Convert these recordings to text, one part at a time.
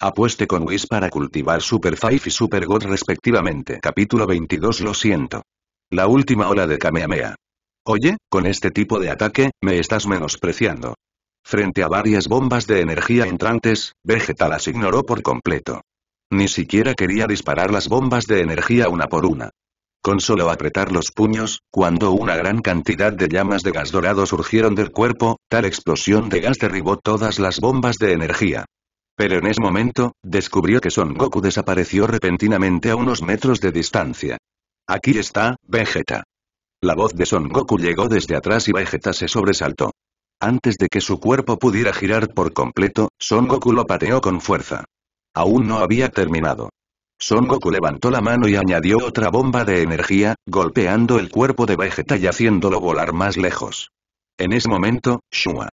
Apueste con Whis para cultivar Super Five y Super God respectivamente. Capítulo 22 Lo siento. La última ola de Kamehameha. Oye, con este tipo de ataque, me estás menospreciando. Frente a varias bombas de energía entrantes, Vegeta las ignoró por completo. Ni siquiera quería disparar las bombas de energía una por una. Con solo apretar los puños, cuando una gran cantidad de llamas de gas dorado surgieron del cuerpo, tal explosión de gas derribó todas las bombas de energía. Pero en ese momento, descubrió que Son Goku desapareció repentinamente a unos metros de distancia. Aquí está, Vegeta. La voz de Son Goku llegó desde atrás y Vegeta se sobresaltó. Antes de que su cuerpo pudiera girar por completo, Son Goku lo pateó con fuerza. Aún no había terminado. Son Goku levantó la mano y añadió otra bomba de energía, golpeando el cuerpo de Vegeta y haciéndolo volar más lejos. En ese momento, Shua.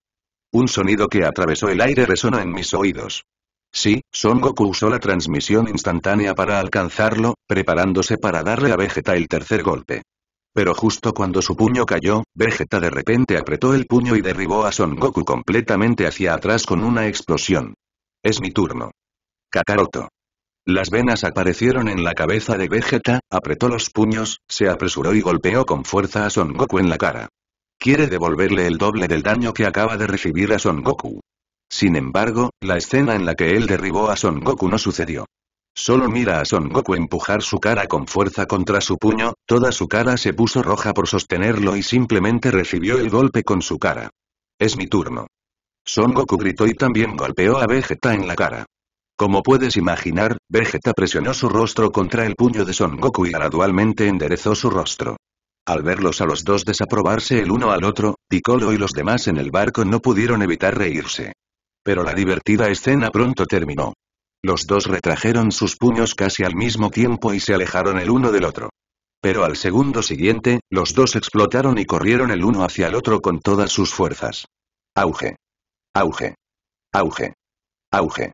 Un sonido que atravesó el aire resonó en mis oídos. Sí, Son Goku usó la transmisión instantánea para alcanzarlo, preparándose para darle a Vegeta el tercer golpe. Pero justo cuando su puño cayó, Vegeta de repente apretó el puño y derribó a Son Goku completamente hacia atrás con una explosión. Es mi turno. Kakaroto. Las venas aparecieron en la cabeza de Vegeta, apretó los puños, se apresuró y golpeó con fuerza a Son Goku en la cara. Quiere devolverle el doble del daño que acaba de recibir a Son Goku. Sin embargo, la escena en la que él derribó a Son Goku no sucedió. Solo mira a Son Goku empujar su cara con fuerza contra su puño, toda su cara se puso roja por sostenerlo y simplemente recibió el golpe con su cara. Es mi turno. Son Goku gritó y también golpeó a Vegeta en la cara. Como puedes imaginar, Vegeta presionó su rostro contra el puño de Son Goku y gradualmente enderezó su rostro. Al verlos a los dos desaprobarse el uno al otro, Piccolo y los demás en el barco no pudieron evitar reírse. Pero la divertida escena pronto terminó. Los dos retrajeron sus puños casi al mismo tiempo y se alejaron el uno del otro. Pero al segundo siguiente, los dos explotaron y corrieron el uno hacia el otro con todas sus fuerzas. Auge. Auge. Auge. Auge.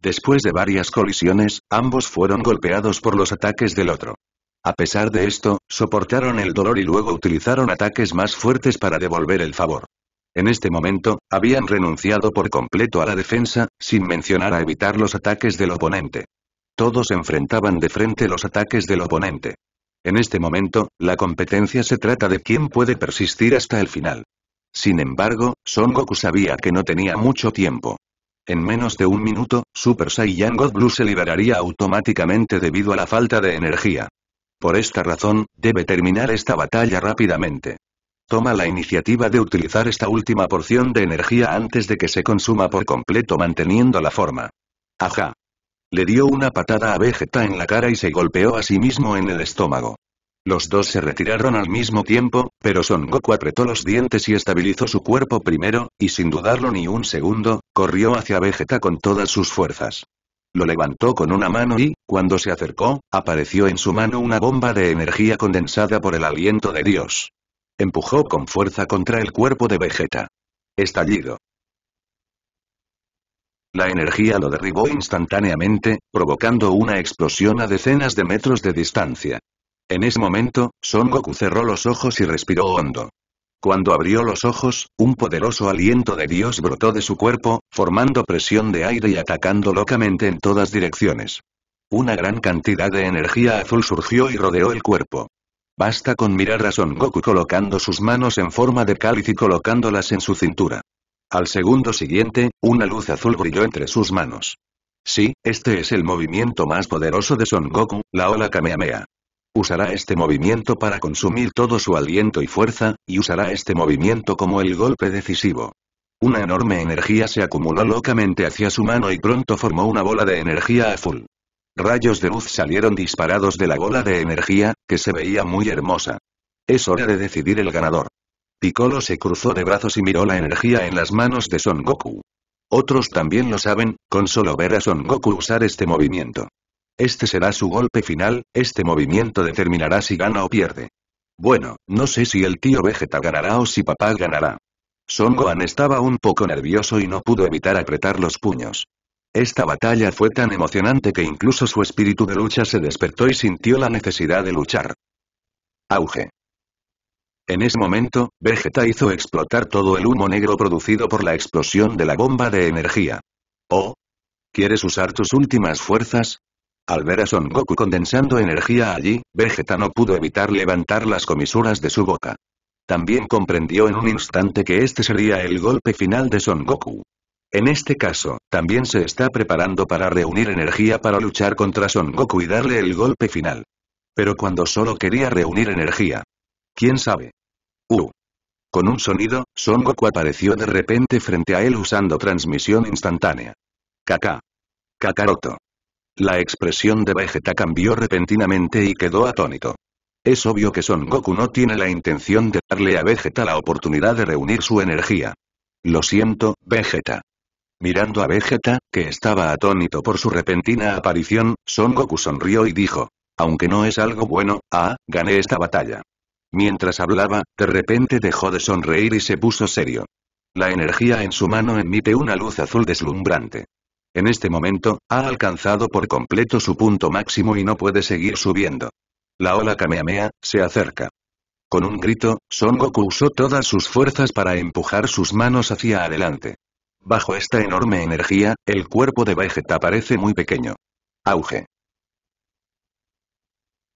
Después de varias colisiones, ambos fueron golpeados por los ataques del otro. A pesar de esto, soportaron el dolor y luego utilizaron ataques más fuertes para devolver el favor. En este momento, habían renunciado por completo a la defensa, sin mencionar a evitar los ataques del oponente. Todos enfrentaban de frente los ataques del oponente. En este momento, la competencia se trata de quién puede persistir hasta el final. Sin embargo, Son Goku sabía que no tenía mucho tiempo. En menos de un minuto, Super Saiyan God Blue se liberaría automáticamente debido a la falta de energía. Por esta razón, debe terminar esta batalla rápidamente toma la iniciativa de utilizar esta última porción de energía antes de que se consuma por completo manteniendo la forma. Ajá. Le dio una patada a Vegeta en la cara y se golpeó a sí mismo en el estómago. Los dos se retiraron al mismo tiempo, pero Son Goku apretó los dientes y estabilizó su cuerpo primero, y sin dudarlo ni un segundo, corrió hacia Vegeta con todas sus fuerzas. Lo levantó con una mano y, cuando se acercó, apareció en su mano una bomba de energía condensada por el aliento de Dios. Empujó con fuerza contra el cuerpo de Vegeta. Estallido. La energía lo derribó instantáneamente, provocando una explosión a decenas de metros de distancia. En ese momento, Son Goku cerró los ojos y respiró hondo. Cuando abrió los ojos, un poderoso aliento de Dios brotó de su cuerpo, formando presión de aire y atacando locamente en todas direcciones. Una gran cantidad de energía azul surgió y rodeó el cuerpo. Basta con mirar a Son Goku colocando sus manos en forma de cáliz y colocándolas en su cintura. Al segundo siguiente, una luz azul brilló entre sus manos. Sí, este es el movimiento más poderoso de Son Goku, la ola Kamehameha. Usará este movimiento para consumir todo su aliento y fuerza, y usará este movimiento como el golpe decisivo. Una enorme energía se acumuló locamente hacia su mano y pronto formó una bola de energía azul. Rayos de luz salieron disparados de la bola de energía, que se veía muy hermosa. Es hora de decidir el ganador. Piccolo se cruzó de brazos y miró la energía en las manos de Son Goku. Otros también lo saben, con solo ver a Son Goku usar este movimiento. Este será su golpe final, este movimiento determinará si gana o pierde. Bueno, no sé si el tío Vegeta ganará o si papá ganará. Son Gohan estaba un poco nervioso y no pudo evitar apretar los puños. Esta batalla fue tan emocionante que incluso su espíritu de lucha se despertó y sintió la necesidad de luchar. Auge. En ese momento, Vegeta hizo explotar todo el humo negro producido por la explosión de la bomba de energía. ¿Oh? ¿Quieres usar tus últimas fuerzas? Al ver a Son Goku condensando energía allí, Vegeta no pudo evitar levantar las comisuras de su boca. También comprendió en un instante que este sería el golpe final de Son Goku. En este caso, también se está preparando para reunir energía para luchar contra Son Goku y darle el golpe final. Pero cuando solo quería reunir energía. ¿Quién sabe? Uh. Con un sonido, Son Goku apareció de repente frente a él usando transmisión instantánea. Kaká. Kakaroto. La expresión de Vegeta cambió repentinamente y quedó atónito. Es obvio que Son Goku no tiene la intención de darle a Vegeta la oportunidad de reunir su energía. Lo siento, Vegeta. Mirando a Vegeta, que estaba atónito por su repentina aparición, Son Goku sonrió y dijo. Aunque no es algo bueno, ah, gané esta batalla. Mientras hablaba, de repente dejó de sonreír y se puso serio. La energía en su mano emite una luz azul deslumbrante. En este momento, ha alcanzado por completo su punto máximo y no puede seguir subiendo. La ola Kamehameha, se acerca. Con un grito, Son Goku usó todas sus fuerzas para empujar sus manos hacia adelante. Bajo esta enorme energía, el cuerpo de Vegeta parece muy pequeño. Auge.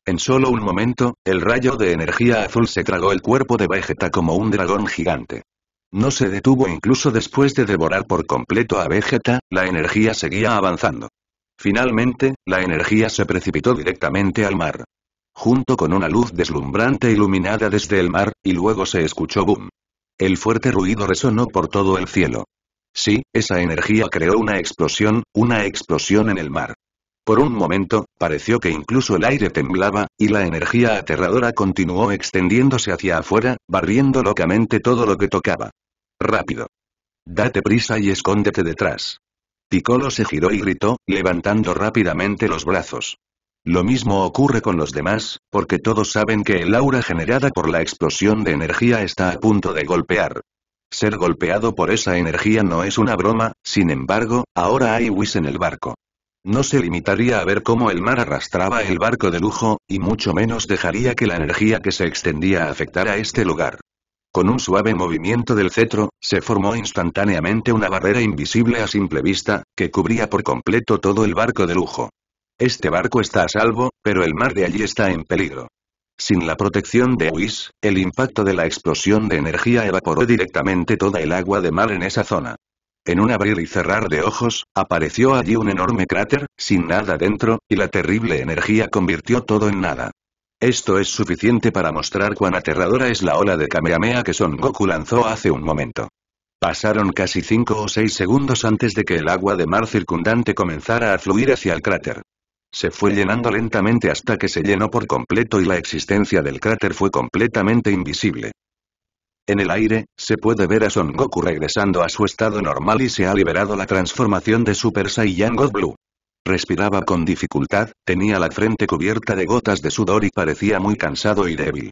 En solo un momento, el rayo de energía azul se tragó el cuerpo de Vegeta como un dragón gigante. No se detuvo incluso después de devorar por completo a Vegeta, la energía seguía avanzando. Finalmente, la energía se precipitó directamente al mar. Junto con una luz deslumbrante iluminada desde el mar, y luego se escuchó boom. El fuerte ruido resonó por todo el cielo. Sí, esa energía creó una explosión, una explosión en el mar. Por un momento, pareció que incluso el aire temblaba, y la energía aterradora continuó extendiéndose hacia afuera, barriendo locamente todo lo que tocaba. Rápido. Date prisa y escóndete detrás. Piccolo se giró y gritó, levantando rápidamente los brazos. Lo mismo ocurre con los demás, porque todos saben que el aura generada por la explosión de energía está a punto de golpear. Ser golpeado por esa energía no es una broma, sin embargo, ahora hay Whis en el barco. No se limitaría a ver cómo el mar arrastraba el barco de lujo, y mucho menos dejaría que la energía que se extendía afectara este lugar. Con un suave movimiento del cetro, se formó instantáneamente una barrera invisible a simple vista, que cubría por completo todo el barco de lujo. Este barco está a salvo, pero el mar de allí está en peligro. Sin la protección de Whis, el impacto de la explosión de energía evaporó directamente toda el agua de mar en esa zona. En un abrir y cerrar de ojos, apareció allí un enorme cráter, sin nada dentro, y la terrible energía convirtió todo en nada. Esto es suficiente para mostrar cuán aterradora es la ola de Kamehameha que Son Goku lanzó hace un momento. Pasaron casi cinco o seis segundos antes de que el agua de mar circundante comenzara a fluir hacia el cráter. Se fue llenando lentamente hasta que se llenó por completo y la existencia del cráter fue completamente invisible. En el aire, se puede ver a Son Goku regresando a su estado normal y se ha liberado la transformación de Super Saiyan God Blue. Respiraba con dificultad, tenía la frente cubierta de gotas de sudor y parecía muy cansado y débil.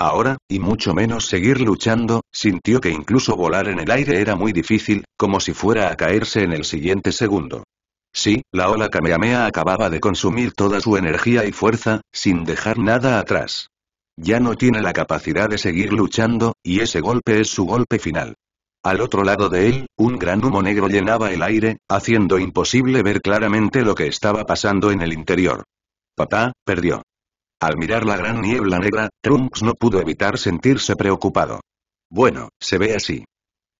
Ahora, y mucho menos seguir luchando, sintió que incluso volar en el aire era muy difícil, como si fuera a caerse en el siguiente segundo. Sí, la ola Kamehameha acababa de consumir toda su energía y fuerza, sin dejar nada atrás. Ya no tiene la capacidad de seguir luchando, y ese golpe es su golpe final. Al otro lado de él, un gran humo negro llenaba el aire, haciendo imposible ver claramente lo que estaba pasando en el interior. Papá, perdió. Al mirar la gran niebla negra, Trunks no pudo evitar sentirse preocupado. Bueno, se ve así.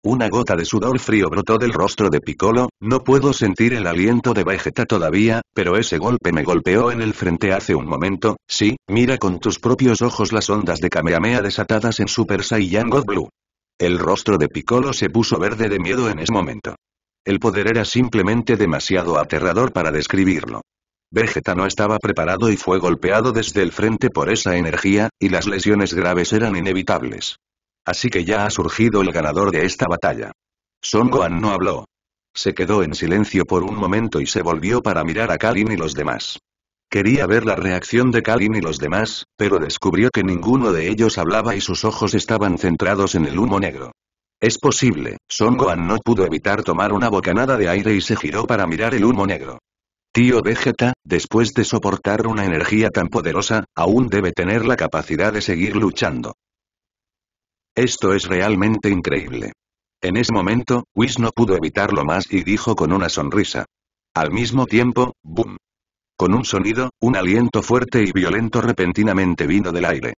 Una gota de sudor frío brotó del rostro de Piccolo, no puedo sentir el aliento de Vegeta todavía, pero ese golpe me golpeó en el frente hace un momento, sí, mira con tus propios ojos las ondas de Kamehameha desatadas en Super Saiyan God Blue. El rostro de Piccolo se puso verde de miedo en ese momento. El poder era simplemente demasiado aterrador para describirlo. Vegeta no estaba preparado y fue golpeado desde el frente por esa energía, y las lesiones graves eran inevitables. Así que ya ha surgido el ganador de esta batalla. Son Gohan no habló. Se quedó en silencio por un momento y se volvió para mirar a Kalin y los demás. Quería ver la reacción de Kalin y los demás, pero descubrió que ninguno de ellos hablaba y sus ojos estaban centrados en el humo negro. Es posible, Son Gohan no pudo evitar tomar una bocanada de aire y se giró para mirar el humo negro. Tío Vegeta, después de soportar una energía tan poderosa, aún debe tener la capacidad de seguir luchando. Esto es realmente increíble. En ese momento, Whis no pudo evitarlo más y dijo con una sonrisa. Al mismo tiempo, ¡boom! Con un sonido, un aliento fuerte y violento repentinamente vino del aire.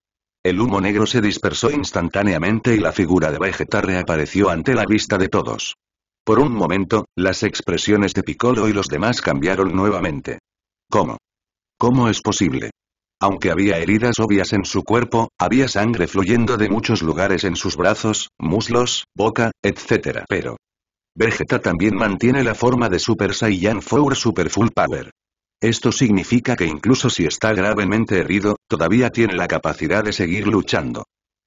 El humo negro se dispersó instantáneamente y la figura de Vegeta reapareció ante la vista de todos. Por un momento, las expresiones de Piccolo y los demás cambiaron nuevamente. ¿Cómo? ¿Cómo es posible? Aunque había heridas obvias en su cuerpo, había sangre fluyendo de muchos lugares en sus brazos, muslos, boca, etc. Pero... Vegeta también mantiene la forma de Super Saiyan 4 Super Full Power. Esto significa que incluso si está gravemente herido, todavía tiene la capacidad de seguir luchando.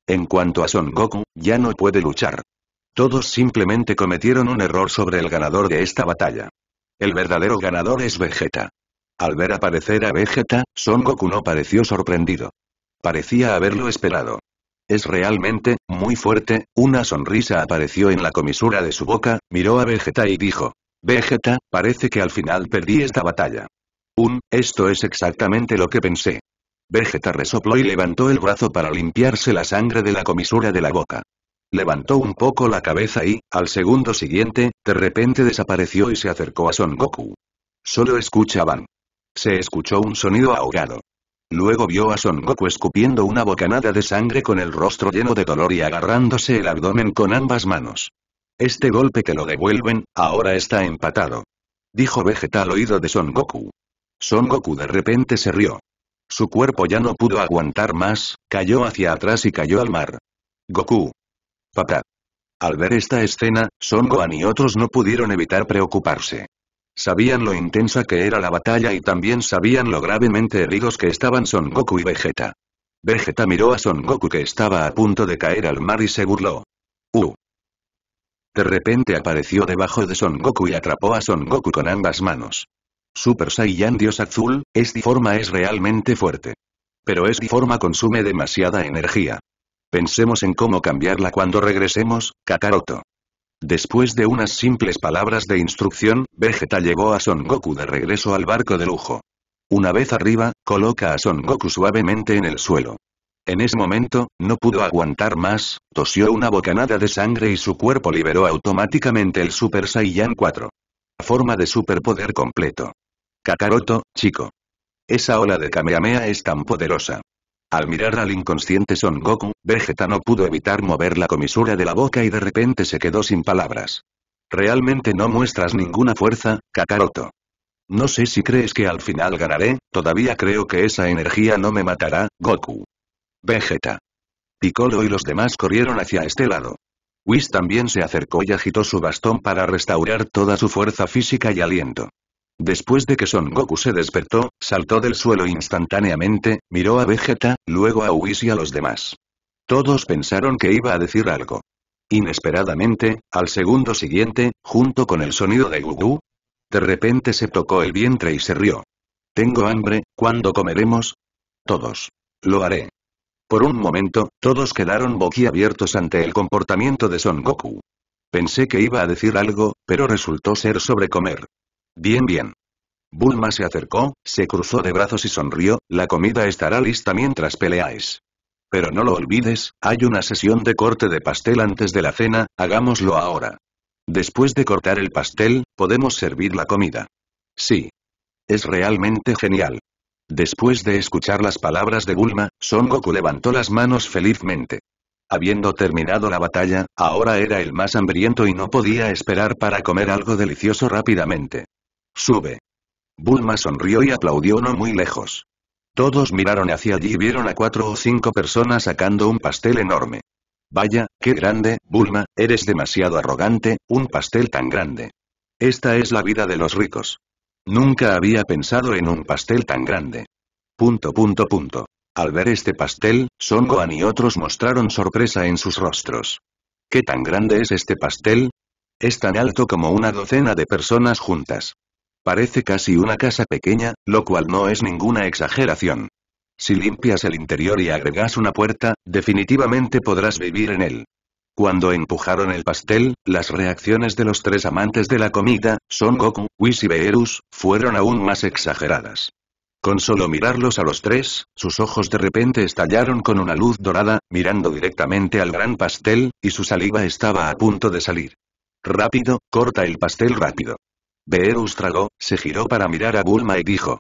En cuanto a Son Goku, ya no puede luchar. Todos simplemente cometieron un error sobre el ganador de esta batalla. El verdadero ganador es Vegeta. Al ver aparecer a Vegeta, Son Goku no pareció sorprendido. Parecía haberlo esperado. Es realmente, muy fuerte, una sonrisa apareció en la comisura de su boca, miró a Vegeta y dijo. Vegeta, parece que al final perdí esta batalla. Un, esto es exactamente lo que pensé. Vegeta resopló y levantó el brazo para limpiarse la sangre de la comisura de la boca. Levantó un poco la cabeza y, al segundo siguiente, de repente desapareció y se acercó a Son Goku. Solo escuchaban. Se escuchó un sonido ahogado. Luego vio a Son Goku escupiendo una bocanada de sangre con el rostro lleno de dolor y agarrándose el abdomen con ambas manos. Este golpe que lo devuelven, ahora está empatado. Dijo Vegeta al oído de Son Goku. Son Goku de repente se rió. Su cuerpo ya no pudo aguantar más, cayó hacia atrás y cayó al mar. Goku. Papá. Al ver esta escena, Son Gohan y otros no pudieron evitar preocuparse. Sabían lo intensa que era la batalla y también sabían lo gravemente heridos que estaban Son Goku y Vegeta. Vegeta miró a Son Goku que estaba a punto de caer al mar y se burló. ¡Uh! De repente apareció debajo de Son Goku y atrapó a Son Goku con ambas manos. Super Saiyan Dios Azul, esta forma es realmente fuerte. Pero esta forma consume demasiada energía. Pensemos en cómo cambiarla cuando regresemos, Kakaroto. Después de unas simples palabras de instrucción, Vegeta llegó a Son Goku de regreso al barco de lujo. Una vez arriba, coloca a Son Goku suavemente en el suelo. En ese momento, no pudo aguantar más, tosió una bocanada de sangre y su cuerpo liberó automáticamente el Super Saiyan 4. Forma de superpoder completo. Kakaroto, chico. Esa ola de Kamehameha es tan poderosa. Al mirar al inconsciente Son Goku, Vegeta no pudo evitar mover la comisura de la boca y de repente se quedó sin palabras. Realmente no muestras ninguna fuerza, Kakaroto. No sé si crees que al final ganaré, todavía creo que esa energía no me matará, Goku. Vegeta. Piccolo y los demás corrieron hacia este lado. Whis también se acercó y agitó su bastón para restaurar toda su fuerza física y aliento. Después de que Son Goku se despertó, saltó del suelo instantáneamente, miró a Vegeta, luego a Whis y a los demás. Todos pensaron que iba a decir algo. Inesperadamente, al segundo siguiente, junto con el sonido de Gugu, de repente se tocó el vientre y se rió. Tengo hambre, ¿cuándo comeremos? Todos. Lo haré. Por un momento, todos quedaron boquiabiertos ante el comportamiento de Son Goku. Pensé que iba a decir algo, pero resultó ser sobre comer. Bien bien. Bulma se acercó, se cruzó de brazos y sonrió, la comida estará lista mientras peleáis. Pero no lo olvides, hay una sesión de corte de pastel antes de la cena, hagámoslo ahora. Después de cortar el pastel, podemos servir la comida. Sí. Es realmente genial. Después de escuchar las palabras de Bulma, Son Goku levantó las manos felizmente. Habiendo terminado la batalla, ahora era el más hambriento y no podía esperar para comer algo delicioso rápidamente. Sube. Bulma sonrió y aplaudió no muy lejos. Todos miraron hacia allí y vieron a cuatro o cinco personas sacando un pastel enorme. Vaya, qué grande, Bulma, eres demasiado arrogante, un pastel tan grande. Esta es la vida de los ricos. Nunca había pensado en un pastel tan grande. Punto punto punto. Al ver este pastel, Son Gohan y otros mostraron sorpresa en sus rostros. ¿Qué tan grande es este pastel? Es tan alto como una docena de personas juntas. Parece casi una casa pequeña, lo cual no es ninguna exageración. Si limpias el interior y agregas una puerta, definitivamente podrás vivir en él. Cuando empujaron el pastel, las reacciones de los tres amantes de la comida, Son Goku, Whis y Beerus, fueron aún más exageradas. Con solo mirarlos a los tres, sus ojos de repente estallaron con una luz dorada, mirando directamente al gran pastel, y su saliva estaba a punto de salir. Rápido, corta el pastel rápido. Beerus tragó, se giró para mirar a Bulma y dijo.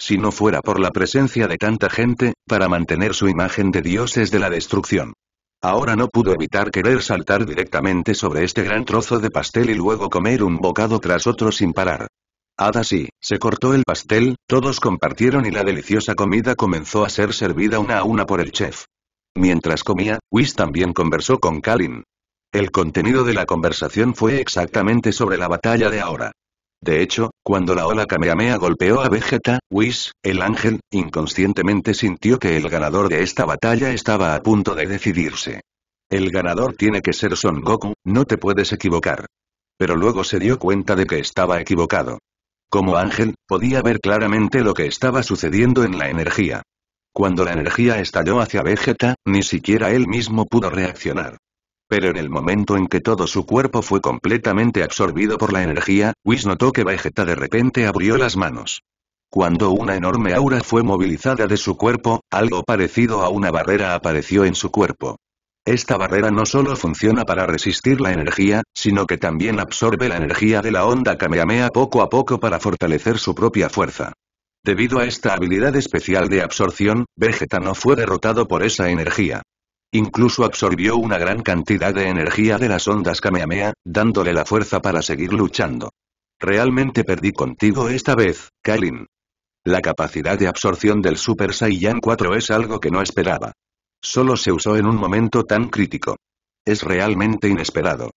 Si no fuera por la presencia de tanta gente, para mantener su imagen de dioses de la destrucción. Ahora no pudo evitar querer saltar directamente sobre este gran trozo de pastel y luego comer un bocado tras otro sin parar. had sí, se cortó el pastel, todos compartieron y la deliciosa comida comenzó a ser servida una a una por el chef. Mientras comía, Whis también conversó con Kalin. El contenido de la conversación fue exactamente sobre la batalla de ahora. De hecho, cuando la ola Kamehameha golpeó a Vegeta, Whis, el ángel, inconscientemente sintió que el ganador de esta batalla estaba a punto de decidirse. El ganador tiene que ser Son Goku, no te puedes equivocar. Pero luego se dio cuenta de que estaba equivocado. Como ángel, podía ver claramente lo que estaba sucediendo en la energía. Cuando la energía estalló hacia Vegeta, ni siquiera él mismo pudo reaccionar. Pero en el momento en que todo su cuerpo fue completamente absorbido por la energía, Whis notó que Vegeta de repente abrió las manos. Cuando una enorme aura fue movilizada de su cuerpo, algo parecido a una barrera apareció en su cuerpo. Esta barrera no solo funciona para resistir la energía, sino que también absorbe la energía de la onda Kamehameha poco a poco para fortalecer su propia fuerza. Debido a esta habilidad especial de absorción, Vegeta no fue derrotado por esa energía. Incluso absorbió una gran cantidad de energía de las ondas Kamehameha, dándole la fuerza para seguir luchando. Realmente perdí contigo esta vez, Kalin. La capacidad de absorción del Super Saiyan 4 es algo que no esperaba. Solo se usó en un momento tan crítico. Es realmente inesperado.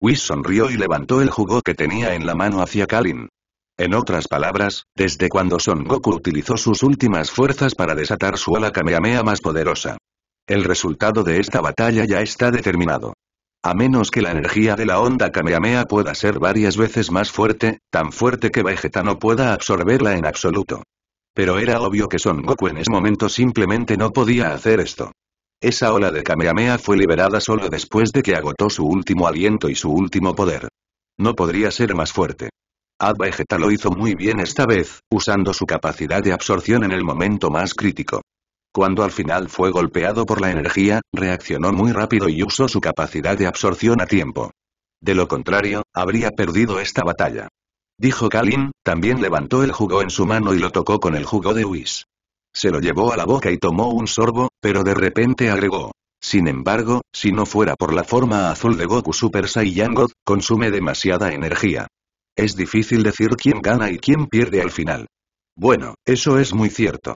Whis sonrió y levantó el jugo que tenía en la mano hacia Kalin. En otras palabras, desde cuando Son Goku utilizó sus últimas fuerzas para desatar su ala Kamehameha más poderosa. El resultado de esta batalla ya está determinado. A menos que la energía de la onda Kamehameha pueda ser varias veces más fuerte, tan fuerte que Vegeta no pueda absorberla en absoluto. Pero era obvio que Son Goku en ese momento simplemente no podía hacer esto. Esa ola de Kamehameha fue liberada solo después de que agotó su último aliento y su último poder. No podría ser más fuerte. Ad Vegeta lo hizo muy bien esta vez, usando su capacidad de absorción en el momento más crítico. Cuando al final fue golpeado por la energía, reaccionó muy rápido y usó su capacidad de absorción a tiempo. De lo contrario, habría perdido esta batalla. Dijo Kalin, también levantó el jugo en su mano y lo tocó con el jugo de Whis. Se lo llevó a la boca y tomó un sorbo, pero de repente agregó. Sin embargo, si no fuera por la forma azul de Goku Super Saiyan God, consume demasiada energía. Es difícil decir quién gana y quién pierde al final. Bueno, eso es muy cierto.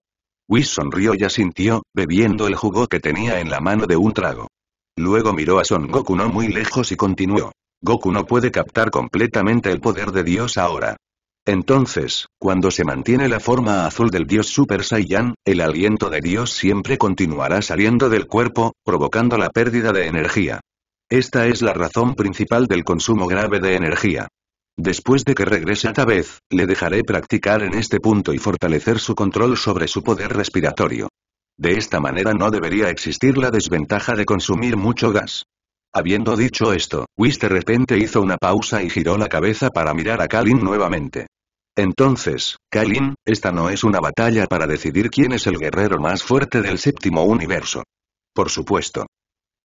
Whis sonrió y asintió, bebiendo el jugo que tenía en la mano de un trago. Luego miró a Son Goku no muy lejos y continuó. Goku no puede captar completamente el poder de Dios ahora. Entonces, cuando se mantiene la forma azul del dios Super Saiyan, el aliento de Dios siempre continuará saliendo del cuerpo, provocando la pérdida de energía. Esta es la razón principal del consumo grave de energía. Después de que regrese a vez, le dejaré practicar en este punto y fortalecer su control sobre su poder respiratorio. De esta manera no debería existir la desventaja de consumir mucho gas. Habiendo dicho esto, Whis de repente hizo una pausa y giró la cabeza para mirar a Kalin nuevamente. Entonces, Kalin, esta no es una batalla para decidir quién es el guerrero más fuerte del séptimo universo. Por supuesto,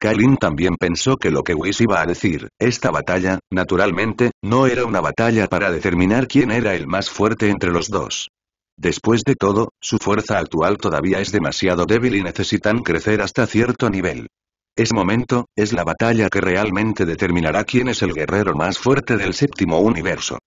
Kalin también pensó que lo que Whis iba a decir, esta batalla, naturalmente, no era una batalla para determinar quién era el más fuerte entre los dos. Después de todo, su fuerza actual todavía es demasiado débil y necesitan crecer hasta cierto nivel. Es momento, es la batalla que realmente determinará quién es el guerrero más fuerte del séptimo universo.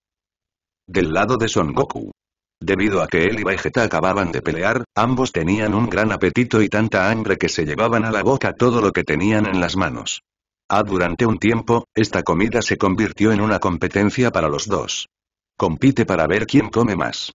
Del lado de Son Goku, Debido a que él y Vegeta acababan de pelear, ambos tenían un gran apetito y tanta hambre que se llevaban a la boca todo lo que tenían en las manos. Ah, durante un tiempo, esta comida se convirtió en una competencia para los dos. Compite para ver quién come más.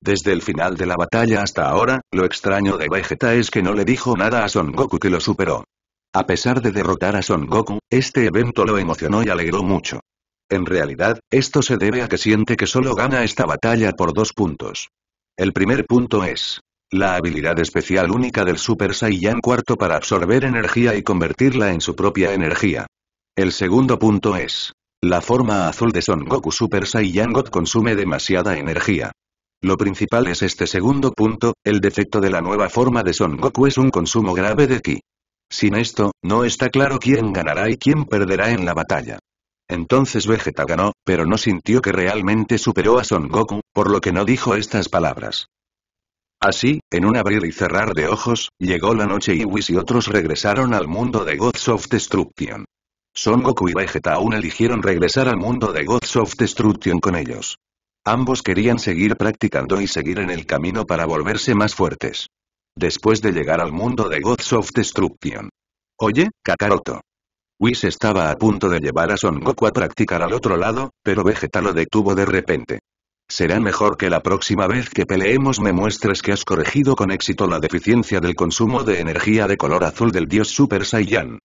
Desde el final de la batalla hasta ahora, lo extraño de Vegeta es que no le dijo nada a Son Goku que lo superó. A pesar de derrotar a Son Goku, este evento lo emocionó y alegró mucho. En realidad, esto se debe a que siente que solo gana esta batalla por dos puntos. El primer punto es la habilidad especial única del Super Saiyan cuarto para absorber energía y convertirla en su propia energía. El segundo punto es la forma azul de Son Goku Super Saiyan God consume demasiada energía. Lo principal es este segundo punto, el defecto de la nueva forma de Son Goku es un consumo grave de ki. Sin esto, no está claro quién ganará y quién perderá en la batalla. Entonces Vegeta ganó, pero no sintió que realmente superó a Son Goku, por lo que no dijo estas palabras. Así, en un abrir y cerrar de ojos, llegó la noche y Whis y otros regresaron al mundo de Gods of Destruction. Son Goku y Vegeta aún eligieron regresar al mundo de Gods of Destruction con ellos. Ambos querían seguir practicando y seguir en el camino para volverse más fuertes. Después de llegar al mundo de Gods of Destruction. Oye, Kakaroto. Whis estaba a punto de llevar a Son Goku a practicar al otro lado, pero Vegeta lo detuvo de repente. Será mejor que la próxima vez que peleemos me muestres que has corregido con éxito la deficiencia del consumo de energía de color azul del dios Super Saiyan.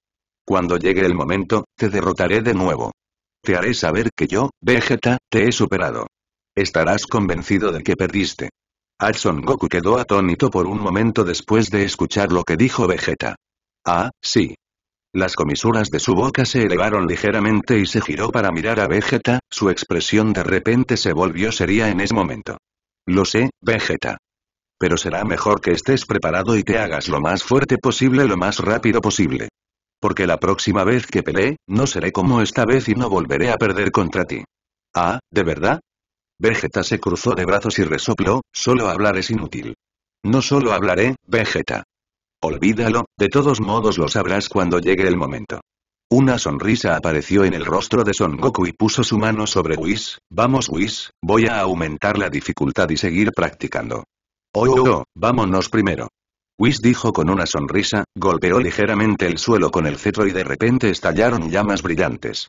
Cuando llegue el momento, te derrotaré de nuevo. Te haré saber que yo, Vegeta, te he superado. Estarás convencido de que perdiste. Al Son Goku quedó atónito por un momento después de escuchar lo que dijo Vegeta. Ah, sí. Las comisuras de su boca se elevaron ligeramente y se giró para mirar a Vegeta, su expresión de repente se volvió seria en ese momento. Lo sé, Vegeta. Pero será mejor que estés preparado y te hagas lo más fuerte posible lo más rápido posible. Porque la próxima vez que peleé, no seré como esta vez y no volveré a perder contra ti. Ah, ¿de verdad? Vegeta se cruzó de brazos y resopló, solo hablar es inútil. No solo hablaré, Vegeta. Olvídalo, de todos modos lo sabrás cuando llegue el momento. Una sonrisa apareció en el rostro de Son Goku y puso su mano sobre Whis, vamos Whis, voy a aumentar la dificultad y seguir practicando. Oh, oh, oh vámonos primero. Whis dijo con una sonrisa, golpeó ligeramente el suelo con el cetro y de repente estallaron llamas brillantes.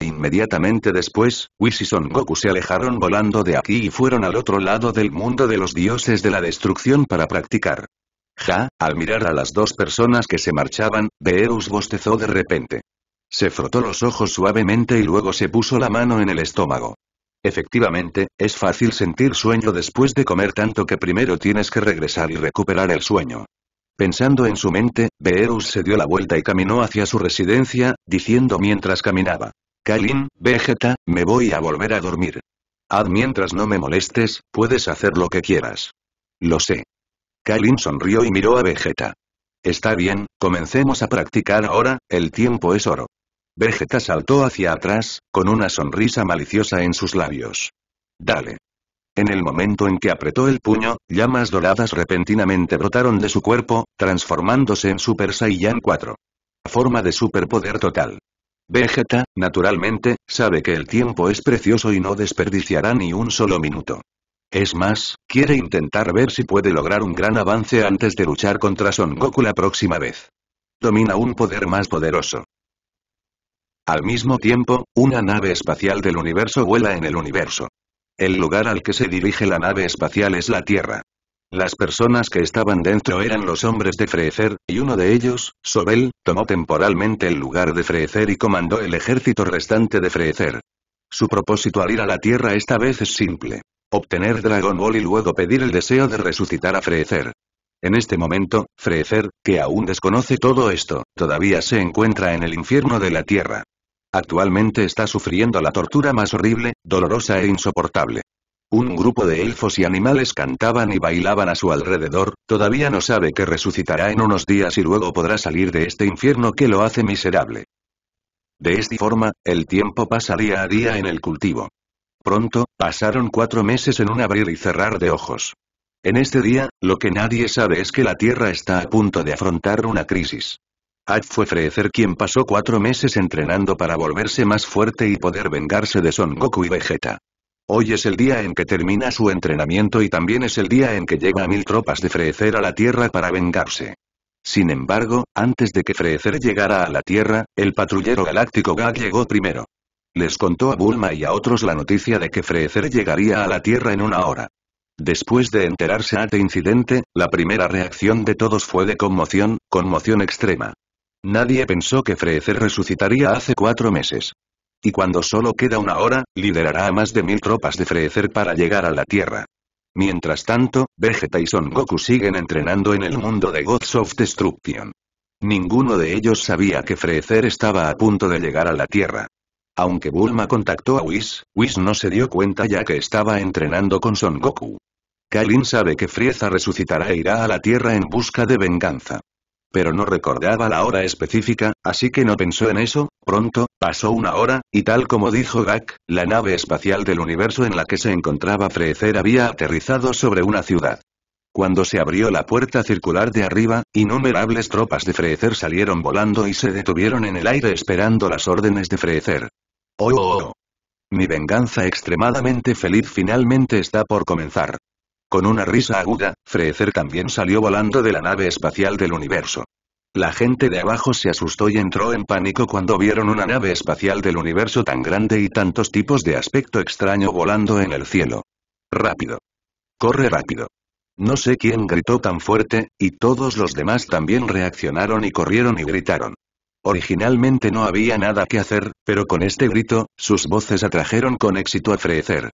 Inmediatamente después, Whis y Son Goku se alejaron volando de aquí y fueron al otro lado del mundo de los dioses de la destrucción para practicar. Ja, al mirar a las dos personas que se marchaban, Beerus bostezó de repente. Se frotó los ojos suavemente y luego se puso la mano en el estómago. Efectivamente, es fácil sentir sueño después de comer tanto que primero tienes que regresar y recuperar el sueño. Pensando en su mente, Beerus se dio la vuelta y caminó hacia su residencia, diciendo mientras caminaba. Kalin, Vegeta, me voy a volver a dormir. Haz mientras no me molestes, puedes hacer lo que quieras. Lo sé. Kalin sonrió y miró a Vegeta. Está bien, comencemos a practicar ahora, el tiempo es oro. Vegeta saltó hacia atrás, con una sonrisa maliciosa en sus labios. Dale. En el momento en que apretó el puño, llamas doradas repentinamente brotaron de su cuerpo, transformándose en Super Saiyan 4. Forma de superpoder total. Vegeta, naturalmente, sabe que el tiempo es precioso y no desperdiciará ni un solo minuto. Es más, quiere intentar ver si puede lograr un gran avance antes de luchar contra Son Goku la próxima vez. Domina un poder más poderoso. Al mismo tiempo, una nave espacial del universo vuela en el universo. El lugar al que se dirige la nave espacial es la Tierra. Las personas que estaban dentro eran los hombres de Freezer, y uno de ellos, Sobel, tomó temporalmente el lugar de Freezer y comandó el ejército restante de Freezer. Su propósito al ir a la Tierra esta vez es simple. Obtener Dragon Ball y luego pedir el deseo de resucitar a Freezer. En este momento, Freezer, que aún desconoce todo esto, todavía se encuentra en el infierno de la Tierra. Actualmente está sufriendo la tortura más horrible, dolorosa e insoportable. Un grupo de elfos y animales cantaban y bailaban a su alrededor, todavía no sabe que resucitará en unos días y luego podrá salir de este infierno que lo hace miserable. De esta forma, el tiempo pasaría día a día en el cultivo. Pronto, pasaron cuatro meses en un abrir y cerrar de ojos. En este día, lo que nadie sabe es que la Tierra está a punto de afrontar una crisis. Ad fue Freezer quien pasó cuatro meses entrenando para volverse más fuerte y poder vengarse de Son Goku y Vegeta. Hoy es el día en que termina su entrenamiento y también es el día en que llega a mil tropas de Freezer a la Tierra para vengarse. Sin embargo, antes de que Freezer llegara a la Tierra, el patrullero galáctico Gag llegó primero. Les contó a Bulma y a otros la noticia de que Freezer llegaría a la Tierra en una hora. Después de enterarse de este incidente, la primera reacción de todos fue de conmoción, conmoción extrema. Nadie pensó que Freezer resucitaría hace cuatro meses. Y cuando solo queda una hora, liderará a más de mil tropas de Freezer para llegar a la Tierra. Mientras tanto, Vegeta y Son Goku siguen entrenando en el mundo de Gods of Destruction. Ninguno de ellos sabía que Freezer estaba a punto de llegar a la Tierra. Aunque Bulma contactó a Whis, Whis no se dio cuenta ya que estaba entrenando con Son Goku. Kailin sabe que Frieza resucitará e irá a la Tierra en busca de venganza. Pero no recordaba la hora específica, así que no pensó en eso, pronto, pasó una hora, y tal como dijo Gak, la nave espacial del universo en la que se encontraba Freezer había aterrizado sobre una ciudad. Cuando se abrió la puerta circular de arriba, innumerables tropas de Freezer salieron volando y se detuvieron en el aire esperando las órdenes de Freezer. ¡Oh, oh, oh! Mi venganza extremadamente feliz finalmente está por comenzar. Con una risa aguda, Freezer también salió volando de la nave espacial del universo. La gente de abajo se asustó y entró en pánico cuando vieron una nave espacial del universo tan grande y tantos tipos de aspecto extraño volando en el cielo. Rápido. Corre rápido. No sé quién gritó tan fuerte, y todos los demás también reaccionaron y corrieron y gritaron. Originalmente no había nada que hacer, pero con este grito, sus voces atrajeron con éxito a Freecer.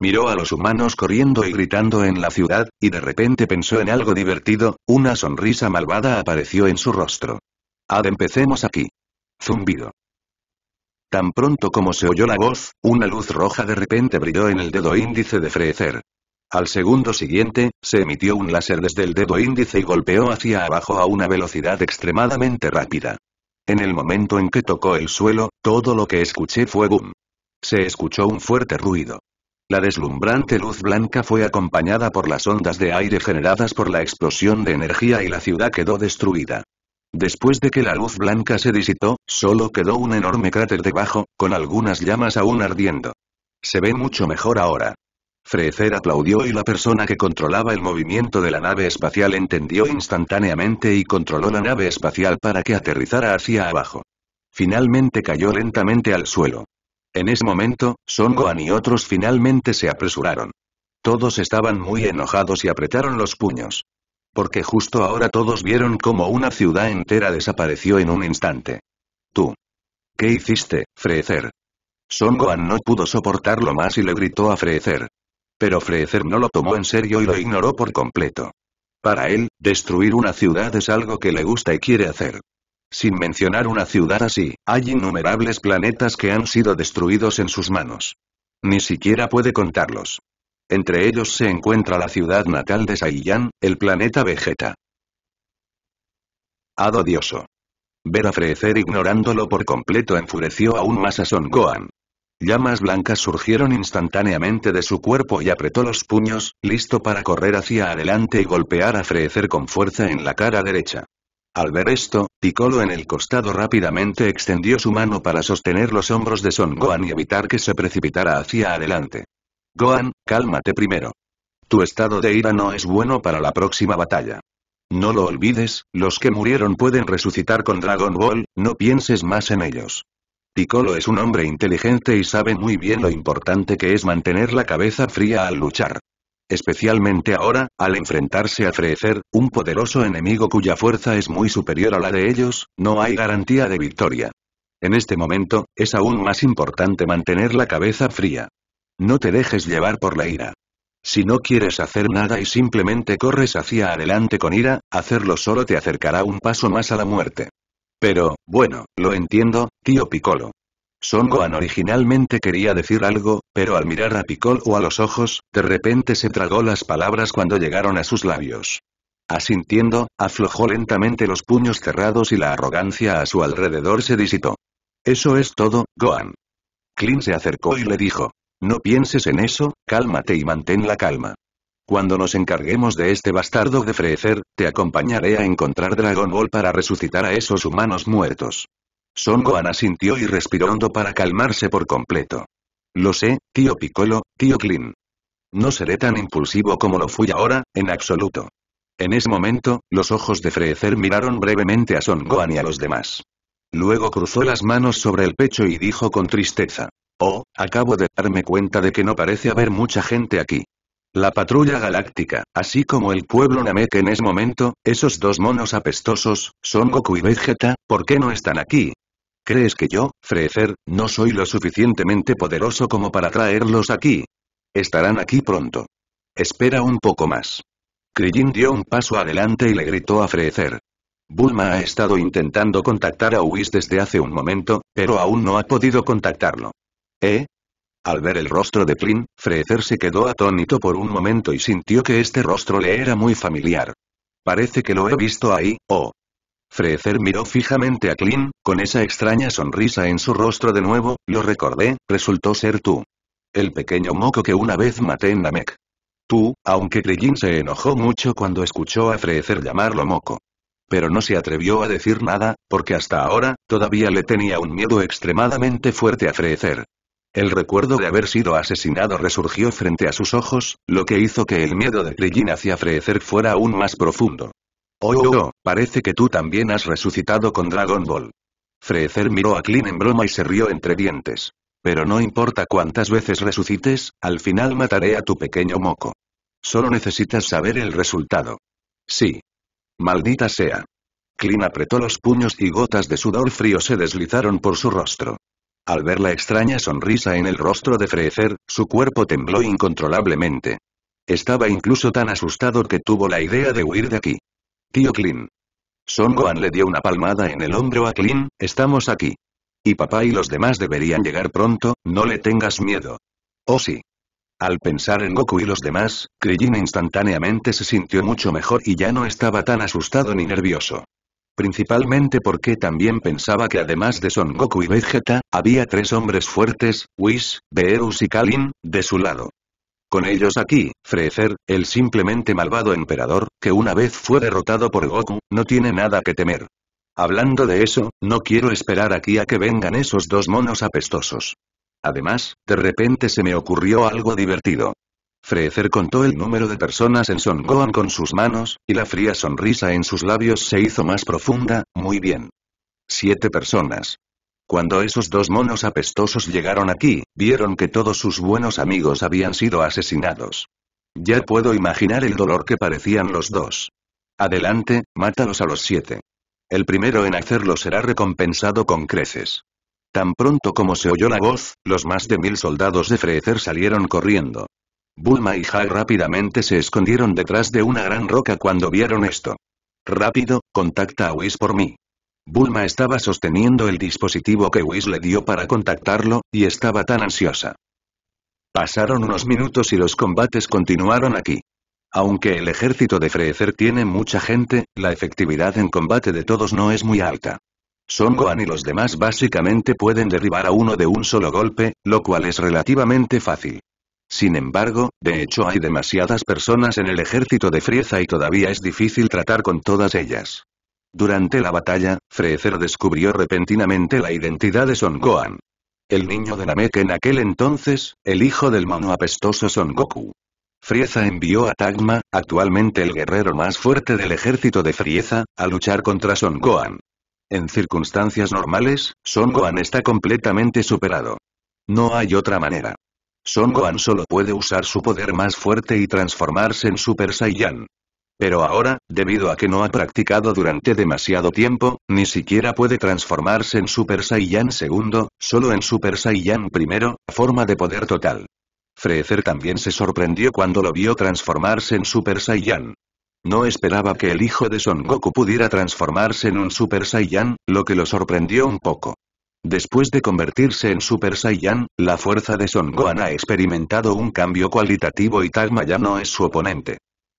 Miró a los humanos corriendo y gritando en la ciudad, y de repente pensó en algo divertido, una sonrisa malvada apareció en su rostro. Ad empecemos aquí. Zumbido. Tan pronto como se oyó la voz, una luz roja de repente brilló en el dedo índice de Freecer. Al segundo siguiente, se emitió un láser desde el dedo índice y golpeó hacia abajo a una velocidad extremadamente rápida. En el momento en que tocó el suelo, todo lo que escuché fue boom. Se escuchó un fuerte ruido. La deslumbrante luz blanca fue acompañada por las ondas de aire generadas por la explosión de energía y la ciudad quedó destruida. Después de que la luz blanca se disipó, solo quedó un enorme cráter debajo, con algunas llamas aún ardiendo. Se ve mucho mejor ahora. Freecer aplaudió y la persona que controlaba el movimiento de la nave espacial entendió instantáneamente y controló la nave espacial para que aterrizara hacia abajo. Finalmente cayó lentamente al suelo. En ese momento, Son Gohan y otros finalmente se apresuraron. Todos estaban muy enojados y apretaron los puños. Porque justo ahora todos vieron cómo una ciudad entera desapareció en un instante. Tú. ¿Qué hiciste, Freecer? Son Gohan no pudo soportarlo más y le gritó a Freecer. Pero Freezer no lo tomó en serio y lo ignoró por completo. Para él, destruir una ciudad es algo que le gusta y quiere hacer. Sin mencionar una ciudad así, hay innumerables planetas que han sido destruidos en sus manos. Ni siquiera puede contarlos. Entre ellos se encuentra la ciudad natal de Saiyan, el planeta Vegeta. Adodioso. Ver a Freezer ignorándolo por completo enfureció aún más a Son Gohan. Llamas blancas surgieron instantáneamente de su cuerpo y apretó los puños, listo para correr hacia adelante y golpear a Frecer con fuerza en la cara derecha. Al ver esto, Piccolo en el costado rápidamente extendió su mano para sostener los hombros de Son Gohan y evitar que se precipitara hacia adelante. Gohan, cálmate primero. Tu estado de ira no es bueno para la próxima batalla. No lo olvides, los que murieron pueden resucitar con Dragon Ball, no pienses más en ellos. Piccolo es un hombre inteligente y sabe muy bien lo importante que es mantener la cabeza fría al luchar. Especialmente ahora, al enfrentarse a Frecer, un poderoso enemigo cuya fuerza es muy superior a la de ellos, no hay garantía de victoria. En este momento, es aún más importante mantener la cabeza fría. No te dejes llevar por la ira. Si no quieres hacer nada y simplemente corres hacia adelante con ira, hacerlo solo te acercará un paso más a la muerte. Pero, bueno, lo entiendo, tío Piccolo. Son Gohan originalmente quería decir algo, pero al mirar a Piccolo a los ojos, de repente se tragó las palabras cuando llegaron a sus labios. Asintiendo, aflojó lentamente los puños cerrados y la arrogancia a su alrededor se disipó. Eso es todo, Gohan. Clint se acercó y le dijo. No pienses en eso, cálmate y mantén la calma. Cuando nos encarguemos de este bastardo de Freezer, te acompañaré a encontrar Dragon Ball para resucitar a esos humanos muertos. Son Gohan asintió y respiró hondo para calmarse por completo. Lo sé, tío Piccolo, tío Clint. No seré tan impulsivo como lo fui ahora, en absoluto. En ese momento, los ojos de Freezer miraron brevemente a Son Gohan y a los demás. Luego cruzó las manos sobre el pecho y dijo con tristeza. Oh, acabo de darme cuenta de que no parece haber mucha gente aquí. La patrulla galáctica, así como el pueblo Namek en ese momento, esos dos monos apestosos, son Goku y Vegeta, ¿por qué no están aquí? ¿Crees que yo, Freezer, no soy lo suficientemente poderoso como para traerlos aquí? Estarán aquí pronto. Espera un poco más. Krillin dio un paso adelante y le gritó a Freezer. Bulma ha estado intentando contactar a Whis desde hace un momento, pero aún no ha podido contactarlo. ¿Eh? Al ver el rostro de Clint, Frezer se quedó atónito por un momento y sintió que este rostro le era muy familiar. Parece que lo he visto ahí, oh. Freezer miró fijamente a Clint, con esa extraña sonrisa en su rostro de nuevo, lo recordé, resultó ser tú. El pequeño moco que una vez maté en Namek. Tú, aunque Krillin se enojó mucho cuando escuchó a Frezer llamarlo moco. Pero no se atrevió a decir nada, porque hasta ahora, todavía le tenía un miedo extremadamente fuerte a Freezer. El recuerdo de haber sido asesinado resurgió frente a sus ojos, lo que hizo que el miedo de Krillin hacia Freezer fuera aún más profundo. Oh, oh, oh, parece que tú también has resucitado con Dragon Ball. Freezer miró a Klin en broma y se rió entre dientes. Pero no importa cuántas veces resucites, al final mataré a tu pequeño moco. Solo necesitas saber el resultado. Sí. Maldita sea. Klin apretó los puños y gotas de sudor frío se deslizaron por su rostro. Al ver la extraña sonrisa en el rostro de Freezer, su cuerpo tembló incontrolablemente. Estaba incluso tan asustado que tuvo la idea de huir de aquí. Tío Clint. Son Gohan le dio una palmada en el hombro a Clint, estamos aquí. Y papá y los demás deberían llegar pronto, no le tengas miedo. Oh sí. Al pensar en Goku y los demás, Krillin instantáneamente se sintió mucho mejor y ya no estaba tan asustado ni nervioso. Principalmente porque también pensaba que además de Son Goku y Vegeta, había tres hombres fuertes, Whis, Beerus y Kalin, de su lado. Con ellos aquí, Freezer, el simplemente malvado emperador, que una vez fue derrotado por Goku, no tiene nada que temer. Hablando de eso, no quiero esperar aquí a que vengan esos dos monos apestosos. Además, de repente se me ocurrió algo divertido. Frezer contó el número de personas en Son con sus manos, y la fría sonrisa en sus labios se hizo más profunda, muy bien. Siete personas. Cuando esos dos monos apestosos llegaron aquí, vieron que todos sus buenos amigos habían sido asesinados. Ya puedo imaginar el dolor que parecían los dos. Adelante, mátalos a los siete. El primero en hacerlo será recompensado con creces. Tan pronto como se oyó la voz, los más de mil soldados de Frezer salieron corriendo. Bulma y Hag rápidamente se escondieron detrás de una gran roca cuando vieron esto. Rápido, contacta a Whis por mí. Bulma estaba sosteniendo el dispositivo que Whis le dio para contactarlo, y estaba tan ansiosa. Pasaron unos minutos y los combates continuaron aquí. Aunque el ejército de Freezer tiene mucha gente, la efectividad en combate de todos no es muy alta. Son Gohan y los demás básicamente pueden derribar a uno de un solo golpe, lo cual es relativamente fácil. Sin embargo, de hecho hay demasiadas personas en el ejército de Frieza y todavía es difícil tratar con todas ellas. Durante la batalla, Frieza descubrió repentinamente la identidad de Son Gohan. El niño de Namek en aquel entonces, el hijo del mono apestoso Son Goku. Frieza envió a Tagma, actualmente el guerrero más fuerte del ejército de Frieza, a luchar contra Son Gohan. En circunstancias normales, Son Gohan está completamente superado. No hay otra manera. Son Gohan solo puede usar su poder más fuerte y transformarse en Super Saiyan. Pero ahora, debido a que no ha practicado durante demasiado tiempo, ni siquiera puede transformarse en Super Saiyan segundo, solo en Super Saiyan primero, forma de poder total. Freezer también se sorprendió cuando lo vio transformarse en Super Saiyan. No esperaba que el hijo de Son Goku pudiera transformarse en un Super Saiyan, lo que lo sorprendió un poco. Después de convertirse en Super Saiyan, la fuerza de Son Gohan ha experimentado un cambio cualitativo y Tagma ya no es su oponente.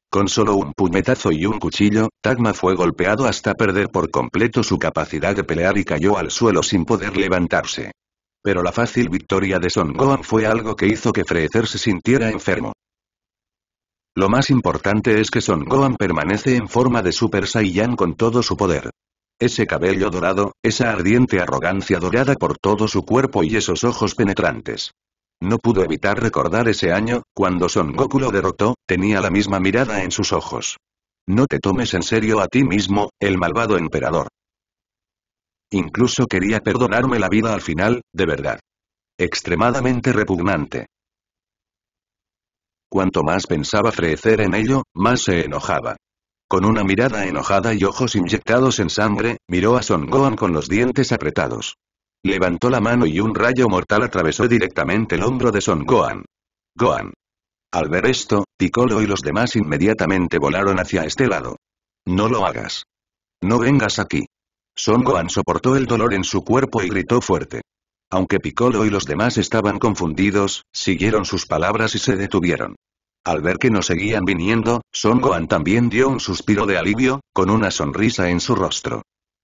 Con solo un puñetazo y un cuchillo, Tagma fue golpeado hasta perder por completo su capacidad de pelear y cayó al suelo sin poder levantarse. Pero la fácil victoria de Son Gohan fue algo que hizo que Freezer se sintiera enfermo. Lo más importante es que Son Gohan permanece en forma de Super Saiyan con todo su poder. Ese cabello dorado, esa ardiente arrogancia dorada por todo su cuerpo y esos ojos penetrantes. No pudo evitar recordar ese año, cuando Son Goku lo derrotó, tenía la misma mirada en sus ojos. No te tomes en serio a ti mismo, el malvado emperador. Incluso quería perdonarme la vida al final, de verdad. Extremadamente repugnante. Cuanto más pensaba Frecer en ello, más se enojaba. Con una mirada enojada y ojos inyectados en sangre, miró a Son Gohan con los dientes apretados. Levantó la mano y un rayo mortal atravesó directamente el hombro de Son Gohan. Gohan. Al ver esto, Piccolo y los demás inmediatamente volaron hacia este lado. No lo hagas. No vengas aquí. Son Gohan soportó el dolor en su cuerpo y gritó fuerte. Aunque Piccolo y los demás estaban confundidos, siguieron sus palabras y se detuvieron. Al ver que no seguían viniendo, Son Gohan también dio un suspiro de alivio, con una sonrisa en su rostro.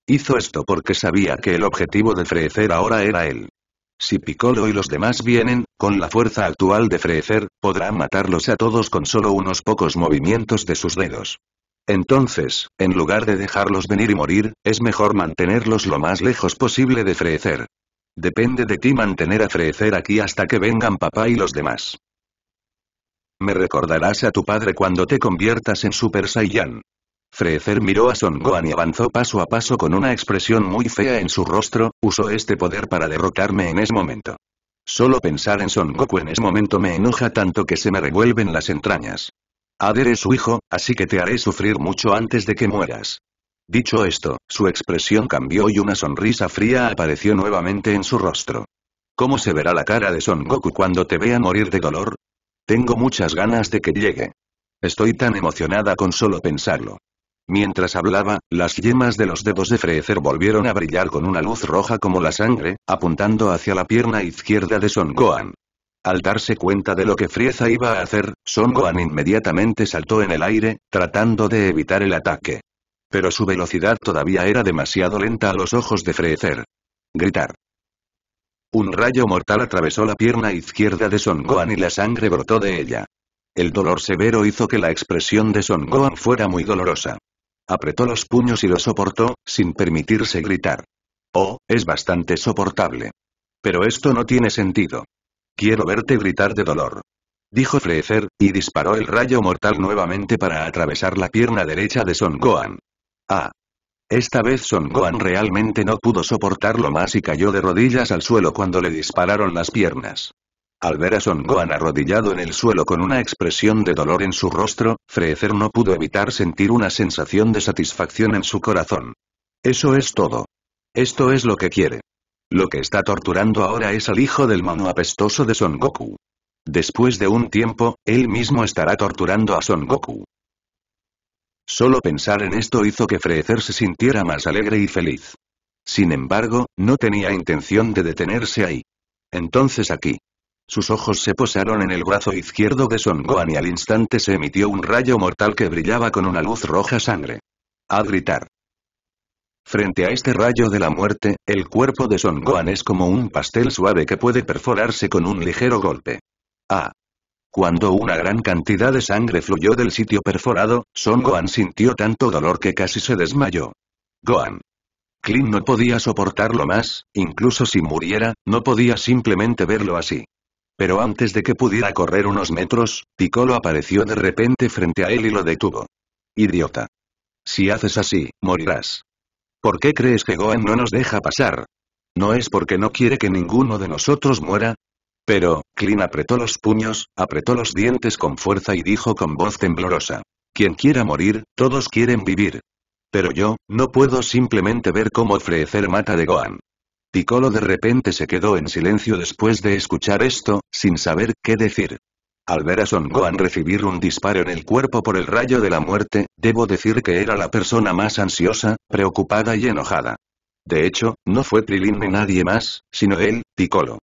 Hizo esto porque sabía que el objetivo de frecer ahora era él. Si Piccolo y los demás vienen, con la fuerza actual de frecer, podrá matarlos a todos con solo unos pocos movimientos de sus dedos. Entonces, en lugar de dejarlos venir y morir, es mejor mantenerlos lo más lejos posible de frecer. Depende de ti mantener a frecer aquí hasta que vengan papá y los demás. Me recordarás a tu padre cuando te conviertas en Super Saiyan. Frezer miró a Son Gohan y avanzó paso a paso con una expresión muy fea en su rostro, usó este poder para derrotarme en ese momento. Solo pensar en Son Goku en ese momento me enoja tanto que se me revuelven las entrañas. Adere su hijo, así que te haré sufrir mucho antes de que mueras. Dicho esto, su expresión cambió y una sonrisa fría apareció nuevamente en su rostro. ¿Cómo se verá la cara de Son Goku cuando te vea morir de dolor? Tengo muchas ganas de que llegue. Estoy tan emocionada con solo pensarlo. Mientras hablaba, las yemas de los dedos de Freezer volvieron a brillar con una luz roja como la sangre, apuntando hacia la pierna izquierda de Son Gohan. Al darse cuenta de lo que Frieza iba a hacer, Son Gohan inmediatamente saltó en el aire, tratando de evitar el ataque. Pero su velocidad todavía era demasiado lenta a los ojos de Freezer. Gritar. Un rayo mortal atravesó la pierna izquierda de Son Gohan y la sangre brotó de ella. El dolor severo hizo que la expresión de Son Gohan fuera muy dolorosa. Apretó los puños y lo soportó, sin permitirse gritar. Oh, es bastante soportable. Pero esto no tiene sentido. Quiero verte gritar de dolor. Dijo Freezer, y disparó el rayo mortal nuevamente para atravesar la pierna derecha de Son Gohan. Ah, esta vez Son Gohan realmente no pudo soportarlo más y cayó de rodillas al suelo cuando le dispararon las piernas. Al ver a Son Gohan arrodillado en el suelo con una expresión de dolor en su rostro, Freezer no pudo evitar sentir una sensación de satisfacción en su corazón. Eso es todo. Esto es lo que quiere. Lo que está torturando ahora es al hijo del mono apestoso de Son Goku. Después de un tiempo, él mismo estará torturando a Son Goku. Solo pensar en esto hizo que Freezer se sintiera más alegre y feliz. Sin embargo, no tenía intención de detenerse ahí. Entonces aquí. Sus ojos se posaron en el brazo izquierdo de Son Gohan y al instante se emitió un rayo mortal que brillaba con una luz roja sangre. A gritar. Frente a este rayo de la muerte, el cuerpo de Son Gohan es como un pastel suave que puede perforarse con un ligero golpe. Ah. Cuando una gran cantidad de sangre fluyó del sitio perforado, Son Gohan sintió tanto dolor que casi se desmayó. Gohan. Clint no podía soportarlo más, incluso si muriera, no podía simplemente verlo así. Pero antes de que pudiera correr unos metros, Piccolo apareció de repente frente a él y lo detuvo. Idiota. Si haces así, morirás. ¿Por qué crees que Gohan no nos deja pasar? ¿No es porque no quiere que ninguno de nosotros muera? Pero, Klin apretó los puños, apretó los dientes con fuerza y dijo con voz temblorosa. Quien quiera morir, todos quieren vivir. Pero yo, no puedo simplemente ver cómo ofrecer mata de Gohan. Piccolo de repente se quedó en silencio después de escuchar esto, sin saber qué decir. Al ver a Son Gohan recibir un disparo en el cuerpo por el rayo de la muerte, debo decir que era la persona más ansiosa, preocupada y enojada. De hecho, no fue Prilin ni nadie más, sino él, Piccolo.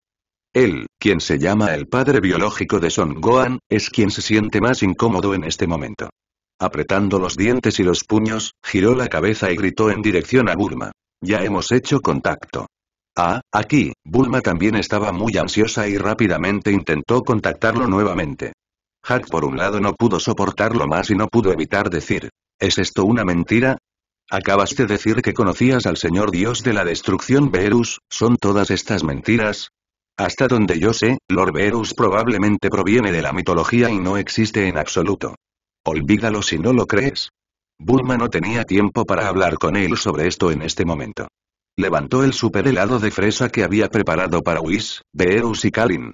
Él, quien se llama el padre biológico de Son Gohan, es quien se siente más incómodo en este momento. Apretando los dientes y los puños, giró la cabeza y gritó en dirección a Bulma. Ya hemos hecho contacto. Ah, aquí, Bulma también estaba muy ansiosa y rápidamente intentó contactarlo nuevamente. Hack por un lado no pudo soportarlo más y no pudo evitar decir, ¿es esto una mentira? Acabas de decir que conocías al señor dios de la destrucción Beerus, ¿son todas estas mentiras? Hasta donde yo sé, Lord Verus probablemente proviene de la mitología y no existe en absoluto. Olvídalo si no lo crees. Bulma no tenía tiempo para hablar con él sobre esto en este momento. Levantó el super helado de fresa que había preparado para Whis, Beerus y Kalin.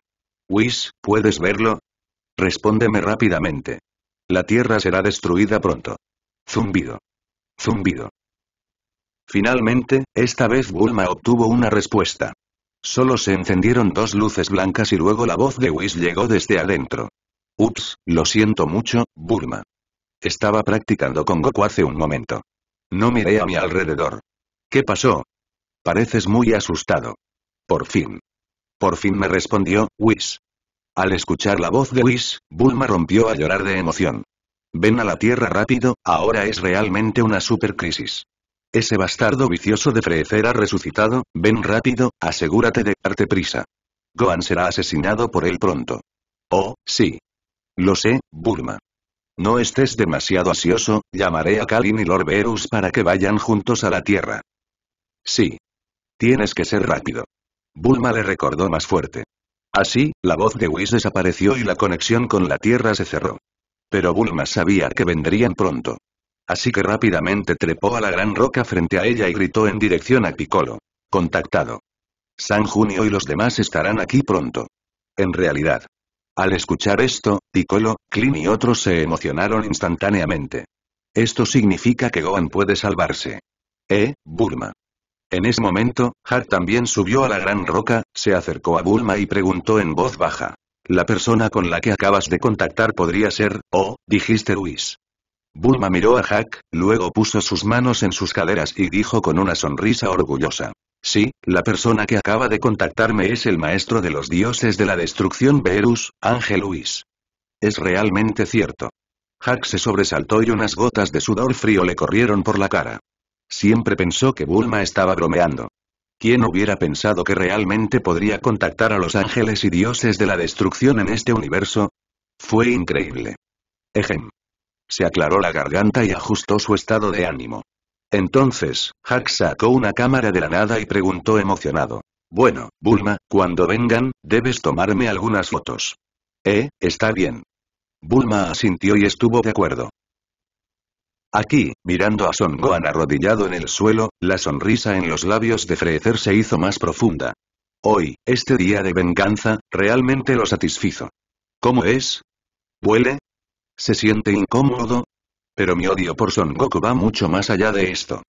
Whis, ¿puedes verlo? Respóndeme rápidamente. La Tierra será destruida pronto. Zumbido. Zumbido. Finalmente, esta vez Bulma obtuvo una respuesta. Solo se encendieron dos luces blancas y luego la voz de Whis llegó desde adentro. Ups, lo siento mucho, Bulma. Estaba practicando con Goku hace un momento. No miré a mi alrededor. ¿Qué pasó? Pareces muy asustado. Por fin. Por fin me respondió, Whis. Al escuchar la voz de Whis, Bulma rompió a llorar de emoción. Ven a la Tierra rápido, ahora es realmente una supercrisis. Ese bastardo vicioso de frecer ha resucitado, ven rápido, asegúrate de darte prisa. Gohan será asesinado por él pronto. Oh, sí. Lo sé, Bulma. No estés demasiado ansioso, llamaré a Kalin y Lord Verus para que vayan juntos a la Tierra. Sí. Tienes que ser rápido. Bulma le recordó más fuerte. Así, la voz de Whis desapareció y la conexión con la Tierra se cerró. Pero Bulma sabía que vendrían pronto. Así que rápidamente trepó a la gran roca frente a ella y gritó en dirección a Piccolo. Contactado. San Junio y los demás estarán aquí pronto. En realidad. Al escuchar esto, Piccolo, Clint y otros se emocionaron instantáneamente. Esto significa que Gohan puede salvarse. ¿Eh, Bulma? En ese momento, Hart también subió a la gran roca, se acercó a Bulma y preguntó en voz baja. La persona con la que acabas de contactar podría ser, oh, dijiste Luis. Bulma miró a Hack, luego puso sus manos en sus caderas y dijo con una sonrisa orgullosa. Sí, la persona que acaba de contactarme es el maestro de los dioses de la destrucción Verus, Ángel Luis. Es realmente cierto. Hack se sobresaltó y unas gotas de sudor frío le corrieron por la cara. Siempre pensó que Bulma estaba bromeando. ¿Quién hubiera pensado que realmente podría contactar a los ángeles y dioses de la destrucción en este universo? Fue increíble. Ejem se aclaró la garganta y ajustó su estado de ánimo. Entonces, Hack sacó una cámara de la nada y preguntó emocionado. Bueno, Bulma, cuando vengan, debes tomarme algunas fotos. Eh, está bien. Bulma asintió y estuvo de acuerdo. Aquí, mirando a Son Gohan arrodillado en el suelo, la sonrisa en los labios de Frecer se hizo más profunda. Hoy, este día de venganza, realmente lo satisfizo. ¿Cómo es? ¿Huele? ¿Se siente incómodo? Pero mi odio por Son Goku va mucho más allá de esto.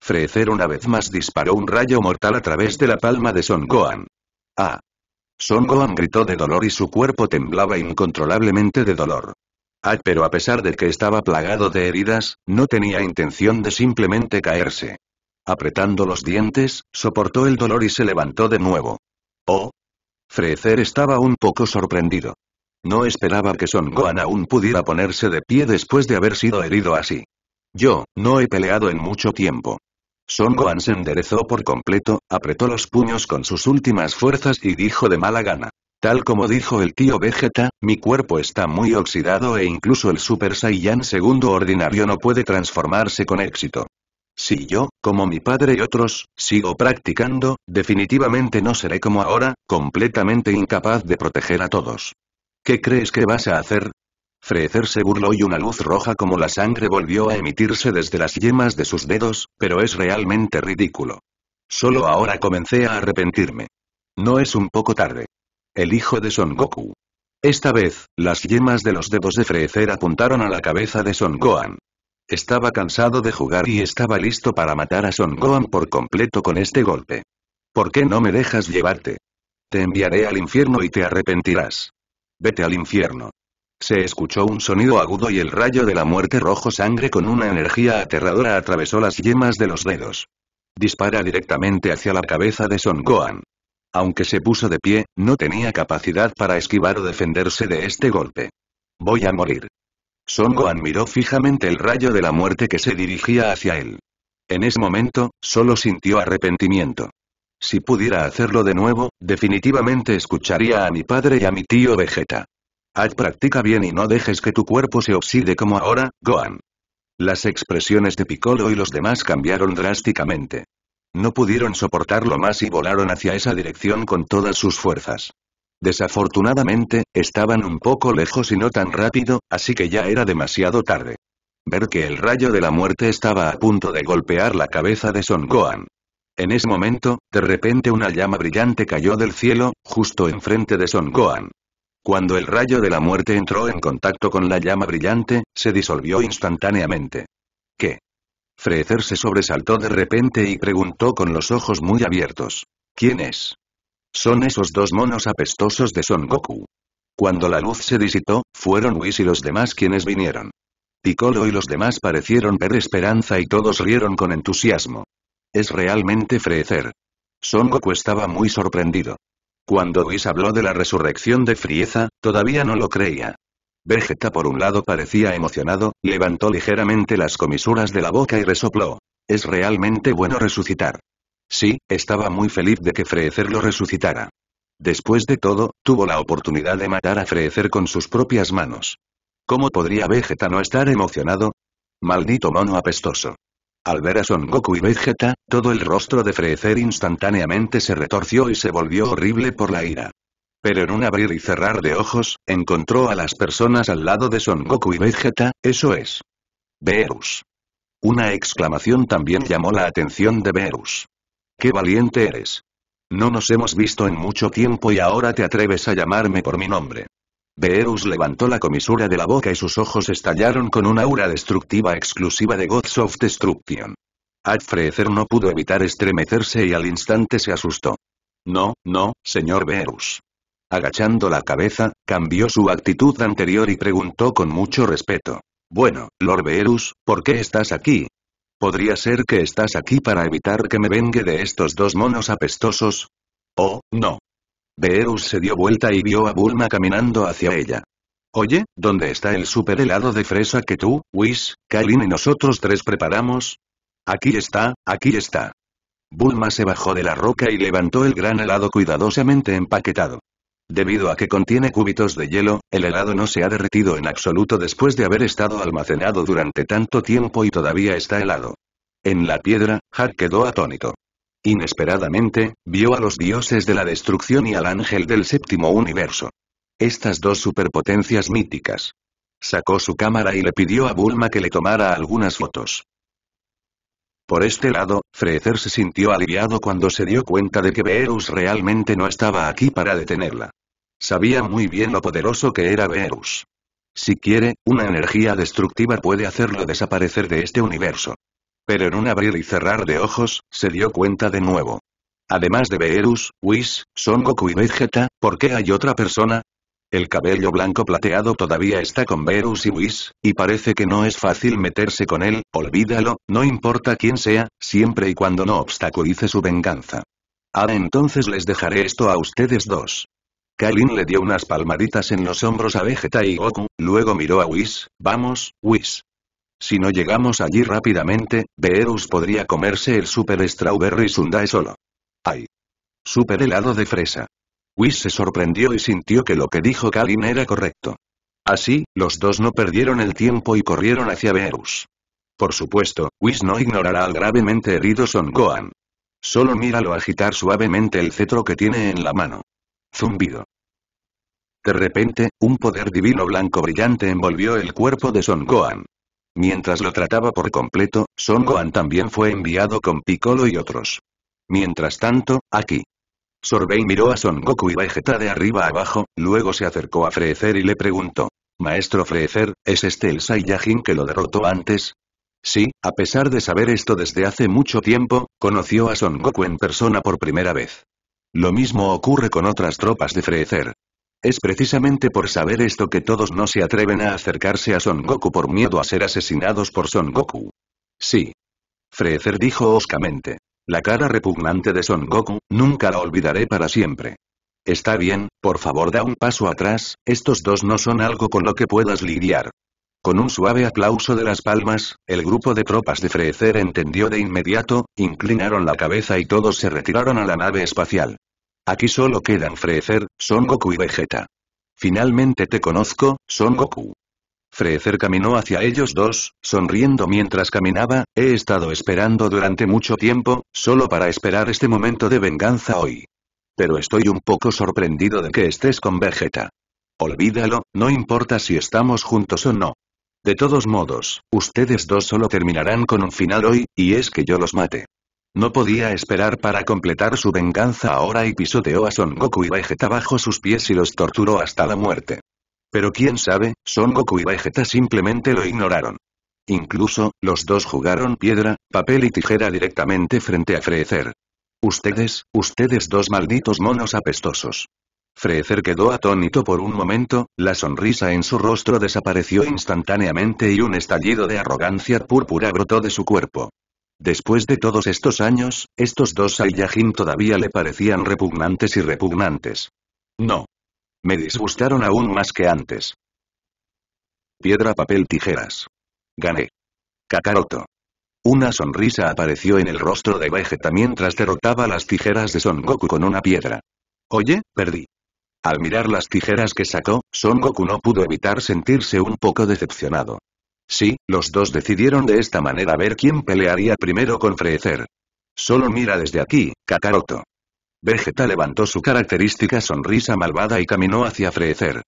Frecer una vez más disparó un rayo mortal a través de la palma de Son Gohan. ¡Ah! Son Gohan gritó de dolor y su cuerpo temblaba incontrolablemente de dolor. Ah, pero a pesar de que estaba plagado de heridas, no tenía intención de simplemente caerse. Apretando los dientes, soportó el dolor y se levantó de nuevo. Oh. Frecer estaba un poco sorprendido. No esperaba que Son Gohan aún pudiera ponerse de pie después de haber sido herido así. Yo, no he peleado en mucho tiempo. Son Gohan se enderezó por completo, apretó los puños con sus últimas fuerzas y dijo de mala gana. Tal como dijo el tío Vegeta, mi cuerpo está muy oxidado e incluso el Super Saiyan segundo ordinario no puede transformarse con éxito. Si yo, como mi padre y otros, sigo practicando, definitivamente no seré como ahora, completamente incapaz de proteger a todos. ¿Qué crees que vas a hacer? Frecer se burló y una luz roja como la sangre volvió a emitirse desde las yemas de sus dedos, pero es realmente ridículo. Solo ahora comencé a arrepentirme. No es un poco tarde. El hijo de Son Goku. Esta vez, las yemas de los dedos de Frecer apuntaron a la cabeza de Son Gohan. Estaba cansado de jugar y estaba listo para matar a Son Gohan por completo con este golpe. ¿Por qué no me dejas llevarte? Te enviaré al infierno y te arrepentirás. Vete al infierno. Se escuchó un sonido agudo y el rayo de la muerte rojo sangre con una energía aterradora atravesó las yemas de los dedos. Dispara directamente hacia la cabeza de Son Gohan. Aunque se puso de pie, no tenía capacidad para esquivar o defenderse de este golpe. Voy a morir. Son Gohan miró fijamente el rayo de la muerte que se dirigía hacia él. En ese momento, solo sintió arrepentimiento. Si pudiera hacerlo de nuevo, definitivamente escucharía a mi padre y a mi tío Vegeta. Haz practica bien y no dejes que tu cuerpo se oxide como ahora, Gohan. Las expresiones de Piccolo y los demás cambiaron drásticamente. No pudieron soportarlo más y volaron hacia esa dirección con todas sus fuerzas. Desafortunadamente, estaban un poco lejos y no tan rápido, así que ya era demasiado tarde. Ver que el rayo de la muerte estaba a punto de golpear la cabeza de Son Gohan, en ese momento, de repente una llama brillante cayó del cielo, justo enfrente de Son Gohan. Cuando el rayo de la muerte entró en contacto con la llama brillante, se disolvió instantáneamente. ¿Qué? Frezer se sobresaltó de repente y preguntó con los ojos muy abiertos. ¿Quién es? Son esos dos monos apestosos de Son Goku. Cuando la luz se disipó, fueron Whis y los demás quienes vinieron. Piccolo y los demás parecieron ver esperanza y todos rieron con entusiasmo. Es realmente Frecer. Son Goku estaba muy sorprendido. Cuando Luis habló de la resurrección de Frieza, todavía no lo creía. Vegeta por un lado parecía emocionado, levantó ligeramente las comisuras de la boca y resopló. Es realmente bueno resucitar. Sí, estaba muy feliz de que Frecer lo resucitara. Después de todo, tuvo la oportunidad de matar a Frecer con sus propias manos. ¿Cómo podría Vegeta no estar emocionado? Maldito mono apestoso. Al ver a Son Goku y Vegeta, todo el rostro de Frecer instantáneamente se retorció y se volvió horrible por la ira. Pero en un abrir y cerrar de ojos, encontró a las personas al lado de Son Goku y Vegeta, eso es. Beerus. Una exclamación también llamó la atención de Verus. ¡Qué valiente eres! No nos hemos visto en mucho tiempo y ahora te atreves a llamarme por mi nombre. Beerus levantó la comisura de la boca y sus ojos estallaron con una aura destructiva exclusiva de Gods of Destruction. Adfrecer no pudo evitar estremecerse y al instante se asustó. No, no, señor Beerus. Agachando la cabeza, cambió su actitud anterior y preguntó con mucho respeto. Bueno, Lord Beerus, ¿por qué estás aquí? ¿Podría ser que estás aquí para evitar que me vengue de estos dos monos apestosos? Oh, no. Beerus se dio vuelta y vio a Bulma caminando hacia ella. Oye, ¿dónde está el super helado de fresa que tú, Whis, Kailin y nosotros tres preparamos? Aquí está, aquí está. Bulma se bajó de la roca y levantó el gran helado cuidadosamente empaquetado. Debido a que contiene cúbitos de hielo, el helado no se ha derretido en absoluto después de haber estado almacenado durante tanto tiempo y todavía está helado. En la piedra, Hart quedó atónito. Inesperadamente, vio a los dioses de la destrucción y al ángel del séptimo universo. Estas dos superpotencias míticas. Sacó su cámara y le pidió a Bulma que le tomara algunas fotos. Por este lado, Frezer se sintió aliviado cuando se dio cuenta de que Beerus realmente no estaba aquí para detenerla. Sabía muy bien lo poderoso que era Beerus. Si quiere, una energía destructiva puede hacerlo desaparecer de este universo. Pero en un abrir y cerrar de ojos, se dio cuenta de nuevo. Además de Beerus, Whis, Son Goku y Vegeta, ¿por qué hay otra persona? El cabello blanco plateado todavía está con Beerus y Whis, y parece que no es fácil meterse con él, olvídalo, no importa quién sea, siempre y cuando no obstaculice su venganza. Ah entonces les dejaré esto a ustedes dos. Kalin le dio unas palmaditas en los hombros a Vegeta y Goku, luego miró a Whis, vamos, Whis. Si no llegamos allí rápidamente, Beerus podría comerse el Super Strawberry Sundae solo. ¡Ay! Super helado de fresa. Whis se sorprendió y sintió que lo que dijo Kalin era correcto. Así, los dos no perdieron el tiempo y corrieron hacia Beerus. Por supuesto, Whis no ignorará al gravemente herido Son Gohan. Solo míralo agitar suavemente el cetro que tiene en la mano. Zumbido. De repente, un poder divino blanco brillante envolvió el cuerpo de Son Gohan. Mientras lo trataba por completo, Son Gohan también fue enviado con Piccolo y otros. Mientras tanto, aquí. Sorbey miró a Son Goku y Vegeta de arriba abajo, luego se acercó a Freezer y le preguntó. Maestro Freezer, ¿es este el Saiyajin que lo derrotó antes? Sí, a pesar de saber esto desde hace mucho tiempo, conoció a Son Goku en persona por primera vez. Lo mismo ocurre con otras tropas de Freezer. Es precisamente por saber esto que todos no se atreven a acercarse a Son Goku por miedo a ser asesinados por Son Goku. Sí. Freezer dijo oscamente. La cara repugnante de Son Goku, nunca la olvidaré para siempre. Está bien, por favor da un paso atrás, estos dos no son algo con lo que puedas lidiar. Con un suave aplauso de las palmas, el grupo de tropas de Freezer entendió de inmediato, inclinaron la cabeza y todos se retiraron a la nave espacial. Aquí solo quedan Freezer, Son Goku y Vegeta. Finalmente te conozco, Son Goku. Freezer caminó hacia ellos dos, sonriendo mientras caminaba, he estado esperando durante mucho tiempo, solo para esperar este momento de venganza hoy. Pero estoy un poco sorprendido de que estés con Vegeta. Olvídalo, no importa si estamos juntos o no. De todos modos, ustedes dos solo terminarán con un final hoy, y es que yo los mate. No podía esperar para completar su venganza ahora y pisoteó a Son Goku y Vegeta bajo sus pies y los torturó hasta la muerte. Pero quién sabe, Son Goku y Vegeta simplemente lo ignoraron. Incluso, los dos jugaron piedra, papel y tijera directamente frente a Freezer. Ustedes, ustedes dos malditos monos apestosos. Frezer quedó atónito por un momento, la sonrisa en su rostro desapareció instantáneamente y un estallido de arrogancia púrpura brotó de su cuerpo. Después de todos estos años, estos dos Saiyajin todavía le parecían repugnantes y repugnantes. No. Me disgustaron aún más que antes. Piedra, papel, tijeras. Gané. Kakaroto. Una sonrisa apareció en el rostro de Vegeta mientras derrotaba las tijeras de Son Goku con una piedra. Oye, perdí. Al mirar las tijeras que sacó, Son Goku no pudo evitar sentirse un poco decepcionado. Sí, los dos decidieron de esta manera ver quién pelearía primero con Freezer. Solo mira desde aquí, Kakaroto. Vegeta levantó su característica sonrisa malvada y caminó hacia Freezer.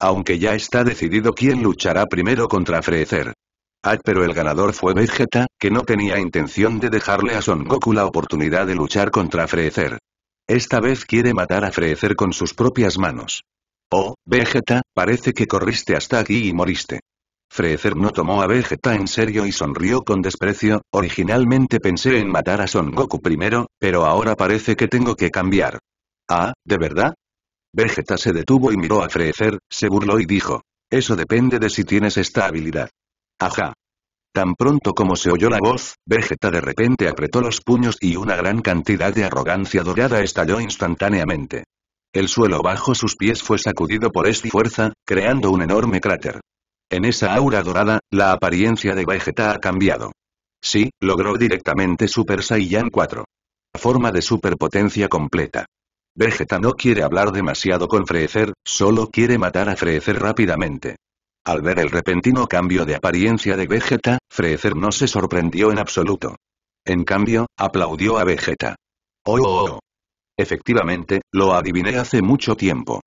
Aunque ya está decidido quién luchará primero contra Freecer. Ah, pero el ganador fue Vegeta, que no tenía intención de dejarle a Son Goku la oportunidad de luchar contra Freecer. Esta vez quiere matar a Freezer con sus propias manos. Oh, Vegeta, parece que corriste hasta aquí y moriste. Freezer no tomó a Vegeta en serio y sonrió con desprecio, originalmente pensé en matar a Son Goku primero, pero ahora parece que tengo que cambiar. Ah, ¿de verdad? Vegeta se detuvo y miró a Freezer, se burló y dijo. Eso depende de si tienes esta habilidad. Ajá. Tan pronto como se oyó la voz, Vegeta de repente apretó los puños y una gran cantidad de arrogancia dorada estalló instantáneamente. El suelo bajo sus pies fue sacudido por esta fuerza, creando un enorme cráter. En esa aura dorada, la apariencia de Vegeta ha cambiado. Sí, logró directamente Super Saiyan 4. Forma de superpotencia completa. Vegeta no quiere hablar demasiado con Freezer, solo quiere matar a Freezer rápidamente. Al ver el repentino cambio de apariencia de Vegeta, Freezer no se sorprendió en absoluto. En cambio, aplaudió a Vegeta. oh, oh! oh. Efectivamente, lo adiviné hace mucho tiempo.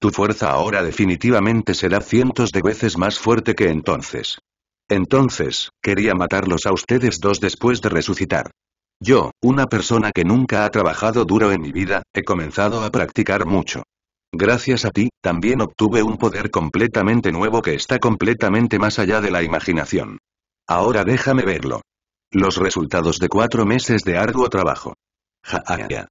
Tu fuerza ahora definitivamente será cientos de veces más fuerte que entonces. Entonces, quería matarlos a ustedes dos después de resucitar. Yo, una persona que nunca ha trabajado duro en mi vida, he comenzado a practicar mucho. Gracias a ti, también obtuve un poder completamente nuevo que está completamente más allá de la imaginación. Ahora déjame verlo. Los resultados de cuatro meses de arduo trabajo. Ja, ja, ja.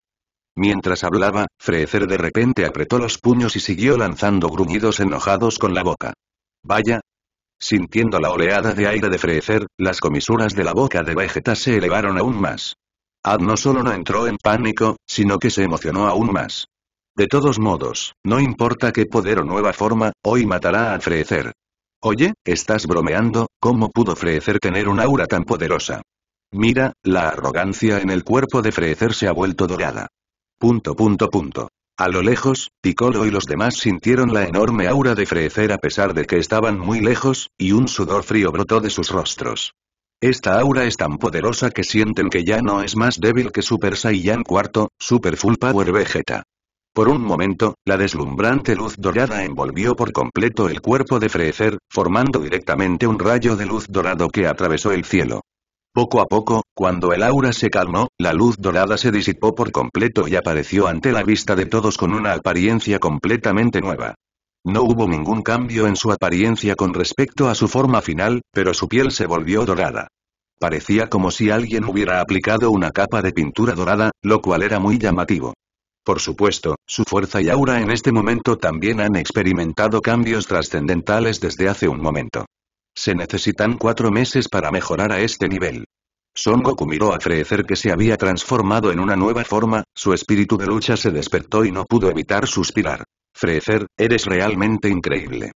Mientras hablaba, Freezer de repente apretó los puños y siguió lanzando gruñidos enojados con la boca. Vaya. Sintiendo la oleada de aire de Freezer, las comisuras de la boca de Vegeta se elevaron aún más. Ad no solo no entró en pánico, sino que se emocionó aún más. De todos modos, no importa qué poder o nueva forma, hoy matará a Freezer. Oye, estás bromeando, ¿cómo pudo Freezer tener un aura tan poderosa? Mira, la arrogancia en el cuerpo de Freezer se ha vuelto dorada. Punto punto punto. A lo lejos, Piccolo y los demás sintieron la enorme aura de Frecer a pesar de que estaban muy lejos, y un sudor frío brotó de sus rostros. Esta aura es tan poderosa que sienten que ya no es más débil que Super Saiyan IV, Super Full Power Vegeta. Por un momento, la deslumbrante luz dorada envolvió por completo el cuerpo de Frecer, formando directamente un rayo de luz dorado que atravesó el cielo. Poco a poco, cuando el aura se calmó, la luz dorada se disipó por completo y apareció ante la vista de todos con una apariencia completamente nueva. No hubo ningún cambio en su apariencia con respecto a su forma final, pero su piel se volvió dorada. Parecía como si alguien hubiera aplicado una capa de pintura dorada, lo cual era muy llamativo. Por supuesto, su fuerza y aura en este momento también han experimentado cambios trascendentales desde hace un momento. Se necesitan cuatro meses para mejorar a este nivel. Son Goku miró a Freezer que se había transformado en una nueva forma, su espíritu de lucha se despertó y no pudo evitar suspirar. Freezer, eres realmente increíble.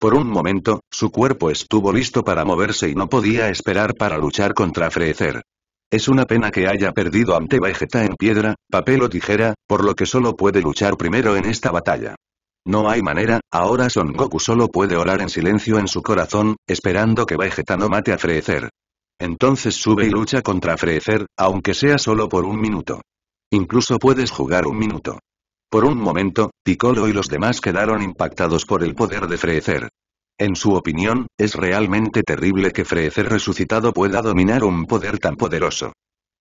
Por un momento, su cuerpo estuvo listo para moverse y no podía esperar para luchar contra Freezer. Es una pena que haya perdido ante Vegeta en piedra, papel o tijera, por lo que solo puede luchar primero en esta batalla. No hay manera, ahora Son Goku solo puede orar en silencio en su corazón, esperando que Vegeta no mate a Frecer. Entonces sube y lucha contra Freezer, aunque sea solo por un minuto. Incluso puedes jugar un minuto. Por un momento, Piccolo y los demás quedaron impactados por el poder de Freezer. En su opinión, es realmente terrible que Freezer resucitado pueda dominar un poder tan poderoso.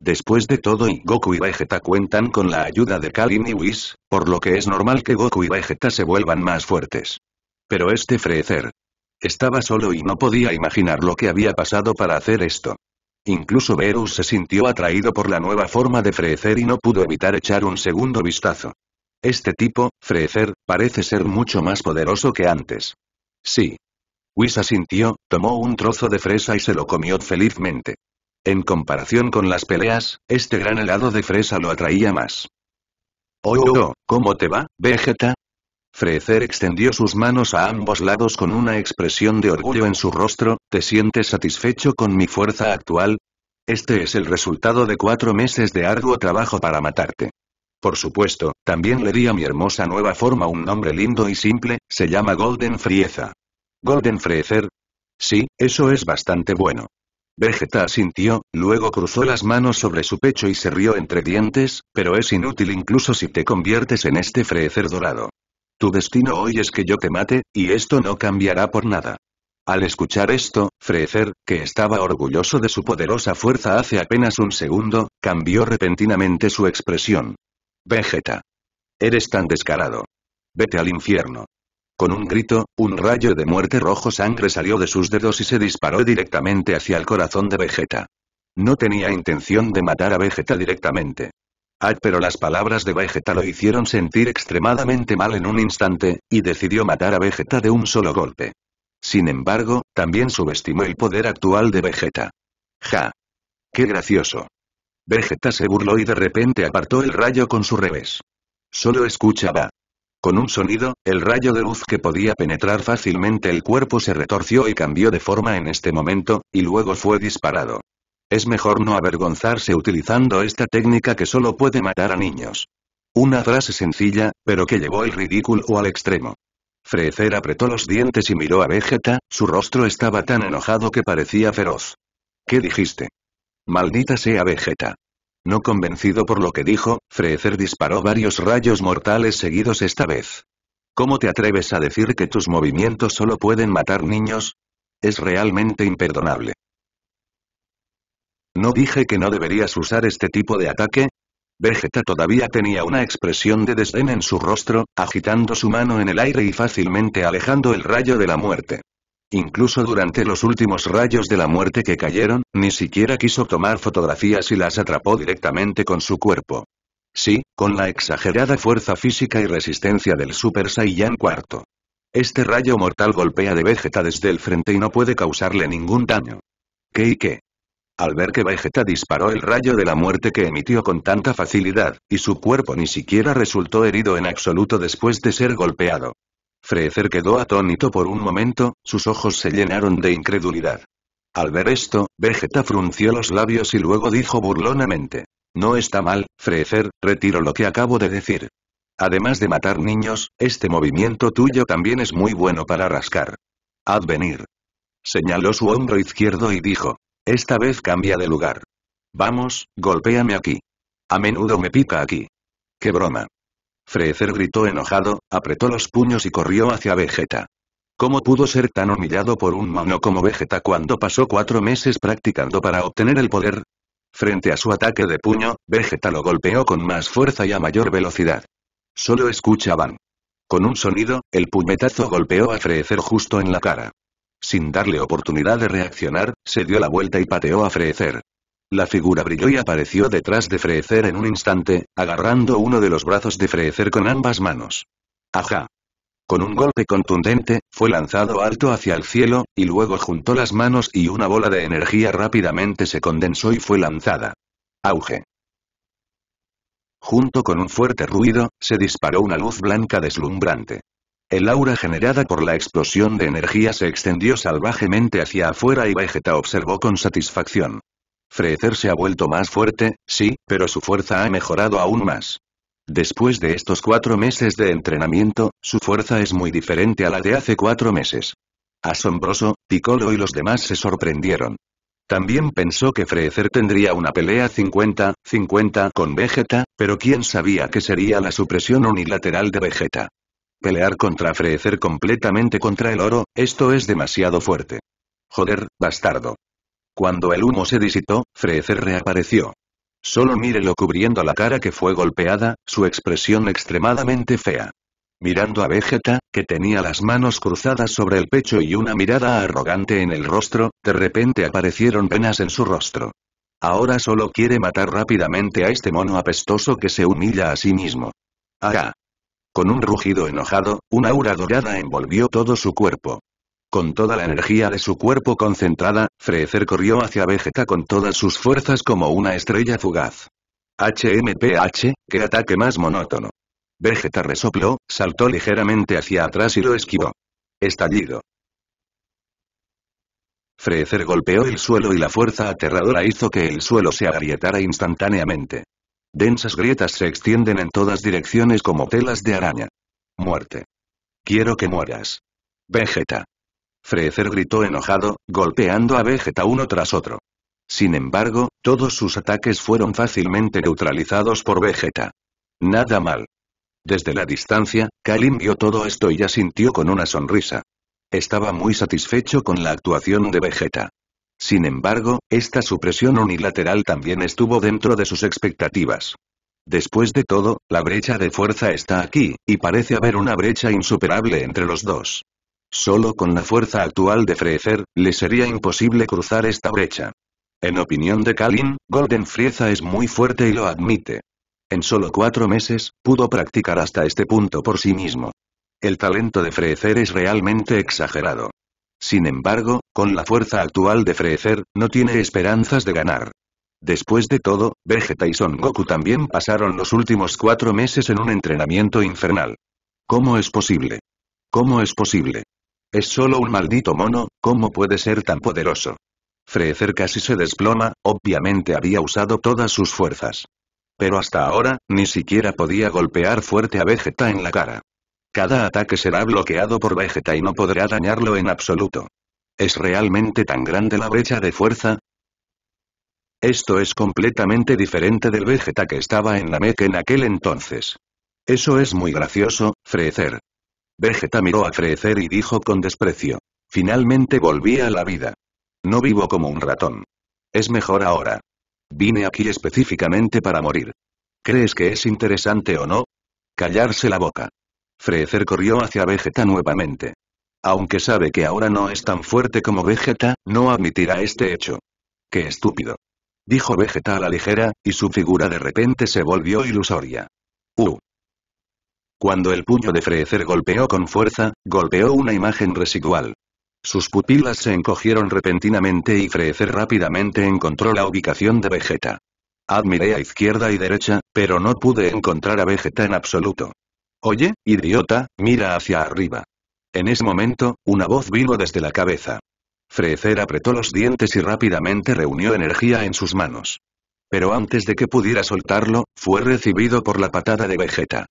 Después de todo y Goku y Vegeta cuentan con la ayuda de Kalin y Whis, por lo que es normal que Goku y Vegeta se vuelvan más fuertes. Pero este Freezer. Estaba solo y no podía imaginar lo que había pasado para hacer esto. Incluso Beerus se sintió atraído por la nueva forma de Freezer y no pudo evitar echar un segundo vistazo. Este tipo, Freezer, parece ser mucho más poderoso que antes. Sí. Whis asintió, tomó un trozo de fresa y se lo comió felizmente. En comparación con las peleas, este gran helado de fresa lo atraía más. Oh, oh, ¿cómo te va, Vegeta? Frecer extendió sus manos a ambos lados con una expresión de orgullo en su rostro, ¿te sientes satisfecho con mi fuerza actual? Este es el resultado de cuatro meses de arduo trabajo para matarte. Por supuesto, también le di a mi hermosa nueva forma un nombre lindo y simple, se llama Golden Frieza. Golden Freezer. Sí, eso es bastante bueno. Vegeta asintió, luego cruzó las manos sobre su pecho y se rió entre dientes, pero es inútil incluso si te conviertes en este freecer dorado. Tu destino hoy es que yo te mate, y esto no cambiará por nada. Al escuchar esto, Frecer, que estaba orgulloso de su poderosa fuerza hace apenas un segundo, cambió repentinamente su expresión. Vegeta. Eres tan descarado. Vete al infierno. Con un grito, un rayo de muerte rojo sangre salió de sus dedos y se disparó directamente hacia el corazón de Vegeta. No tenía intención de matar a Vegeta directamente. Ah, pero las palabras de Vegeta lo hicieron sentir extremadamente mal en un instante, y decidió matar a Vegeta de un solo golpe. Sin embargo, también subestimó el poder actual de Vegeta. ¡Ja! ¡Qué gracioso! Vegeta se burló y de repente apartó el rayo con su revés. Solo escuchaba. Con un sonido, el rayo de luz que podía penetrar fácilmente el cuerpo se retorció y cambió de forma en este momento, y luego fue disparado. Es mejor no avergonzarse utilizando esta técnica que solo puede matar a niños. Una frase sencilla, pero que llevó el ridículo al extremo. Frecer apretó los dientes y miró a Vegeta, su rostro estaba tan enojado que parecía feroz. ¿Qué dijiste? Maldita sea Vegeta. No convencido por lo que dijo, Freezer disparó varios rayos mortales seguidos esta vez. ¿Cómo te atreves a decir que tus movimientos solo pueden matar niños? Es realmente imperdonable. ¿No dije que no deberías usar este tipo de ataque? Vegeta todavía tenía una expresión de desdén en su rostro, agitando su mano en el aire y fácilmente alejando el rayo de la muerte. Incluso durante los últimos rayos de la muerte que cayeron, ni siquiera quiso tomar fotografías y las atrapó directamente con su cuerpo. Sí, con la exagerada fuerza física y resistencia del Super Saiyan cuarto. Este rayo mortal golpea de Vegeta desde el frente y no puede causarle ningún daño. ¿Qué y qué? Al ver que Vegeta disparó el rayo de la muerte que emitió con tanta facilidad, y su cuerpo ni siquiera resultó herido en absoluto después de ser golpeado. Freezer quedó atónito por un momento, sus ojos se llenaron de incredulidad. Al ver esto, Vegeta frunció los labios y luego dijo burlonamente. No está mal, Freezer, retiro lo que acabo de decir. Además de matar niños, este movimiento tuyo también es muy bueno para rascar. Advenir. Señaló su hombro izquierdo y dijo. Esta vez cambia de lugar. Vamos, golpéame aquí. A menudo me pica aquí. ¡Qué broma! Freezer gritó enojado, apretó los puños y corrió hacia Vegeta. ¿Cómo pudo ser tan humillado por un mono como Vegeta cuando pasó cuatro meses practicando para obtener el poder? Frente a su ataque de puño, Vegeta lo golpeó con más fuerza y a mayor velocidad. Solo escuchaban. Con un sonido, el puñetazo golpeó a Freezer justo en la cara. Sin darle oportunidad de reaccionar, se dio la vuelta y pateó a Freezer. La figura brilló y apareció detrás de Frecer en un instante, agarrando uno de los brazos de Frecer con ambas manos. ¡Ajá! Con un golpe contundente, fue lanzado alto hacia el cielo, y luego juntó las manos y una bola de energía rápidamente se condensó y fue lanzada. Auge. Junto con un fuerte ruido, se disparó una luz blanca deslumbrante. El aura generada por la explosión de energía se extendió salvajemente hacia afuera y Vegeta observó con satisfacción. Frecer se ha vuelto más fuerte, sí, pero su fuerza ha mejorado aún más. Después de estos cuatro meses de entrenamiento, su fuerza es muy diferente a la de hace cuatro meses. Asombroso, Piccolo y los demás se sorprendieron. También pensó que Freezer tendría una pelea 50-50 con Vegeta, pero quién sabía que sería la supresión unilateral de Vegeta. Pelear contra Freecer completamente contra el oro, esto es demasiado fuerte. Joder, bastardo. Cuando el humo se disitó, Freezer reapareció. Solo mírelo cubriendo la cara que fue golpeada, su expresión extremadamente fea. Mirando a Vegeta, que tenía las manos cruzadas sobre el pecho y una mirada arrogante en el rostro, de repente aparecieron penas en su rostro. Ahora solo quiere matar rápidamente a este mono apestoso que se humilla a sí mismo. Ara. Con un rugido enojado, una aura dorada envolvió todo su cuerpo. Con toda la energía de su cuerpo concentrada, Freezer corrió hacia Vegeta con todas sus fuerzas como una estrella fugaz. HMPH, qué ataque más monótono. Vegeta resopló, saltó ligeramente hacia atrás y lo esquivó. Estallido. Freezer golpeó el suelo y la fuerza aterradora hizo que el suelo se agrietara instantáneamente. Densas grietas se extienden en todas direcciones como telas de araña. Muerte. Quiero que mueras. Vegeta. Freezer gritó enojado, golpeando a Vegeta uno tras otro. Sin embargo, todos sus ataques fueron fácilmente neutralizados por Vegeta. Nada mal. Desde la distancia, Kalin vio todo esto y ya sintió con una sonrisa. Estaba muy satisfecho con la actuación de Vegeta. Sin embargo, esta supresión unilateral también estuvo dentro de sus expectativas. Después de todo, la brecha de fuerza está aquí, y parece haber una brecha insuperable entre los dos. Solo con la fuerza actual de Freezer, le sería imposible cruzar esta brecha. En opinión de Kalin, Golden Frieza es muy fuerte y lo admite. En solo cuatro meses, pudo practicar hasta este punto por sí mismo. El talento de Freezer es realmente exagerado. Sin embargo, con la fuerza actual de Freezer, no tiene esperanzas de ganar. Después de todo, Vegeta y Son Goku también pasaron los últimos cuatro meses en un entrenamiento infernal. ¿Cómo es posible? ¿Cómo es posible? Es solo un maldito mono, ¿cómo puede ser tan poderoso? Freezer casi se desploma, obviamente había usado todas sus fuerzas. Pero hasta ahora, ni siquiera podía golpear fuerte a Vegeta en la cara. Cada ataque será bloqueado por Vegeta y no podrá dañarlo en absoluto. ¿Es realmente tan grande la brecha de fuerza? Esto es completamente diferente del Vegeta que estaba en la Mecha en aquel entonces. Eso es muy gracioso, Freezer. Vegeta miró a Freezer y dijo con desprecio. Finalmente volví a la vida. No vivo como un ratón. Es mejor ahora. Vine aquí específicamente para morir. ¿Crees que es interesante o no? Callarse la boca. Freezer corrió hacia Vegeta nuevamente. Aunque sabe que ahora no es tan fuerte como Vegeta, no admitirá este hecho. ¡Qué estúpido! Dijo Vegeta a la ligera, y su figura de repente se volvió ilusoria. Uh. Cuando el puño de Freezer golpeó con fuerza, golpeó una imagen residual. Sus pupilas se encogieron repentinamente y Freecer rápidamente encontró la ubicación de Vegeta. Admiré a izquierda y derecha, pero no pude encontrar a Vegeta en absoluto. Oye, idiota, mira hacia arriba. En ese momento, una voz vino desde la cabeza. Freezer apretó los dientes y rápidamente reunió energía en sus manos. Pero antes de que pudiera soltarlo, fue recibido por la patada de Vegeta.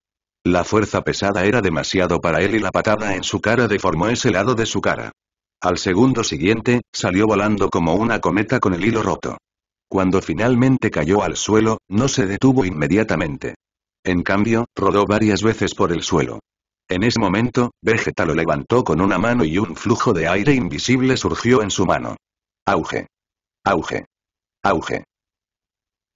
La fuerza pesada era demasiado para él y la patada en su cara deformó ese lado de su cara. Al segundo siguiente, salió volando como una cometa con el hilo roto. Cuando finalmente cayó al suelo, no se detuvo inmediatamente. En cambio, rodó varias veces por el suelo. En ese momento, Vegeta lo levantó con una mano y un flujo de aire invisible surgió en su mano. Auge. Auge. Auge.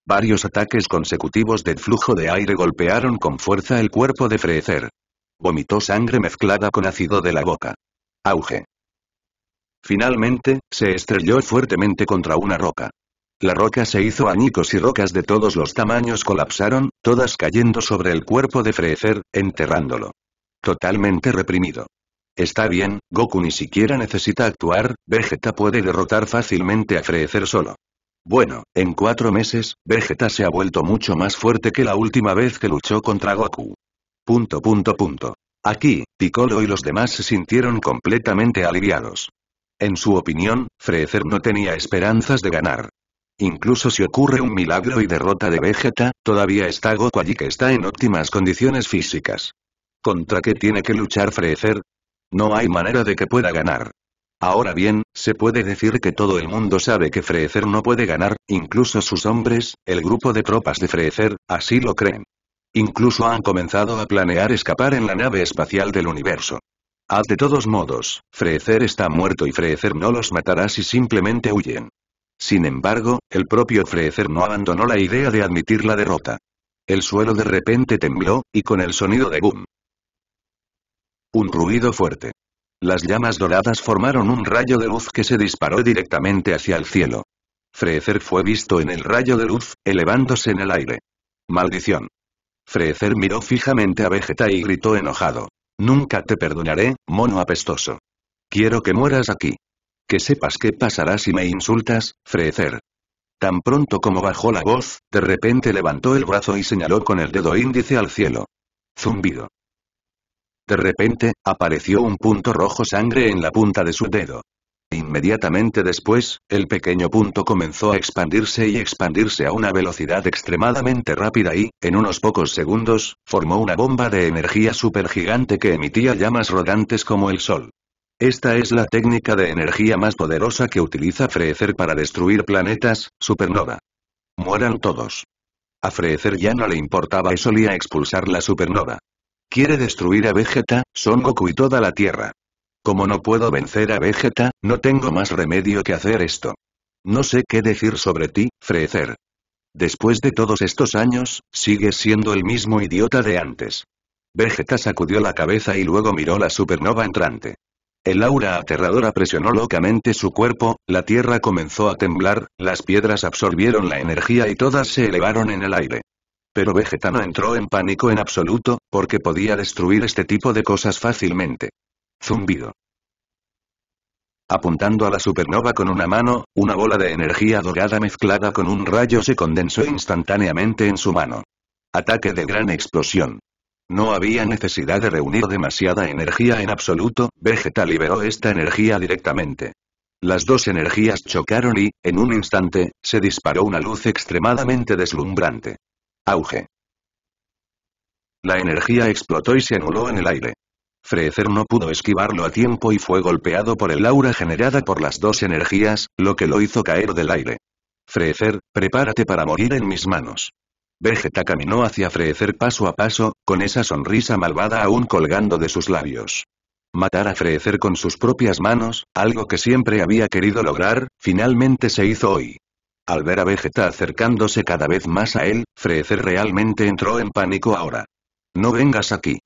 Varios ataques consecutivos del flujo de aire golpearon con fuerza el cuerpo de Freezer. Vomitó sangre mezclada con ácido de la boca. Auge. Finalmente, se estrelló fuertemente contra una roca. La roca se hizo añicos y rocas de todos los tamaños colapsaron, todas cayendo sobre el cuerpo de Freezer, enterrándolo. Totalmente reprimido. Está bien, Goku ni siquiera necesita actuar, Vegeta puede derrotar fácilmente a Freezer solo. Bueno, en cuatro meses, Vegeta se ha vuelto mucho más fuerte que la última vez que luchó contra Goku. Punto punto punto. Aquí, Piccolo y los demás se sintieron completamente aliviados. En su opinión, Freezer no tenía esperanzas de ganar. Incluso si ocurre un milagro y derrota de Vegeta, todavía está Goku allí que está en óptimas condiciones físicas. ¿Contra qué tiene que luchar Freezer? No hay manera de que pueda ganar. Ahora bien, se puede decir que todo el mundo sabe que Freecer no puede ganar, incluso sus hombres, el grupo de tropas de Freecer, así lo creen. Incluso han comenzado a planear escapar en la nave espacial del universo. Haz ah, de todos modos, Freecer está muerto y Freecer no los matará si simplemente huyen. Sin embargo, el propio Freecer no abandonó la idea de admitir la derrota. El suelo de repente tembló, y con el sonido de boom. Un ruido fuerte. Las llamas doradas formaron un rayo de luz que se disparó directamente hacia el cielo. Freezer fue visto en el rayo de luz, elevándose en el aire. Maldición. Freezer miró fijamente a Vegeta y gritó enojado. Nunca te perdonaré, mono apestoso. Quiero que mueras aquí. Que sepas qué pasará si me insultas, Freezer. Tan pronto como bajó la voz, de repente levantó el brazo y señaló con el dedo índice al cielo. Zumbido. De repente, apareció un punto rojo sangre en la punta de su dedo. Inmediatamente después, el pequeño punto comenzó a expandirse y expandirse a una velocidad extremadamente rápida y, en unos pocos segundos, formó una bomba de energía supergigante que emitía llamas rodantes como el sol. Esta es la técnica de energía más poderosa que utiliza Frecer para destruir planetas, supernova. Mueran todos. A Frecer ya no le importaba y solía expulsar la supernova. Quiere destruir a Vegeta, Son Goku y toda la Tierra. Como no puedo vencer a Vegeta, no tengo más remedio que hacer esto. No sé qué decir sobre ti, Freezer. Después de todos estos años, sigues siendo el mismo idiota de antes. Vegeta sacudió la cabeza y luego miró la supernova entrante. El aura aterradora presionó locamente su cuerpo, la tierra comenzó a temblar, las piedras absorbieron la energía y todas se elevaron en el aire pero Vegeta no entró en pánico en absoluto, porque podía destruir este tipo de cosas fácilmente. Zumbido. Apuntando a la supernova con una mano, una bola de energía dorada mezclada con un rayo se condensó instantáneamente en su mano. Ataque de gran explosión. No había necesidad de reunir demasiada energía en absoluto, Vegeta liberó esta energía directamente. Las dos energías chocaron y, en un instante, se disparó una luz extremadamente deslumbrante. Auge. La energía explotó y se anuló en el aire. Frecer no pudo esquivarlo a tiempo y fue golpeado por el aura generada por las dos energías, lo que lo hizo caer del aire. Frecer, prepárate para morir en mis manos. Vegeta caminó hacia Frecer paso a paso, con esa sonrisa malvada aún colgando de sus labios. Matar a Frecer con sus propias manos, algo que siempre había querido lograr, finalmente se hizo hoy. Al ver a Vegeta acercándose cada vez más a él, Frecer realmente entró en pánico ahora. No vengas aquí.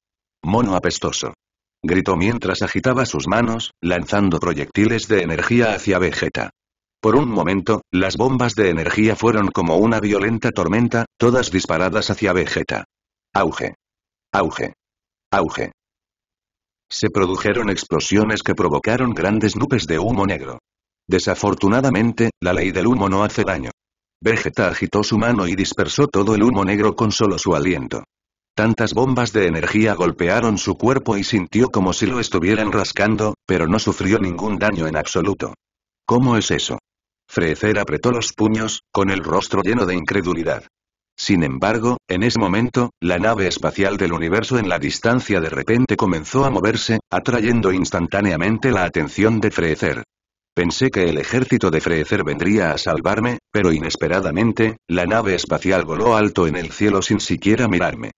Mono apestoso. Gritó mientras agitaba sus manos, lanzando proyectiles de energía hacia Vegeta. Por un momento, las bombas de energía fueron como una violenta tormenta, todas disparadas hacia Vegeta. Auge. Auge. Auge. Se produjeron explosiones que provocaron grandes nubes de humo negro. Desafortunadamente, la ley del humo no hace daño. Vegeta agitó su mano y dispersó todo el humo negro con solo su aliento. Tantas bombas de energía golpearon su cuerpo y sintió como si lo estuvieran rascando, pero no sufrió ningún daño en absoluto. ¿Cómo es eso? Frecer apretó los puños, con el rostro lleno de incredulidad. Sin embargo, en ese momento, la nave espacial del universo en la distancia de repente comenzó a moverse, atrayendo instantáneamente la atención de Frecer. Pensé que el ejército de Freezer vendría a salvarme, pero inesperadamente, la nave espacial voló alto en el cielo sin siquiera mirarme.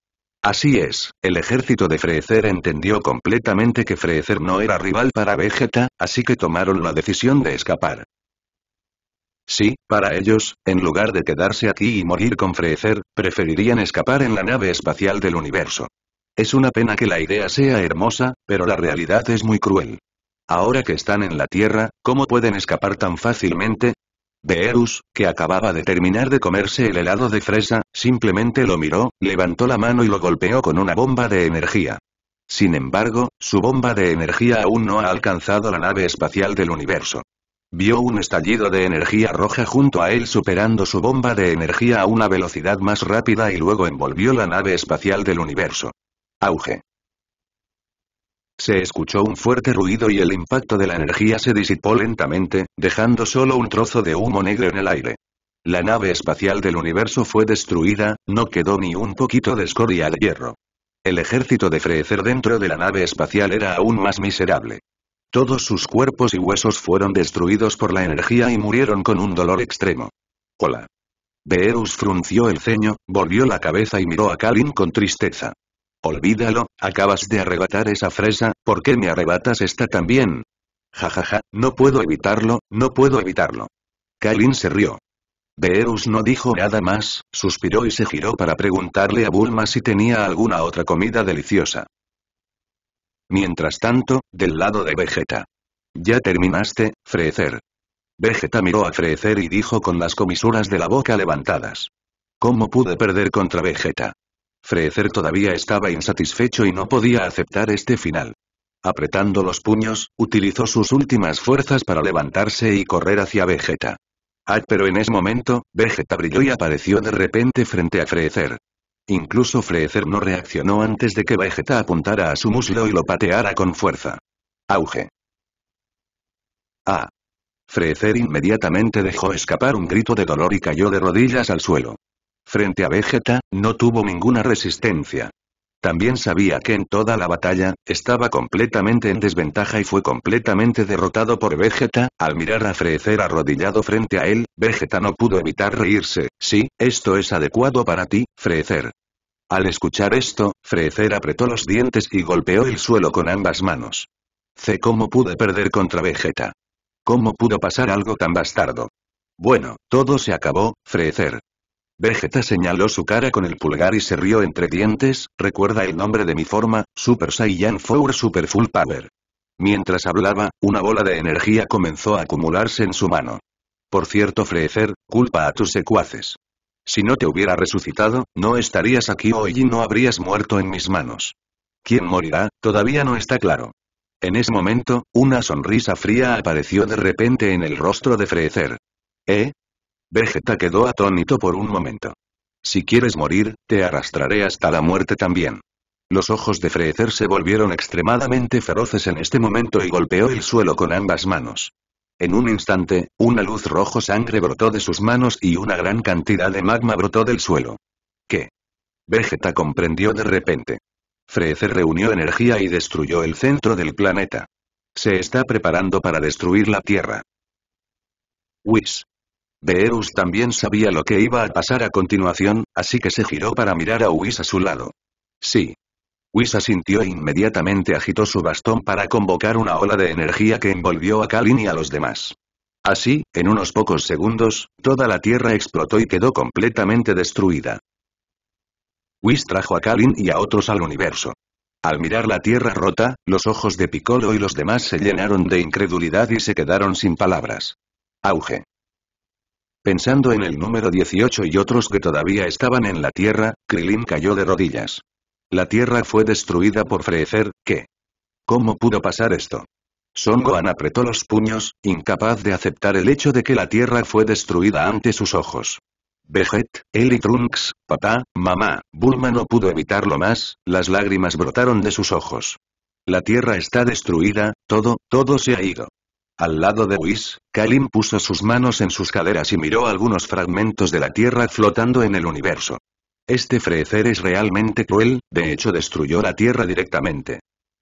Así es, el ejército de Freezer entendió completamente que Freezer no era rival para Vegeta, así que tomaron la decisión de escapar. Sí, para ellos, en lugar de quedarse aquí y morir con Freezer, preferirían escapar en la nave espacial del universo. Es una pena que la idea sea hermosa, pero la realidad es muy cruel. Ahora que están en la Tierra, ¿cómo pueden escapar tan fácilmente? Beerus, que acababa de terminar de comerse el helado de fresa, simplemente lo miró, levantó la mano y lo golpeó con una bomba de energía. Sin embargo, su bomba de energía aún no ha alcanzado la nave espacial del universo. Vio un estallido de energía roja junto a él superando su bomba de energía a una velocidad más rápida y luego envolvió la nave espacial del universo. Auge. Se escuchó un fuerte ruido y el impacto de la energía se disipó lentamente, dejando solo un trozo de humo negro en el aire. La nave espacial del universo fue destruida, no quedó ni un poquito de escoria de hierro. El ejército de Frecer dentro de la nave espacial era aún más miserable. Todos sus cuerpos y huesos fueron destruidos por la energía y murieron con un dolor extremo. Hola. Beerus frunció el ceño, volvió la cabeza y miró a Kalin con tristeza. Olvídalo, acabas de arrebatar esa fresa, ¿por qué me arrebatas esta también? Jajaja, ja, ja, no puedo evitarlo, no puedo evitarlo. Kailin se rió. Beerus no dijo nada más, suspiró y se giró para preguntarle a Bulma si tenía alguna otra comida deliciosa. Mientras tanto, del lado de Vegeta. Ya terminaste, frecer. Vegeta miró a frecer y dijo con las comisuras de la boca levantadas. ¿Cómo pude perder contra Vegeta? Freezer todavía estaba insatisfecho y no podía aceptar este final. Apretando los puños, utilizó sus últimas fuerzas para levantarse y correr hacia Vegeta. Ah, pero en ese momento, Vegeta brilló y apareció de repente frente a Freezer. Incluso Freezer no reaccionó antes de que Vegeta apuntara a su muslo y lo pateara con fuerza. Auge. Ah. Freezer inmediatamente dejó escapar un grito de dolor y cayó de rodillas al suelo frente a Vegeta, no tuvo ninguna resistencia. También sabía que en toda la batalla, estaba completamente en desventaja y fue completamente derrotado por Vegeta, al mirar a Frecer arrodillado frente a él, Vegeta no pudo evitar reírse, sí, esto es adecuado para ti, Frecer. Al escuchar esto, Frecer apretó los dientes y golpeó el suelo con ambas manos. C. ¿Cómo pude perder contra Vegeta? ¿Cómo pudo pasar algo tan bastardo? Bueno, todo se acabó, Frecer. Vegeta señaló su cara con el pulgar y se rió entre dientes, recuerda el nombre de mi forma, Super Saiyan Four Super Full Power. Mientras hablaba, una bola de energía comenzó a acumularse en su mano. Por cierto Freezer, culpa a tus secuaces. Si no te hubiera resucitado, no estarías aquí hoy y no habrías muerto en mis manos. ¿Quién morirá? Todavía no está claro. En ese momento, una sonrisa fría apareció de repente en el rostro de Freezer. ¿Eh? Vegeta quedó atónito por un momento. Si quieres morir, te arrastraré hasta la muerte también. Los ojos de Freezer se volvieron extremadamente feroces en este momento y golpeó el suelo con ambas manos. En un instante, una luz rojo sangre brotó de sus manos y una gran cantidad de magma brotó del suelo. ¿Qué? Vegeta comprendió de repente. Freezer reunió energía y destruyó el centro del planeta. Se está preparando para destruir la Tierra. Whis. Beerus también sabía lo que iba a pasar a continuación, así que se giró para mirar a Whis a su lado. Sí. Whis asintió e inmediatamente agitó su bastón para convocar una ola de energía que envolvió a Kalin y a los demás. Así, en unos pocos segundos, toda la tierra explotó y quedó completamente destruida. Whis trajo a Kalin y a otros al universo. Al mirar la tierra rota, los ojos de Piccolo y los demás se llenaron de incredulidad y se quedaron sin palabras. Auge. Pensando en el número 18 y otros que todavía estaban en la tierra, Krilin cayó de rodillas. La tierra fue destruida por Frecer, ¿qué? ¿Cómo pudo pasar esto? Son Gohan apretó los puños, incapaz de aceptar el hecho de que la tierra fue destruida ante sus ojos. Veget, él Trunks, papá, mamá, Bulma no pudo evitarlo más, las lágrimas brotaron de sus ojos. La tierra está destruida, todo, todo se ha ido. Al lado de Whis, Kalim puso sus manos en sus caderas y miró algunos fragmentos de la Tierra flotando en el universo. Este frecer es realmente cruel, de hecho destruyó la Tierra directamente.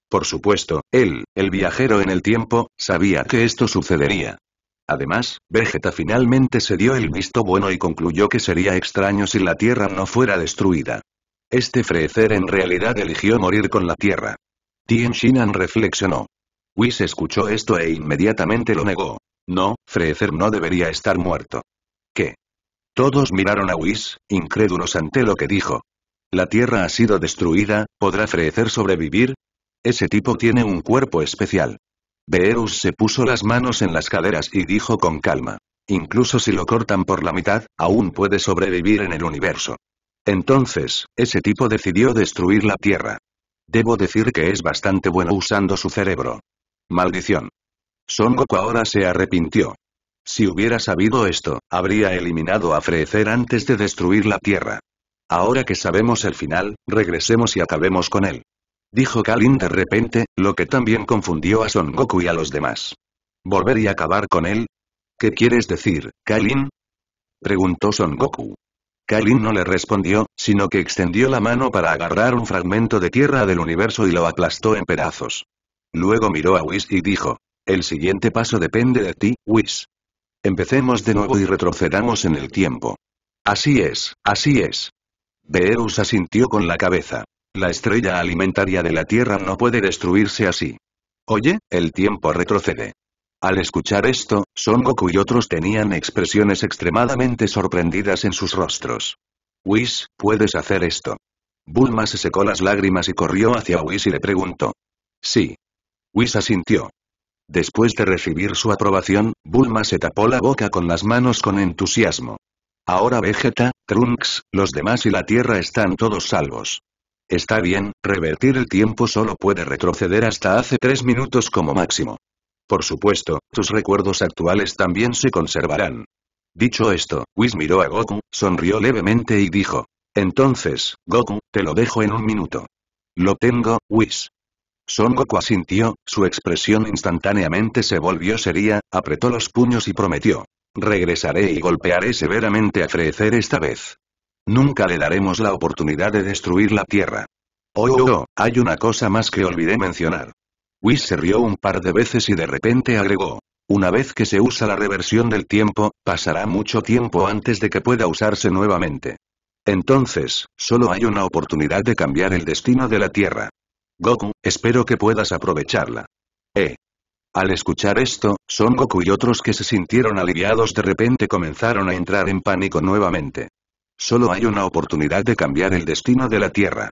Por supuesto, él, el viajero en el tiempo, sabía que esto sucedería. Además, Vegeta finalmente se dio el visto bueno y concluyó que sería extraño si la Tierra no fuera destruida. Este frecer en realidad eligió morir con la Tierra. Tien Shinan reflexionó. Whis escuchó esto e inmediatamente lo negó. No, Freezer no debería estar muerto. ¿Qué? Todos miraron a Whis, incrédulos ante lo que dijo. La Tierra ha sido destruida, ¿podrá Freezer sobrevivir? Ese tipo tiene un cuerpo especial. Beerus se puso las manos en las caderas y dijo con calma. Incluso si lo cortan por la mitad, aún puede sobrevivir en el universo. Entonces, ese tipo decidió destruir la Tierra. Debo decir que es bastante bueno usando su cerebro. Maldición. Son Goku ahora se arrepintió. Si hubiera sabido esto, habría eliminado a Frecer antes de destruir la Tierra. Ahora que sabemos el final, regresemos y acabemos con él. Dijo Kalin de repente, lo que también confundió a Son Goku y a los demás. ¿Volver y acabar con él? ¿Qué quieres decir, Kalin? Preguntó Son Goku. Kalin no le respondió, sino que extendió la mano para agarrar un fragmento de tierra del universo y lo aplastó en pedazos. Luego miró a Whis y dijo. El siguiente paso depende de ti, Whis. Empecemos de nuevo y retrocedamos en el tiempo. Así es, así es. Beerus asintió con la cabeza. La estrella alimentaria de la Tierra no puede destruirse así. Oye, el tiempo retrocede. Al escuchar esto, Son Goku y otros tenían expresiones extremadamente sorprendidas en sus rostros. Whis, puedes hacer esto. Bulma se secó las lágrimas y corrió hacia Whis y le preguntó. Sí, Whis asintió. Después de recibir su aprobación, Bulma se tapó la boca con las manos con entusiasmo. Ahora Vegeta, Trunks, los demás y la Tierra están todos salvos. Está bien, revertir el tiempo solo puede retroceder hasta hace tres minutos como máximo. Por supuesto, tus recuerdos actuales también se conservarán. Dicho esto, Whis miró a Goku, sonrió levemente y dijo. Entonces, Goku, te lo dejo en un minuto. Lo tengo, Whis. Son Goku asintió, su expresión instantáneamente se volvió seria, apretó los puños y prometió. Regresaré y golpearé severamente a Frecer esta vez. Nunca le daremos la oportunidad de destruir la Tierra. Oh, oh, oh, hay una cosa más que olvidé mencionar. Whis se rió un par de veces y de repente agregó. Una vez que se usa la reversión del tiempo, pasará mucho tiempo antes de que pueda usarse nuevamente. Entonces, solo hay una oportunidad de cambiar el destino de la Tierra. Goku, espero que puedas aprovecharla. Eh. Al escuchar esto, Son Goku y otros que se sintieron aliviados de repente comenzaron a entrar en pánico nuevamente. Solo hay una oportunidad de cambiar el destino de la Tierra.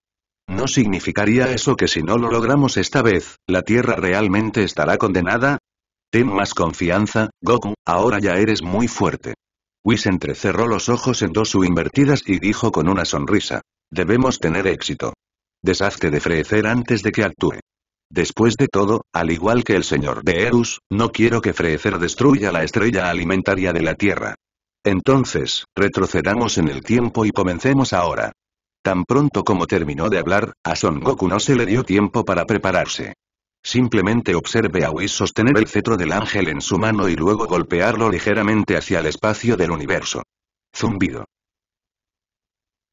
¿No significaría eso que si no lo logramos esta vez, la Tierra realmente estará condenada? Ten más confianza, Goku, ahora ya eres muy fuerte. Whis entrecerró los ojos en dos su invertidas y dijo con una sonrisa. Debemos tener éxito. Deshazte de Frecer antes de que actúe. Después de todo, al igual que el señor de Erus, no quiero que Frecer destruya la estrella alimentaria de la Tierra. Entonces, retrocedamos en el tiempo y comencemos ahora. Tan pronto como terminó de hablar, a Son Goku no se le dio tiempo para prepararse. Simplemente observe a Whis sostener el cetro del ángel en su mano y luego golpearlo ligeramente hacia el espacio del universo. Zumbido.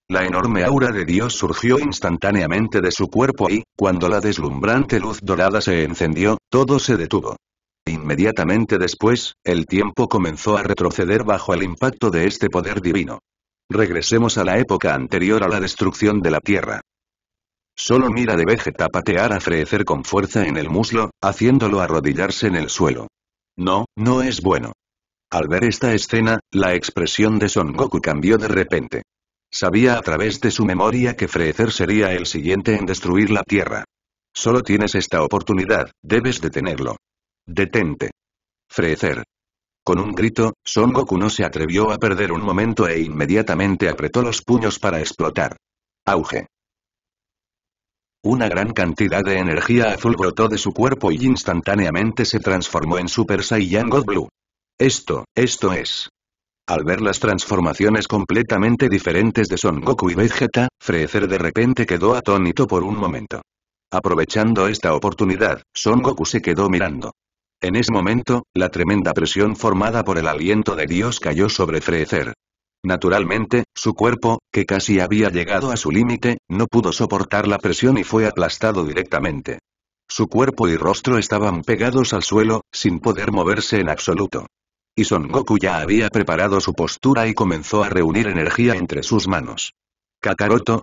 La enorme aura de Dios surgió instantáneamente de su cuerpo y, cuando la deslumbrante luz dorada se encendió, todo se detuvo. Inmediatamente después, el tiempo comenzó a retroceder bajo el impacto de este poder divino. Regresemos a la época anterior a la destrucción de la Tierra. Solo mira de Vegeta patear a Frecer con fuerza en el muslo, haciéndolo arrodillarse en el suelo. No, no es bueno. Al ver esta escena, la expresión de Son Goku cambió de repente. Sabía a través de su memoria que Freezer sería el siguiente en destruir la Tierra. Solo tienes esta oportunidad, debes detenerlo. Detente. Frecer. Con un grito, Son Goku no se atrevió a perder un momento e inmediatamente apretó los puños para explotar. Auge. Una gran cantidad de energía azul brotó de su cuerpo y instantáneamente se transformó en Super Saiyan God Blue. Esto, esto es. Al ver las transformaciones completamente diferentes de Son Goku y Vegeta, Freezer de repente quedó atónito por un momento. Aprovechando esta oportunidad, Son Goku se quedó mirando. En ese momento, la tremenda presión formada por el aliento de Dios cayó sobre Freezer. Naturalmente, su cuerpo, que casi había llegado a su límite, no pudo soportar la presión y fue aplastado directamente. Su cuerpo y rostro estaban pegados al suelo, sin poder moverse en absoluto. Y Son Goku ya había preparado su postura y comenzó a reunir energía entre sus manos. ¿Kakaroto?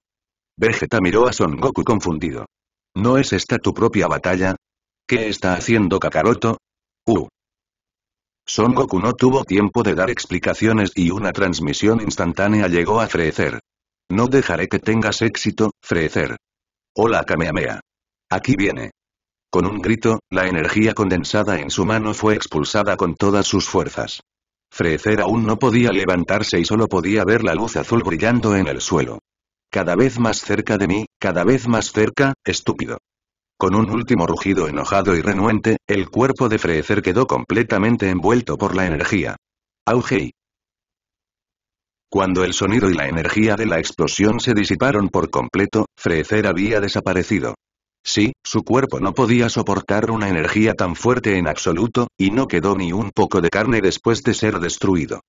Vegeta miró a Son Goku confundido. ¿No es esta tu propia batalla? ¿Qué está haciendo Kakaroto? Uh. Son Goku no tuvo tiempo de dar explicaciones y una transmisión instantánea llegó a frecer. No dejaré que tengas éxito, frecer. Hola Kamehameha. Aquí viene. Con un grito, la energía condensada en su mano fue expulsada con todas sus fuerzas. Frecer aún no podía levantarse y solo podía ver la luz azul brillando en el suelo. Cada vez más cerca de mí, cada vez más cerca, estúpido. Con un último rugido enojado y renuente, el cuerpo de Frecer quedó completamente envuelto por la energía. ¡Augei! Cuando el sonido y la energía de la explosión se disiparon por completo, Frecer había desaparecido. Sí, su cuerpo no podía soportar una energía tan fuerte en absoluto, y no quedó ni un poco de carne después de ser destruido.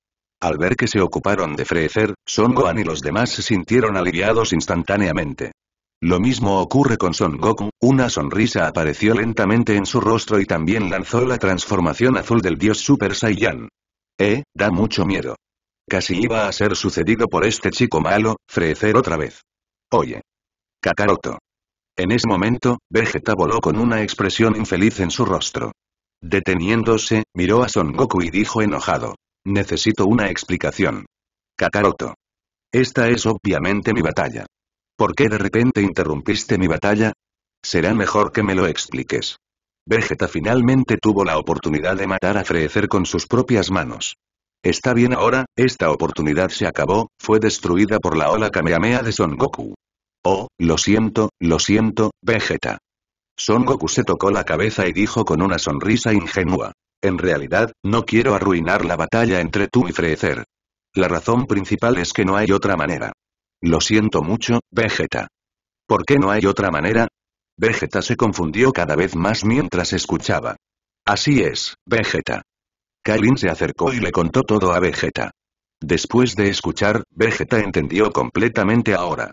Al ver que se ocuparon de frecer, Son Gohan y los demás se sintieron aliviados instantáneamente. Lo mismo ocurre con Son Goku, una sonrisa apareció lentamente en su rostro y también lanzó la transformación azul del dios Super Saiyan. Eh, da mucho miedo. Casi iba a ser sucedido por este chico malo, frecer otra vez. Oye. Kakaroto. En ese momento, Vegeta voló con una expresión infeliz en su rostro. Deteniéndose, miró a Son Goku y dijo enojado. Necesito una explicación. Kakaroto. Esta es obviamente mi batalla. ¿Por qué de repente interrumpiste mi batalla? Será mejor que me lo expliques. Vegeta finalmente tuvo la oportunidad de matar a Frecer con sus propias manos. Está bien ahora, esta oportunidad se acabó, fue destruida por la ola Kamehameha de Son Goku. Oh, lo siento, lo siento, Vegeta. Son Goku se tocó la cabeza y dijo con una sonrisa ingenua. En realidad, no quiero arruinar la batalla entre tú y Frecer. La razón principal es que no hay otra manera. Lo siento mucho, Vegeta. ¿Por qué no hay otra manera? Vegeta se confundió cada vez más mientras escuchaba. Así es, Vegeta. Kailin se acercó y le contó todo a Vegeta. Después de escuchar, Vegeta entendió completamente ahora.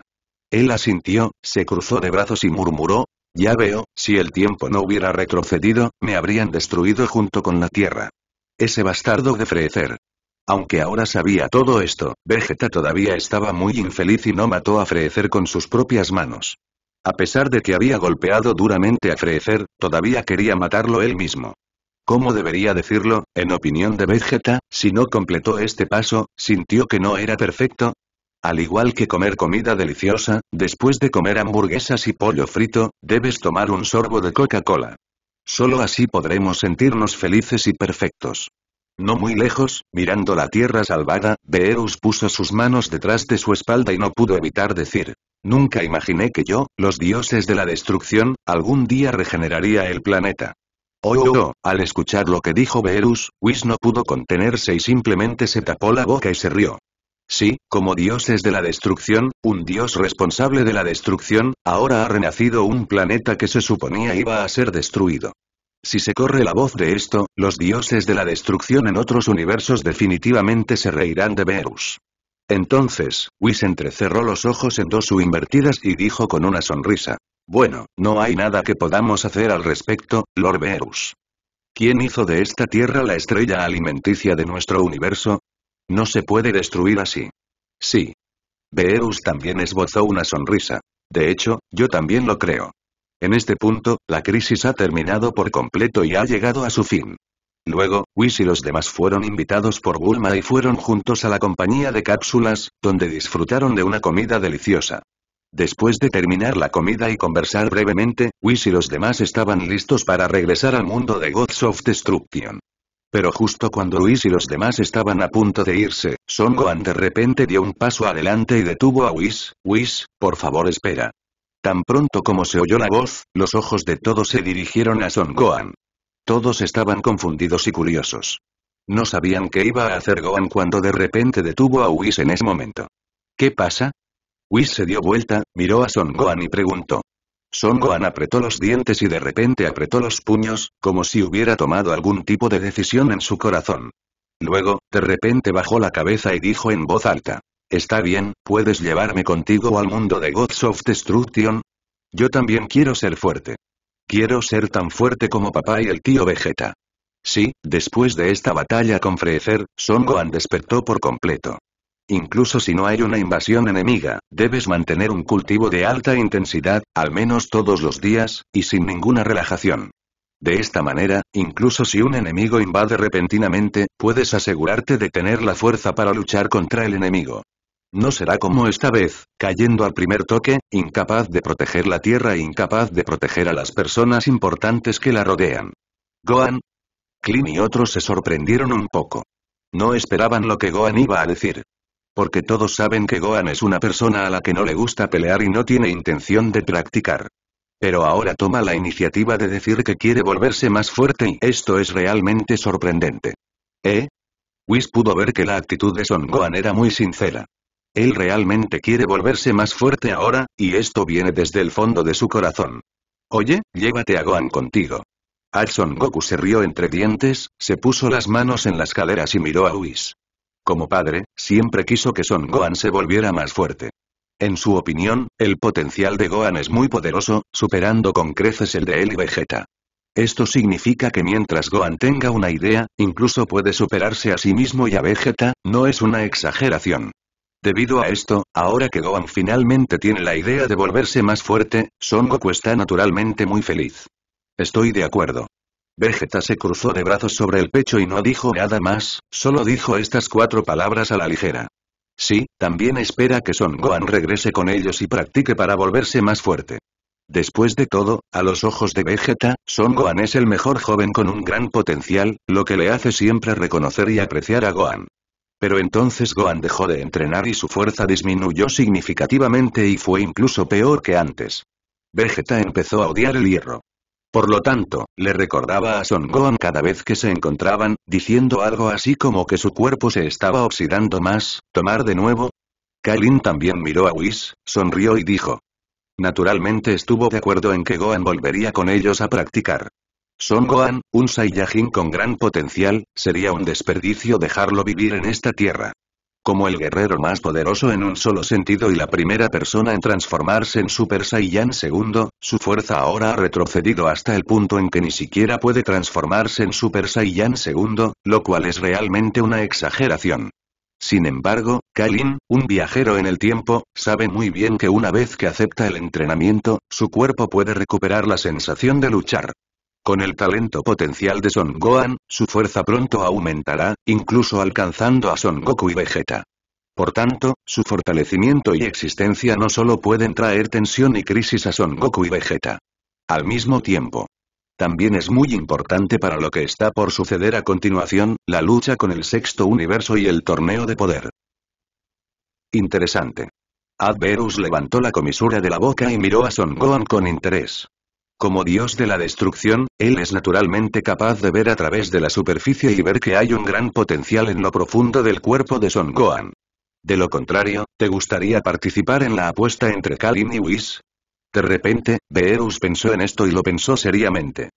Él asintió, se cruzó de brazos y murmuró, ya veo, si el tiempo no hubiera retrocedido, me habrían destruido junto con la Tierra. Ese bastardo de Freezer. Aunque ahora sabía todo esto, Vegeta todavía estaba muy infeliz y no mató a Freezer con sus propias manos. A pesar de que había golpeado duramente a Freezer, todavía quería matarlo él mismo. ¿Cómo debería decirlo? En opinión de Vegeta, si no completó este paso, sintió que no era perfecto, al igual que comer comida deliciosa, después de comer hamburguesas y pollo frito, debes tomar un sorbo de Coca-Cola. Solo así podremos sentirnos felices y perfectos. No muy lejos, mirando la tierra salvada, Beerus puso sus manos detrás de su espalda y no pudo evitar decir. Nunca imaginé que yo, los dioses de la destrucción, algún día regeneraría el planeta. Oh, oh, oh" al escuchar lo que dijo Beerus, Whis no pudo contenerse y simplemente se tapó la boca y se rió. Sí, como dioses de la destrucción, un dios responsable de la destrucción, ahora ha renacido un planeta que se suponía iba a ser destruido. Si se corre la voz de esto, los dioses de la destrucción en otros universos definitivamente se reirán de Verus. Entonces, Whis entrecerró los ojos en dos su invertidas y dijo con una sonrisa. Bueno, no hay nada que podamos hacer al respecto, Lord Verus. ¿Quién hizo de esta Tierra la estrella alimenticia de nuestro universo? No se puede destruir así. Sí. Beerus también esbozó una sonrisa. De hecho, yo también lo creo. En este punto, la crisis ha terminado por completo y ha llegado a su fin. Luego, Whis y los demás fueron invitados por Bulma y fueron juntos a la compañía de cápsulas, donde disfrutaron de una comida deliciosa. Después de terminar la comida y conversar brevemente, Whis y los demás estaban listos para regresar al mundo de Gods of Destruction. Pero justo cuando Luis y los demás estaban a punto de irse, Son Gohan de repente dio un paso adelante y detuvo a Whis, Whis, por favor espera. Tan pronto como se oyó la voz, los ojos de todos se dirigieron a Son Gohan. Todos estaban confundidos y curiosos. No sabían qué iba a hacer Gohan cuando de repente detuvo a Whis en ese momento. ¿Qué pasa? Whis se dio vuelta, miró a Son Gohan y preguntó. Son Gohan apretó los dientes y de repente apretó los puños, como si hubiera tomado algún tipo de decisión en su corazón. Luego, de repente bajó la cabeza y dijo en voz alta. Está bien, ¿puedes llevarme contigo al mundo de Gods of Destruction? Yo también quiero ser fuerte. Quiero ser tan fuerte como papá y el tío Vegeta. Sí, después de esta batalla con Freezer, Son Gohan despertó por completo. Incluso si no hay una invasión enemiga, debes mantener un cultivo de alta intensidad, al menos todos los días, y sin ninguna relajación. De esta manera, incluso si un enemigo invade repentinamente, puedes asegurarte de tener la fuerza para luchar contra el enemigo. No será como esta vez, cayendo al primer toque, incapaz de proteger la tierra e incapaz de proteger a las personas importantes que la rodean. Gohan. Clint y otros se sorprendieron un poco. No esperaban lo que Gohan iba a decir. Porque todos saben que Gohan es una persona a la que no le gusta pelear y no tiene intención de practicar. Pero ahora toma la iniciativa de decir que quiere volverse más fuerte y esto es realmente sorprendente. ¿Eh? Whis pudo ver que la actitud de Son Gohan era muy sincera. Él realmente quiere volverse más fuerte ahora, y esto viene desde el fondo de su corazón. Oye, llévate a Gohan contigo. Alson Goku se rió entre dientes, se puso las manos en las caderas y miró a Whis. Como padre, siempre quiso que Son Gohan se volviera más fuerte. En su opinión, el potencial de Gohan es muy poderoso, superando con creces el de él y Vegeta. Esto significa que mientras Gohan tenga una idea, incluso puede superarse a sí mismo y a Vegeta, no es una exageración. Debido a esto, ahora que Gohan finalmente tiene la idea de volverse más fuerte, Son Goku está naturalmente muy feliz. Estoy de acuerdo. Vegeta se cruzó de brazos sobre el pecho y no dijo nada más, solo dijo estas cuatro palabras a la ligera. Sí, también espera que Son Gohan regrese con ellos y practique para volverse más fuerte. Después de todo, a los ojos de Vegeta, Son Gohan es el mejor joven con un gran potencial, lo que le hace siempre reconocer y apreciar a Gohan. Pero entonces Gohan dejó de entrenar y su fuerza disminuyó significativamente y fue incluso peor que antes. Vegeta empezó a odiar el hierro. Por lo tanto, le recordaba a Son Gohan cada vez que se encontraban, diciendo algo así como que su cuerpo se estaba oxidando más, tomar de nuevo. Kailin también miró a Whis, sonrió y dijo. Naturalmente estuvo de acuerdo en que Gohan volvería con ellos a practicar. Son Gohan, un Saiyajin con gran potencial, sería un desperdicio dejarlo vivir en esta tierra. Como el guerrero más poderoso en un solo sentido y la primera persona en transformarse en Super Saiyan II, su fuerza ahora ha retrocedido hasta el punto en que ni siquiera puede transformarse en Super Saiyan II, lo cual es realmente una exageración. Sin embargo, Kalin, un viajero en el tiempo, sabe muy bien que una vez que acepta el entrenamiento, su cuerpo puede recuperar la sensación de luchar. Con el talento potencial de Son Gohan, su fuerza pronto aumentará, incluso alcanzando a Son Goku y Vegeta. Por tanto, su fortalecimiento y existencia no solo pueden traer tensión y crisis a Son Goku y Vegeta. Al mismo tiempo, también es muy importante para lo que está por suceder a continuación, la lucha con el sexto universo y el torneo de poder. Interesante. Adverus levantó la comisura de la boca y miró a Son Gohan con interés. Como dios de la destrucción, él es naturalmente capaz de ver a través de la superficie y ver que hay un gran potencial en lo profundo del cuerpo de Son Gohan. De lo contrario, ¿te gustaría participar en la apuesta entre Kalin y Whis? De repente, Beerus pensó en esto y lo pensó seriamente.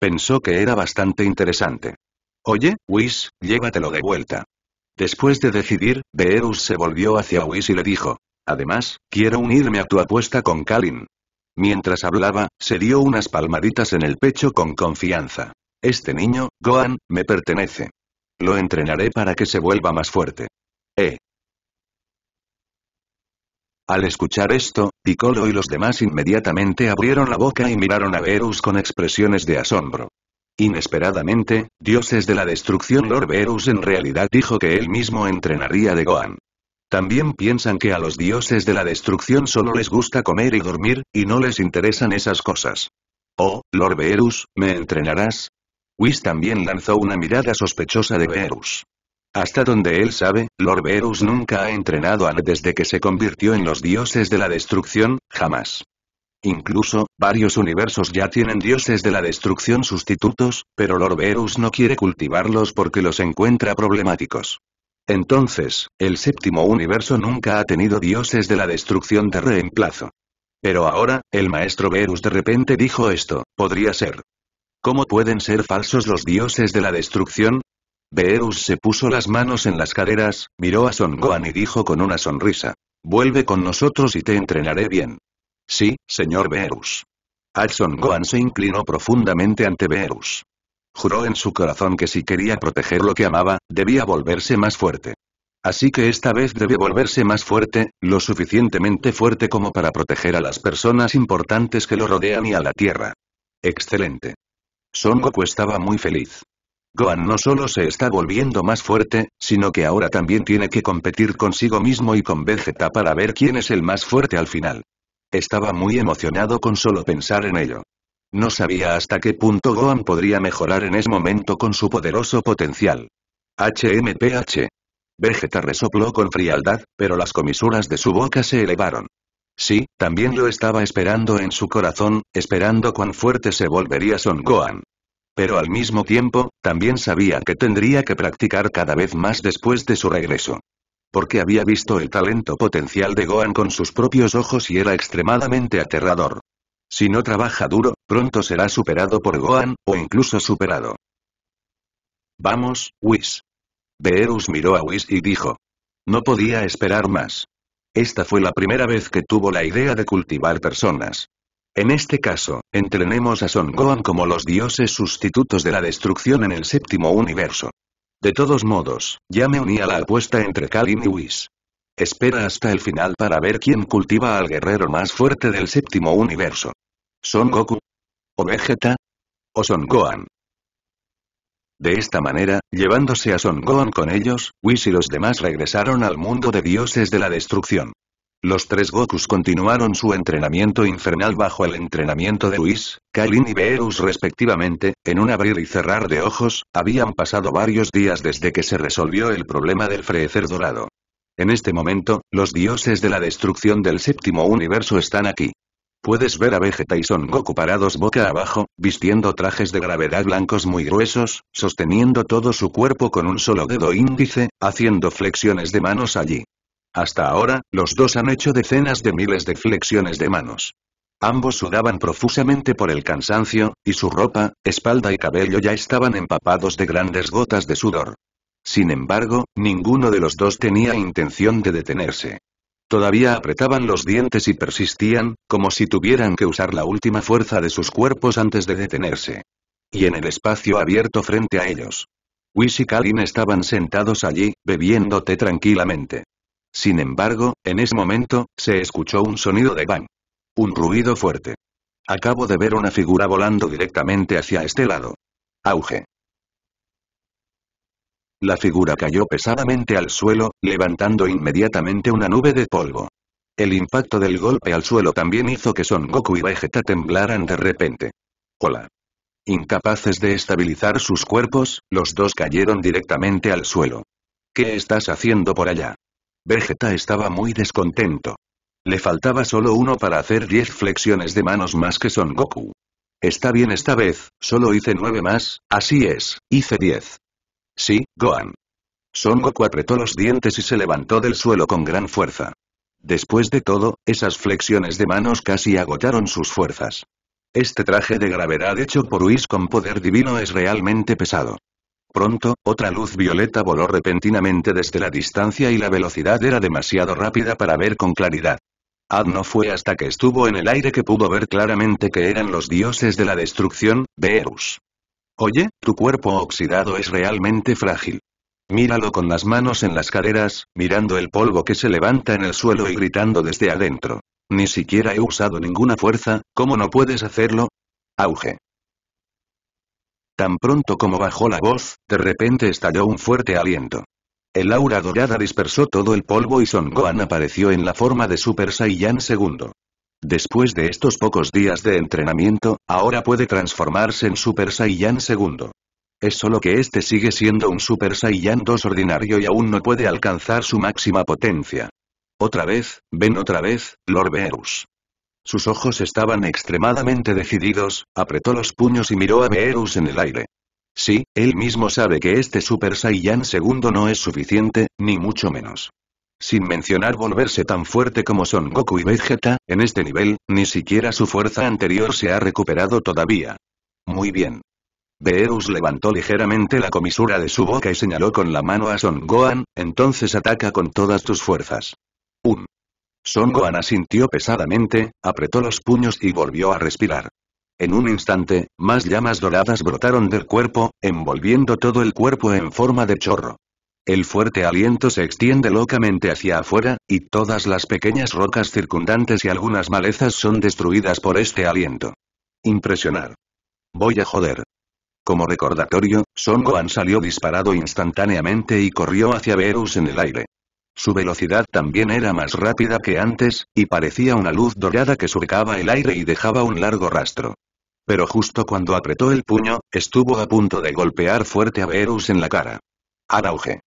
Pensó que era bastante interesante. Oye, Whis, llévatelo de vuelta. Después de decidir, Beerus se volvió hacia Whis y le dijo. Además, quiero unirme a tu apuesta con Kalin. Mientras hablaba, se dio unas palmaditas en el pecho con confianza. Este niño, Gohan, me pertenece. Lo entrenaré para que se vuelva más fuerte. Eh. Al escuchar esto, Piccolo y los demás inmediatamente abrieron la boca y miraron a Verus con expresiones de asombro. Inesperadamente, dioses de la destrucción Lord Verus en realidad dijo que él mismo entrenaría de Gohan. También piensan que a los dioses de la destrucción solo les gusta comer y dormir, y no les interesan esas cosas. Oh, Lord Beerus, ¿me entrenarás? Whis también lanzó una mirada sospechosa de Beerus. Hasta donde él sabe, Lord Beerus nunca ha entrenado a desde que se convirtió en los dioses de la destrucción, jamás. Incluso, varios universos ya tienen dioses de la destrucción sustitutos, pero Lorberus no quiere cultivarlos porque los encuentra problemáticos. Entonces, el séptimo universo nunca ha tenido dioses de la destrucción de reemplazo. Pero ahora, el maestro Verus de repente dijo esto, podría ser. ¿Cómo pueden ser falsos los dioses de la destrucción? Verus se puso las manos en las caderas, miró a Son Gohan y dijo con una sonrisa. Vuelve con nosotros y te entrenaré bien. Sí, señor Verus. Son Gohan se inclinó profundamente ante Verus. Juró en su corazón que si quería proteger lo que amaba, debía volverse más fuerte. Así que esta vez debe volverse más fuerte, lo suficientemente fuerte como para proteger a las personas importantes que lo rodean y a la Tierra. Excelente. Son Goku estaba muy feliz. Gohan no solo se está volviendo más fuerte, sino que ahora también tiene que competir consigo mismo y con Vegeta para ver quién es el más fuerte al final. Estaba muy emocionado con solo pensar en ello. No sabía hasta qué punto Gohan podría mejorar en ese momento con su poderoso potencial. HMPH. Vegeta resopló con frialdad, pero las comisuras de su boca se elevaron. Sí, también lo estaba esperando en su corazón, esperando cuán fuerte se volvería Son Gohan. Pero al mismo tiempo, también sabía que tendría que practicar cada vez más después de su regreso. Porque había visto el talento potencial de Gohan con sus propios ojos y era extremadamente aterrador. Si no trabaja duro, pronto será superado por Gohan, o incluso superado. Vamos, Whis. Beerus miró a Whis y dijo. No podía esperar más. Esta fue la primera vez que tuvo la idea de cultivar personas. En este caso, entrenemos a Son Gohan como los dioses sustitutos de la destrucción en el séptimo universo. De todos modos, ya me uní a la apuesta entre Kalin y Whis. Espera hasta el final para ver quién cultiva al guerrero más fuerte del séptimo universo. ¿Son Goku? ¿O Vegeta? ¿O Son Gohan? De esta manera, llevándose a Son Gohan con ellos, Whis y los demás regresaron al mundo de dioses de la destrucción. Los tres Gokus continuaron su entrenamiento infernal bajo el entrenamiento de Whis, Kailin y Beerus respectivamente, en un abrir y cerrar de ojos, habían pasado varios días desde que se resolvió el problema del frecer Dorado. En este momento, los dioses de la destrucción del séptimo universo están aquí. Puedes ver a Vegeta y Son Goku parados boca abajo, vistiendo trajes de gravedad blancos muy gruesos, sosteniendo todo su cuerpo con un solo dedo índice, haciendo flexiones de manos allí. Hasta ahora, los dos han hecho decenas de miles de flexiones de manos. Ambos sudaban profusamente por el cansancio, y su ropa, espalda y cabello ya estaban empapados de grandes gotas de sudor. Sin embargo, ninguno de los dos tenía intención de detenerse. Todavía apretaban los dientes y persistían, como si tuvieran que usar la última fuerza de sus cuerpos antes de detenerse. Y en el espacio abierto frente a ellos. Whis y Karin estaban sentados allí, bebiéndote tranquilamente. Sin embargo, en ese momento, se escuchó un sonido de bang. Un ruido fuerte. Acabo de ver una figura volando directamente hacia este lado. Auge. La figura cayó pesadamente al suelo, levantando inmediatamente una nube de polvo. El impacto del golpe al suelo también hizo que Son Goku y Vegeta temblaran de repente. Hola. Incapaces de estabilizar sus cuerpos, los dos cayeron directamente al suelo. ¿Qué estás haciendo por allá? Vegeta estaba muy descontento. Le faltaba solo uno para hacer diez flexiones de manos más que Son Goku. Está bien esta vez, solo hice nueve más, así es, hice diez. Sí, Gohan. Son Goku apretó los dientes y se levantó del suelo con gran fuerza. Después de todo, esas flexiones de manos casi agotaron sus fuerzas. Este traje de gravedad hecho por Whis con poder divino es realmente pesado. Pronto, otra luz violeta voló repentinamente desde la distancia y la velocidad era demasiado rápida para ver con claridad. Ad no fue hasta que estuvo en el aire que pudo ver claramente que eran los dioses de la destrucción, Beerus. Oye, tu cuerpo oxidado es realmente frágil. Míralo con las manos en las caderas, mirando el polvo que se levanta en el suelo y gritando desde adentro. Ni siquiera he usado ninguna fuerza, ¿cómo no puedes hacerlo? Auge. Tan pronto como bajó la voz, de repente estalló un fuerte aliento. El aura dorada dispersó todo el polvo y Son Gohan apareció en la forma de Super Saiyan II. Después de estos pocos días de entrenamiento, ahora puede transformarse en Super Saiyan II. Es solo que este sigue siendo un Super Saiyan 2 ordinario y aún no puede alcanzar su máxima potencia. Otra vez, ven otra vez, Lord Beerus. Sus ojos estaban extremadamente decididos, apretó los puños y miró a Beerus en el aire. Sí, él mismo sabe que este Super Saiyan segundo no es suficiente, ni mucho menos sin mencionar volverse tan fuerte como Son Goku y Vegeta, en este nivel, ni siquiera su fuerza anterior se ha recuperado todavía. Muy bien. Beerus levantó ligeramente la comisura de su boca y señaló con la mano a Son Gohan, entonces ataca con todas tus fuerzas. Un. Son Gohan asintió pesadamente, apretó los puños y volvió a respirar. En un instante, más llamas doradas brotaron del cuerpo, envolviendo todo el cuerpo en forma de chorro. El fuerte aliento se extiende locamente hacia afuera, y todas las pequeñas rocas circundantes y algunas malezas son destruidas por este aliento. Impresionar. Voy a joder. Como recordatorio, Son Gohan salió disparado instantáneamente y corrió hacia Verus en el aire. Su velocidad también era más rápida que antes, y parecía una luz dorada que surcaba el aire y dejaba un largo rastro. Pero justo cuando apretó el puño, estuvo a punto de golpear fuerte a Verus en la cara. Arauge.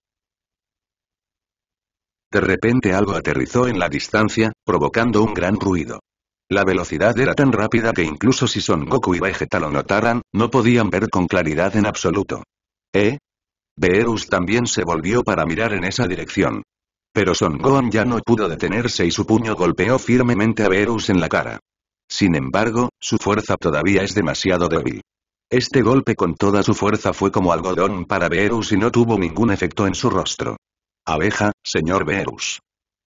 De repente algo aterrizó en la distancia, provocando un gran ruido. La velocidad era tan rápida que incluso si Son Goku y Vegeta lo notaran, no podían ver con claridad en absoluto. ¿Eh? Beerus también se volvió para mirar en esa dirección. Pero Son Gohan ya no pudo detenerse y su puño golpeó firmemente a Beerus en la cara. Sin embargo, su fuerza todavía es demasiado débil. Este golpe con toda su fuerza fue como algodón para Beerus y no tuvo ningún efecto en su rostro. Abeja, señor verus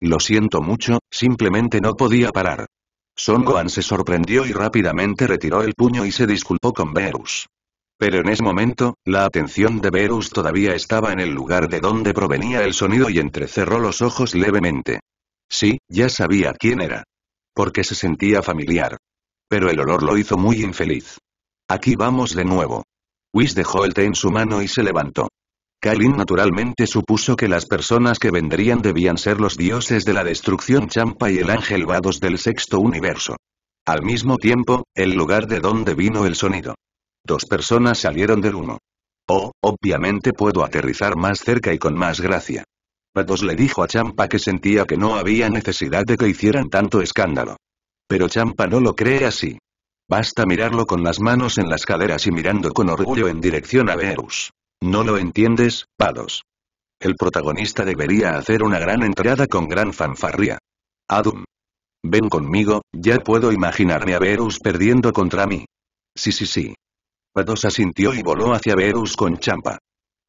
Lo siento mucho, simplemente no podía parar. Son Gohan se sorprendió y rápidamente retiró el puño y se disculpó con Verus. Pero en ese momento, la atención de verus todavía estaba en el lugar de donde provenía el sonido y entrecerró los ojos levemente. Sí, ya sabía quién era. Porque se sentía familiar. Pero el olor lo hizo muy infeliz. Aquí vamos de nuevo. Whis dejó el té en su mano y se levantó. Kalin naturalmente supuso que las personas que vendrían debían ser los dioses de la destrucción Champa y el ángel Vados del sexto universo. Al mismo tiempo, el lugar de donde vino el sonido. Dos personas salieron del humo. Oh, obviamente puedo aterrizar más cerca y con más gracia. Vados le dijo a Champa que sentía que no había necesidad de que hicieran tanto escándalo. Pero Champa no lo cree así. Basta mirarlo con las manos en las caderas y mirando con orgullo en dirección a Verus. No lo entiendes, pados. El protagonista debería hacer una gran entrada con gran fanfarría. Adum. Ven conmigo, ya puedo imaginarme a Verus perdiendo contra mí. Sí sí sí. Pados asintió y voló hacia Verus con champa.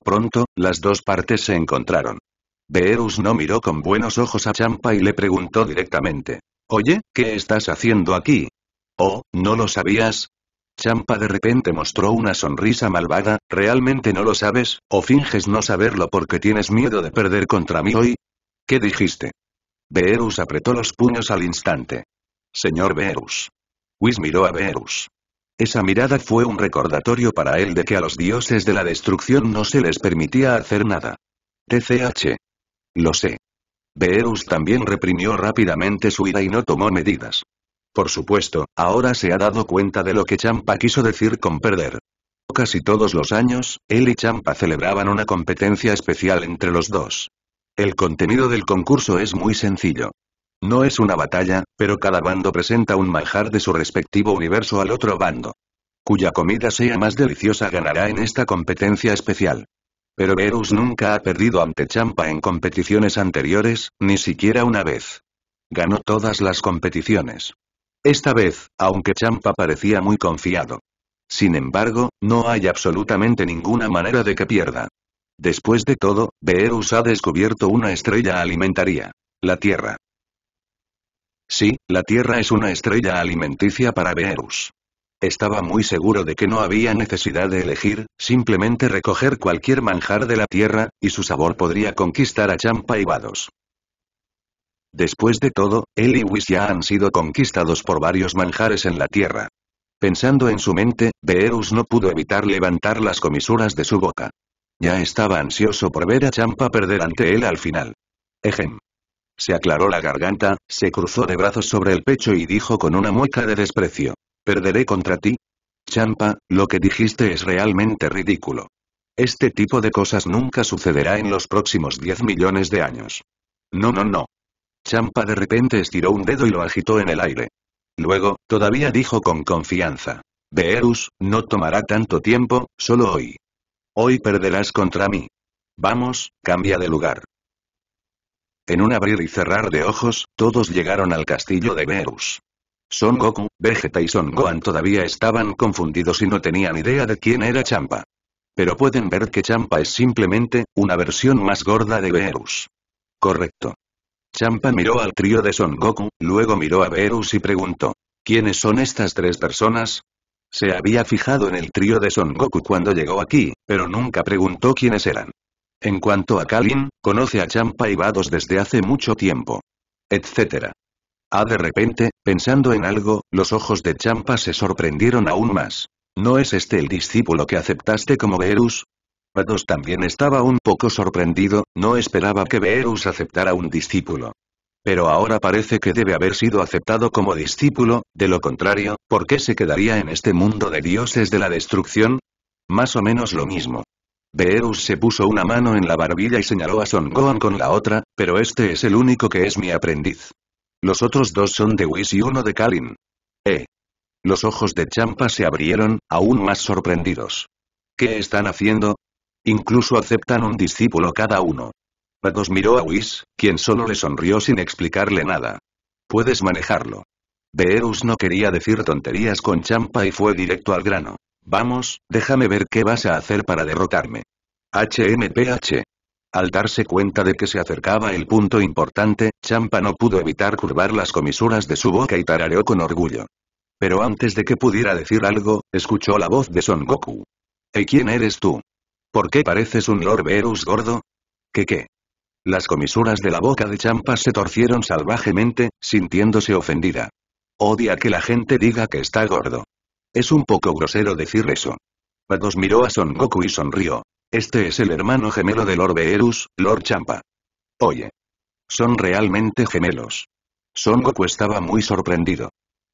Pronto, las dos partes se encontraron. Verus no miró con buenos ojos a Champa y le preguntó directamente. Oye, ¿qué estás haciendo aquí? Oh, ¿no lo sabías? Champa de repente mostró una sonrisa malvada, ¿realmente no lo sabes, o finges no saberlo porque tienes miedo de perder contra mí hoy? ¿Qué dijiste? Beerus apretó los puños al instante. Señor Beerus. Whis miró a Beerus. Esa mirada fue un recordatorio para él de que a los dioses de la destrucción no se les permitía hacer nada. TCH. Lo sé. Beerus también reprimió rápidamente su ira y no tomó medidas. Por supuesto, ahora se ha dado cuenta de lo que Champa quiso decir con perder. Casi todos los años, él y Champa celebraban una competencia especial entre los dos. El contenido del concurso es muy sencillo. No es una batalla, pero cada bando presenta un manjar de su respectivo universo al otro bando. Cuya comida sea más deliciosa ganará en esta competencia especial. Pero Verus nunca ha perdido ante Champa en competiciones anteriores, ni siquiera una vez. Ganó todas las competiciones. Esta vez, aunque Champa parecía muy confiado. Sin embargo, no hay absolutamente ninguna manera de que pierda. Después de todo, Beerus ha descubierto una estrella alimentaria. La Tierra. Sí, la Tierra es una estrella alimenticia para Beerus. Estaba muy seguro de que no había necesidad de elegir, simplemente recoger cualquier manjar de la Tierra, y su sabor podría conquistar a Champa y Vados. Después de todo, él y Whis ya han sido conquistados por varios manjares en la tierra. Pensando en su mente, Beerus no pudo evitar levantar las comisuras de su boca. Ya estaba ansioso por ver a Champa perder ante él al final. Ejem. Se aclaró la garganta, se cruzó de brazos sobre el pecho y dijo con una mueca de desprecio. ¿Perderé contra ti? Champa, lo que dijiste es realmente ridículo. Este tipo de cosas nunca sucederá en los próximos 10 millones de años. No, no, no. Champa de repente estiró un dedo y lo agitó en el aire. Luego, todavía dijo con confianza. Beerus, no tomará tanto tiempo, solo hoy. Hoy perderás contra mí. Vamos, cambia de lugar. En un abrir y cerrar de ojos, todos llegaron al castillo de Beerus. Son Goku, Vegeta y Son Gohan todavía estaban confundidos y no tenían idea de quién era Champa. Pero pueden ver que Champa es simplemente, una versión más gorda de Beerus. Correcto. Champa miró al trío de Son Goku, luego miró a verus y preguntó. ¿Quiénes son estas tres personas? Se había fijado en el trío de Son Goku cuando llegó aquí, pero nunca preguntó quiénes eran. En cuanto a Kalin, conoce a Champa y Vados desde hace mucho tiempo. Etcétera. Ah, de repente, pensando en algo, los ojos de Champa se sorprendieron aún más. ¿No es este el discípulo que aceptaste como Beerus? también estaba un poco sorprendido, no esperaba que Beerus aceptara un discípulo. Pero ahora parece que debe haber sido aceptado como discípulo, de lo contrario, ¿por qué se quedaría en este mundo de dioses de la destrucción? Más o menos lo mismo. Beerus se puso una mano en la barbilla y señaló a Son Gohan con la otra, pero este es el único que es mi aprendiz. Los otros dos son de Whis y uno de Kalin. Eh. Los ojos de Champa se abrieron, aún más sorprendidos. ¿Qué están haciendo? Incluso aceptan un discípulo cada uno. Pagos miró a Whis, quien solo le sonrió sin explicarle nada. Puedes manejarlo. Beerus no quería decir tonterías con Champa y fue directo al grano. Vamos, déjame ver qué vas a hacer para derrotarme. HMPH. Al darse cuenta de que se acercaba el punto importante, Champa no pudo evitar curvar las comisuras de su boca y tarareó con orgullo. Pero antes de que pudiera decir algo, escuchó la voz de Son Goku. ¿Y quién eres tú? ¿Por qué pareces un Beerus gordo? ¿Qué qué? Las comisuras de la boca de Champa se torcieron salvajemente, sintiéndose ofendida. Odia que la gente diga que está gordo. Es un poco grosero decir eso. Bados miró a Son Goku y sonrió. Este es el hermano gemelo de Beerus, Lord Champa. Oye. Son realmente gemelos. Son Goku estaba muy sorprendido.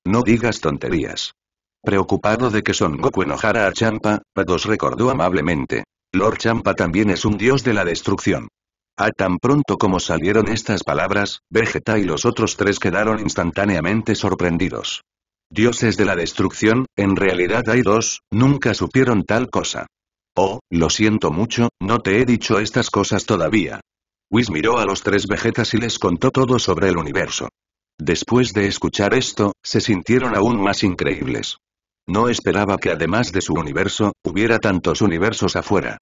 No digas tonterías. Preocupado de que Son Goku enojara a Champa, Bados recordó amablemente. Lord Champa también es un dios de la destrucción. A ah, tan pronto como salieron estas palabras, Vegeta y los otros tres quedaron instantáneamente sorprendidos. Dioses de la destrucción, en realidad hay dos, nunca supieron tal cosa. Oh, lo siento mucho, no te he dicho estas cosas todavía. Whis miró a los tres Vegetas y les contó todo sobre el universo. Después de escuchar esto, se sintieron aún más increíbles. No esperaba que además de su universo, hubiera tantos universos afuera.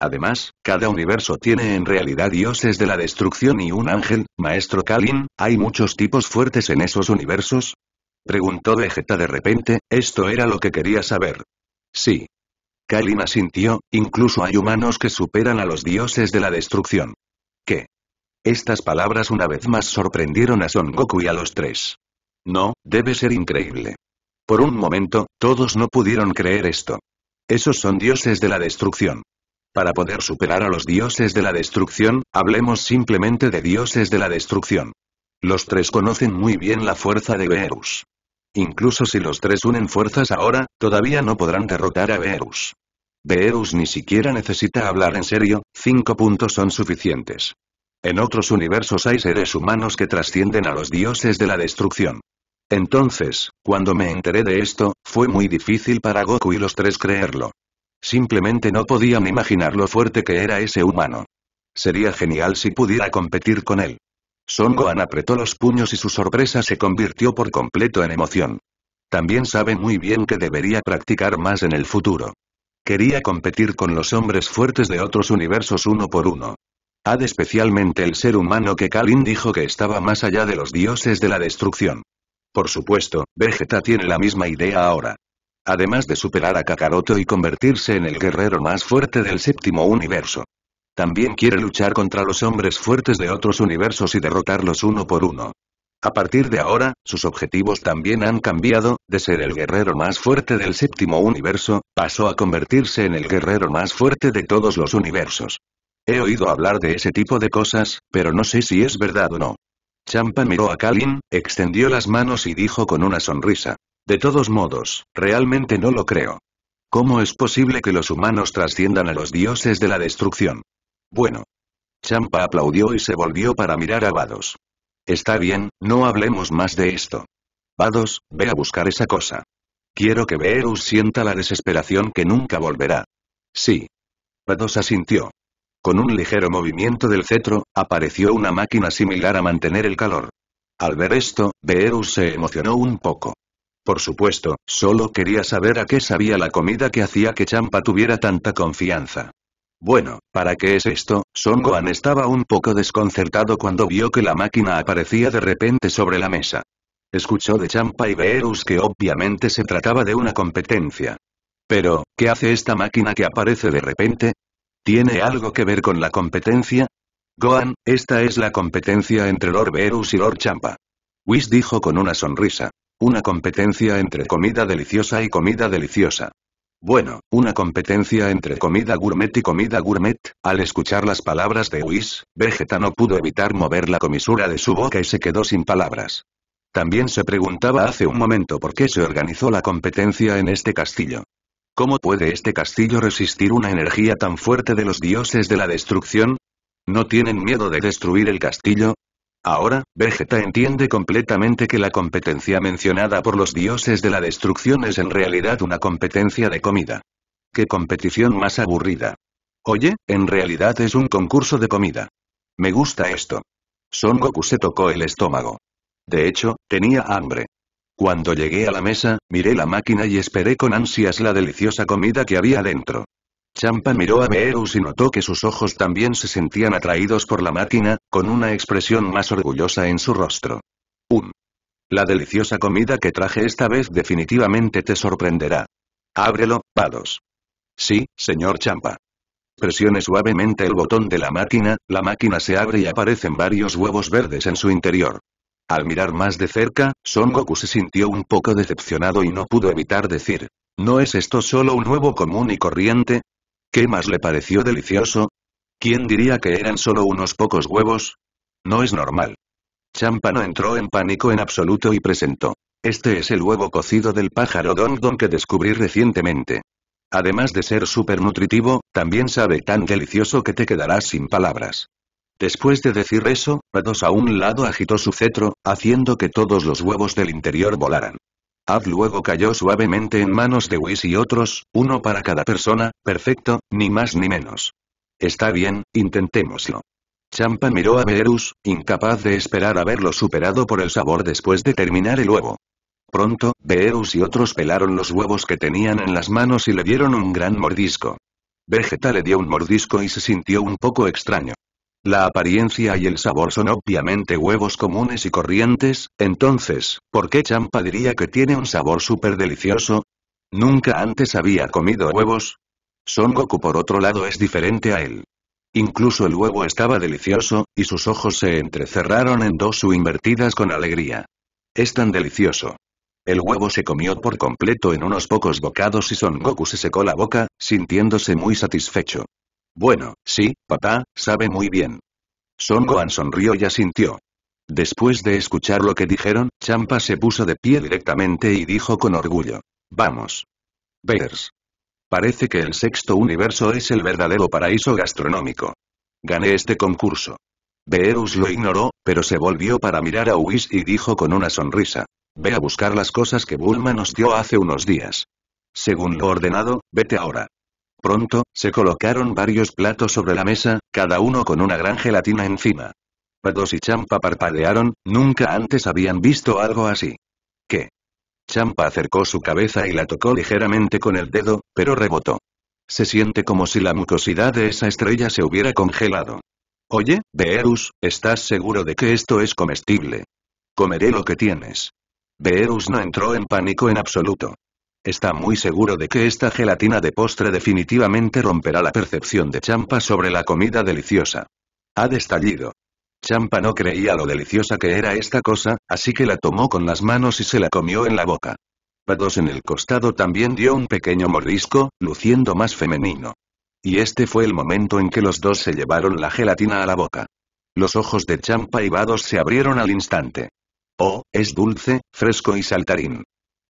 Además, cada universo tiene en realidad dioses de la destrucción y un ángel, maestro Kalin, ¿hay muchos tipos fuertes en esos universos? Preguntó Vegeta de repente, esto era lo que quería saber. Sí. Kalin asintió, incluso hay humanos que superan a los dioses de la destrucción. ¿Qué? Estas palabras una vez más sorprendieron a Son Goku y a los tres. No, debe ser increíble. Por un momento, todos no pudieron creer esto. Esos son dioses de la destrucción. Para poder superar a los dioses de la destrucción, hablemos simplemente de dioses de la destrucción. Los tres conocen muy bien la fuerza de Beerus. Incluso si los tres unen fuerzas ahora, todavía no podrán derrotar a Beerus. Beerus ni siquiera necesita hablar en serio, cinco puntos son suficientes. En otros universos hay seres humanos que trascienden a los dioses de la destrucción. Entonces, cuando me enteré de esto, fue muy difícil para Goku y los tres creerlo. Simplemente no podían imaginar lo fuerte que era ese humano. Sería genial si pudiera competir con él. Son Gohan apretó los puños y su sorpresa se convirtió por completo en emoción. También sabe muy bien que debería practicar más en el futuro. Quería competir con los hombres fuertes de otros universos uno por uno. Ad especialmente el ser humano que Kalin dijo que estaba más allá de los dioses de la destrucción. Por supuesto, Vegeta tiene la misma idea ahora. Además de superar a Kakaroto y convertirse en el guerrero más fuerte del séptimo universo. También quiere luchar contra los hombres fuertes de otros universos y derrotarlos uno por uno. A partir de ahora, sus objetivos también han cambiado, de ser el guerrero más fuerte del séptimo universo, pasó a convertirse en el guerrero más fuerte de todos los universos. He oído hablar de ese tipo de cosas, pero no sé si es verdad o no. Champa miró a Kalin, extendió las manos y dijo con una sonrisa. De todos modos, realmente no lo creo. ¿Cómo es posible que los humanos trasciendan a los dioses de la destrucción? Bueno. Champa aplaudió y se volvió para mirar a Vados. Está bien, no hablemos más de esto. Vados, ve a buscar esa cosa. Quiero que Beerus sienta la desesperación que nunca volverá. Sí. Vados asintió. Con un ligero movimiento del cetro, apareció una máquina similar a mantener el calor. Al ver esto, Beerus se emocionó un poco. Por supuesto, solo quería saber a qué sabía la comida que hacía que Champa tuviera tanta confianza. Bueno, ¿para qué es esto? Son Gohan estaba un poco desconcertado cuando vio que la máquina aparecía de repente sobre la mesa. Escuchó de Champa y Beerus que obviamente se trataba de una competencia. Pero, ¿qué hace esta máquina que aparece de repente? ¿Tiene algo que ver con la competencia? Gohan, esta es la competencia entre Lord Verus y Lord Champa. Whis dijo con una sonrisa. Una competencia entre comida deliciosa y comida deliciosa. Bueno, una competencia entre comida gourmet y comida gourmet, al escuchar las palabras de Whis, Vegeta no pudo evitar mover la comisura de su boca y se quedó sin palabras. También se preguntaba hace un momento por qué se organizó la competencia en este castillo. ¿Cómo puede este castillo resistir una energía tan fuerte de los dioses de la destrucción? ¿No tienen miedo de destruir el castillo? Ahora, Vegeta entiende completamente que la competencia mencionada por los dioses de la destrucción es en realidad una competencia de comida. ¡Qué competición más aburrida! Oye, en realidad es un concurso de comida. Me gusta esto. Son Goku se tocó el estómago. De hecho, tenía hambre. Cuando llegué a la mesa, miré la máquina y esperé con ansias la deliciosa comida que había dentro. Champa miró a Beerus y notó que sus ojos también se sentían atraídos por la máquina, con una expresión más orgullosa en su rostro. Un. La deliciosa comida que traje esta vez definitivamente te sorprenderá. Ábrelo, pados. Sí, señor Champa. Presione suavemente el botón de la máquina, la máquina se abre y aparecen varios huevos verdes en su interior. Al mirar más de cerca, Son Goku se sintió un poco decepcionado y no pudo evitar decir, ¿no es esto solo un huevo común y corriente? ¿Qué más le pareció delicioso? ¿Quién diría que eran solo unos pocos huevos? No es normal. Champa no entró en pánico en absoluto y presentó. Este es el huevo cocido del pájaro Don Don que descubrí recientemente. Además de ser súper nutritivo, también sabe tan delicioso que te quedarás sin palabras. Después de decir eso, Pados a un lado agitó su cetro, haciendo que todos los huevos del interior volaran. Ab luego cayó suavemente en manos de Whis y otros, uno para cada persona, perfecto, ni más ni menos. Está bien, intentémoslo. Champa miró a Beerus, incapaz de esperar haberlo superado por el sabor después de terminar el huevo. Pronto, Beerus y otros pelaron los huevos que tenían en las manos y le dieron un gran mordisco. Vegeta le dio un mordisco y se sintió un poco extraño. La apariencia y el sabor son obviamente huevos comunes y corrientes, entonces, ¿por qué Champa diría que tiene un sabor súper delicioso? Nunca antes había comido huevos. Son Goku por otro lado es diferente a él. Incluso el huevo estaba delicioso, y sus ojos se entrecerraron en dos su invertidas con alegría. Es tan delicioso. El huevo se comió por completo en unos pocos bocados y Son Goku se secó la boca, sintiéndose muy satisfecho. Bueno, sí, papá, sabe muy bien. Son Gohan sonrió y asintió. Después de escuchar lo que dijeron, Champa se puso de pie directamente y dijo con orgullo. Vamos. Bears. Parece que el sexto universo es el verdadero paraíso gastronómico. Gané este concurso. Beerus lo ignoró, pero se volvió para mirar a Whis y dijo con una sonrisa. Ve a buscar las cosas que Bulma nos dio hace unos días. Según lo ordenado, vete ahora pronto, se colocaron varios platos sobre la mesa, cada uno con una gran gelatina encima. Pados y Champa parpadearon, nunca antes habían visto algo así. ¿Qué? Champa acercó su cabeza y la tocó ligeramente con el dedo, pero rebotó. Se siente como si la mucosidad de esa estrella se hubiera congelado. Oye, Beerus, ¿estás seguro de que esto es comestible? Comeré lo que tienes. Beerus no entró en pánico en absoluto. Está muy seguro de que esta gelatina de postre definitivamente romperá la percepción de Champa sobre la comida deliciosa. Ha destallido. Champa no creía lo deliciosa que era esta cosa, así que la tomó con las manos y se la comió en la boca. Vados en el costado también dio un pequeño mordisco, luciendo más femenino. Y este fue el momento en que los dos se llevaron la gelatina a la boca. Los ojos de Champa y Vados se abrieron al instante. Oh, es dulce, fresco y saltarín.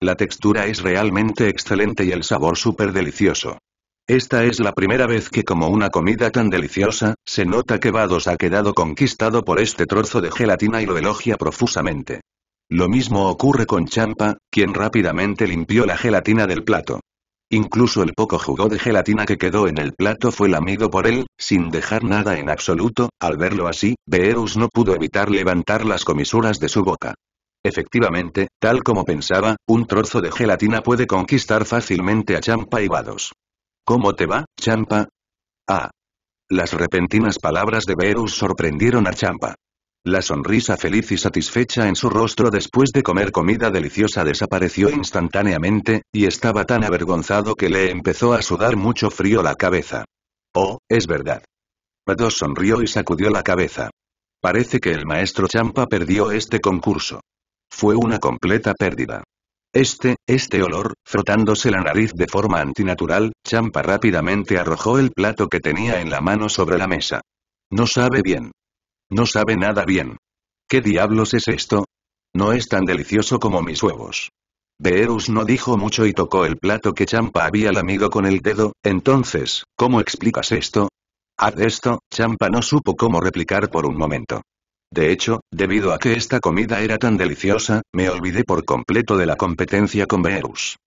La textura es realmente excelente y el sabor súper delicioso. Esta es la primera vez que como una comida tan deliciosa, se nota que Vados ha quedado conquistado por este trozo de gelatina y lo elogia profusamente. Lo mismo ocurre con Champa, quien rápidamente limpió la gelatina del plato. Incluso el poco jugo de gelatina que quedó en el plato fue lamido por él, sin dejar nada en absoluto, al verlo así, Beerus no pudo evitar levantar las comisuras de su boca. Efectivamente, tal como pensaba, un trozo de gelatina puede conquistar fácilmente a Champa y Vados. ¿Cómo te va, Champa? Ah. Las repentinas palabras de Verus sorprendieron a Champa. La sonrisa feliz y satisfecha en su rostro después de comer comida deliciosa desapareció instantáneamente, y estaba tan avergonzado que le empezó a sudar mucho frío la cabeza. Oh, es verdad. Vados sonrió y sacudió la cabeza. Parece que el maestro Champa perdió este concurso. Fue una completa pérdida. Este, este olor, frotándose la nariz de forma antinatural, Champa rápidamente arrojó el plato que tenía en la mano sobre la mesa. No sabe bien. No sabe nada bien. ¿Qué diablos es esto? No es tan delicioso como mis huevos. Beerus no dijo mucho y tocó el plato que Champa había lamido con el dedo, entonces, ¿cómo explicas esto? Haz esto, Champa no supo cómo replicar por un momento. De hecho, debido a que esta comida era tan deliciosa, me olvidé por completo de la competencia con Beerus.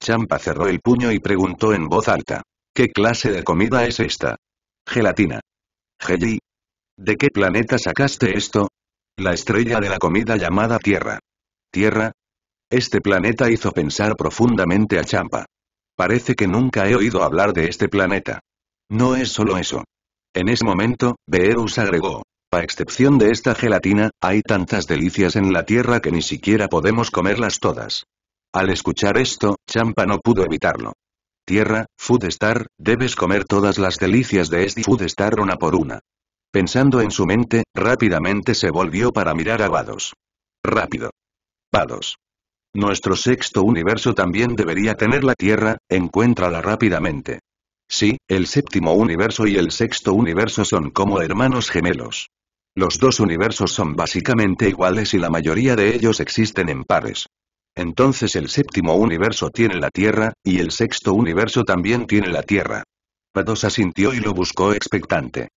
Champa cerró el puño y preguntó en voz alta. ¿Qué clase de comida es esta? Gelatina. Geli. ¿De qué planeta sacaste esto? La estrella de la comida llamada Tierra. ¿Tierra? Este planeta hizo pensar profundamente a Champa. Parece que nunca he oído hablar de este planeta. No es solo eso. En ese momento, Beerus agregó, a excepción de esta gelatina, hay tantas delicias en la tierra que ni siquiera podemos comerlas todas. Al escuchar esto, Champa no pudo evitarlo. Tierra, Food Star, debes comer todas las delicias de este Food Star una por una. Pensando en su mente, rápidamente se volvió para mirar a Vados. Rápido. Vados. Nuestro sexto universo también debería tener la Tierra, encuéntrala rápidamente. Sí, el séptimo universo y el sexto universo son como hermanos gemelos. Los dos universos son básicamente iguales y la mayoría de ellos existen en pares. Entonces el séptimo universo tiene la Tierra, y el sexto universo también tiene la Tierra. Pados asintió y lo buscó expectante.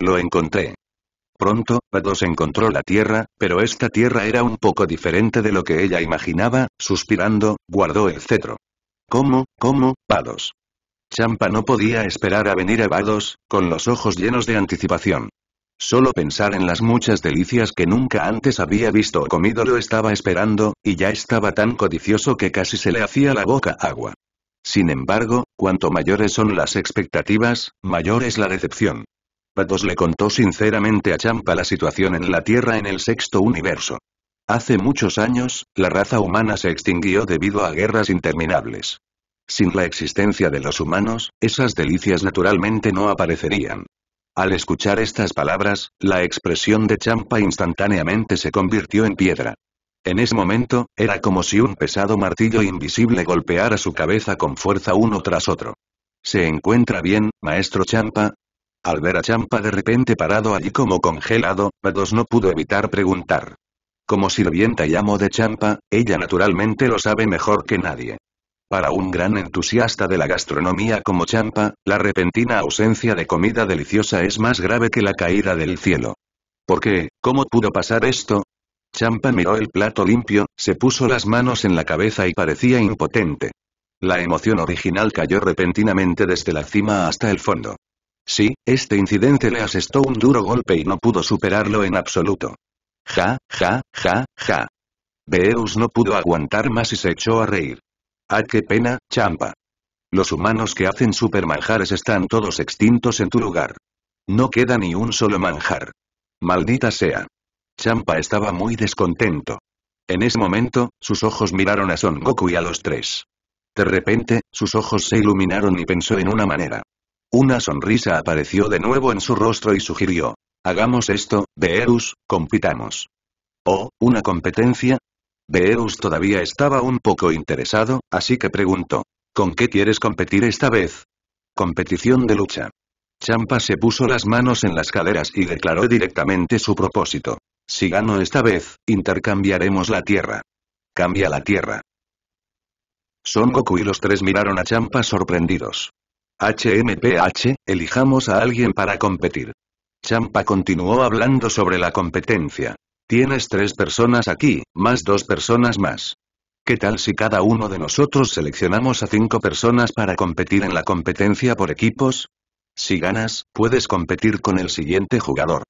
Lo encontré. Pronto, Pados encontró la Tierra, pero esta Tierra era un poco diferente de lo que ella imaginaba, suspirando, guardó el cetro. ¿Cómo, cómo, Pados? Champa no podía esperar a venir a Vados, con los ojos llenos de anticipación. Solo pensar en las muchas delicias que nunca antes había visto o comido lo estaba esperando, y ya estaba tan codicioso que casi se le hacía la boca agua. Sin embargo, cuanto mayores son las expectativas, mayor es la decepción. Patos le contó sinceramente a Champa la situación en la Tierra en el sexto universo. Hace muchos años, la raza humana se extinguió debido a guerras interminables. Sin la existencia de los humanos, esas delicias naturalmente no aparecerían. Al escuchar estas palabras, la expresión de Champa instantáneamente se convirtió en piedra. En ese momento, era como si un pesado martillo invisible golpeara su cabeza con fuerza uno tras otro. ¿Se encuentra bien, maestro Champa? Al ver a Champa de repente parado allí como congelado, Bados no pudo evitar preguntar. Como sirvienta y amo de Champa, ella naturalmente lo sabe mejor que nadie. Para un gran entusiasta de la gastronomía como Champa, la repentina ausencia de comida deliciosa es más grave que la caída del cielo. ¿Por qué? ¿Cómo pudo pasar esto? Champa miró el plato limpio, se puso las manos en la cabeza y parecía impotente. La emoción original cayó repentinamente desde la cima hasta el fondo. Sí, este incidente le asestó un duro golpe y no pudo superarlo en absoluto. Ja, ja, ja, ja. Beus no pudo aguantar más y se echó a reír. ¡Ah qué pena, champa! Los humanos que hacen supermanjares están todos extintos en tu lugar. No queda ni un solo manjar. Maldita sea. Champa estaba muy descontento. En ese momento, sus ojos miraron a Son Goku y a los tres. De repente, sus ojos se iluminaron y pensó en una manera. Una sonrisa apareció de nuevo en su rostro y sugirió. Hagamos esto, Beerus, compitamos. ¿Oh, una competencia? Beerus todavía estaba un poco interesado, así que preguntó. ¿Con qué quieres competir esta vez? Competición de lucha. Champa se puso las manos en las caderas y declaró directamente su propósito. Si gano esta vez, intercambiaremos la tierra. Cambia la tierra. Son Goku y los tres miraron a Champa sorprendidos. HMPH, elijamos a alguien para competir. Champa continuó hablando sobre la competencia. Tienes tres personas aquí, más dos personas más. ¿Qué tal si cada uno de nosotros seleccionamos a cinco personas para competir en la competencia por equipos? Si ganas, puedes competir con el siguiente jugador.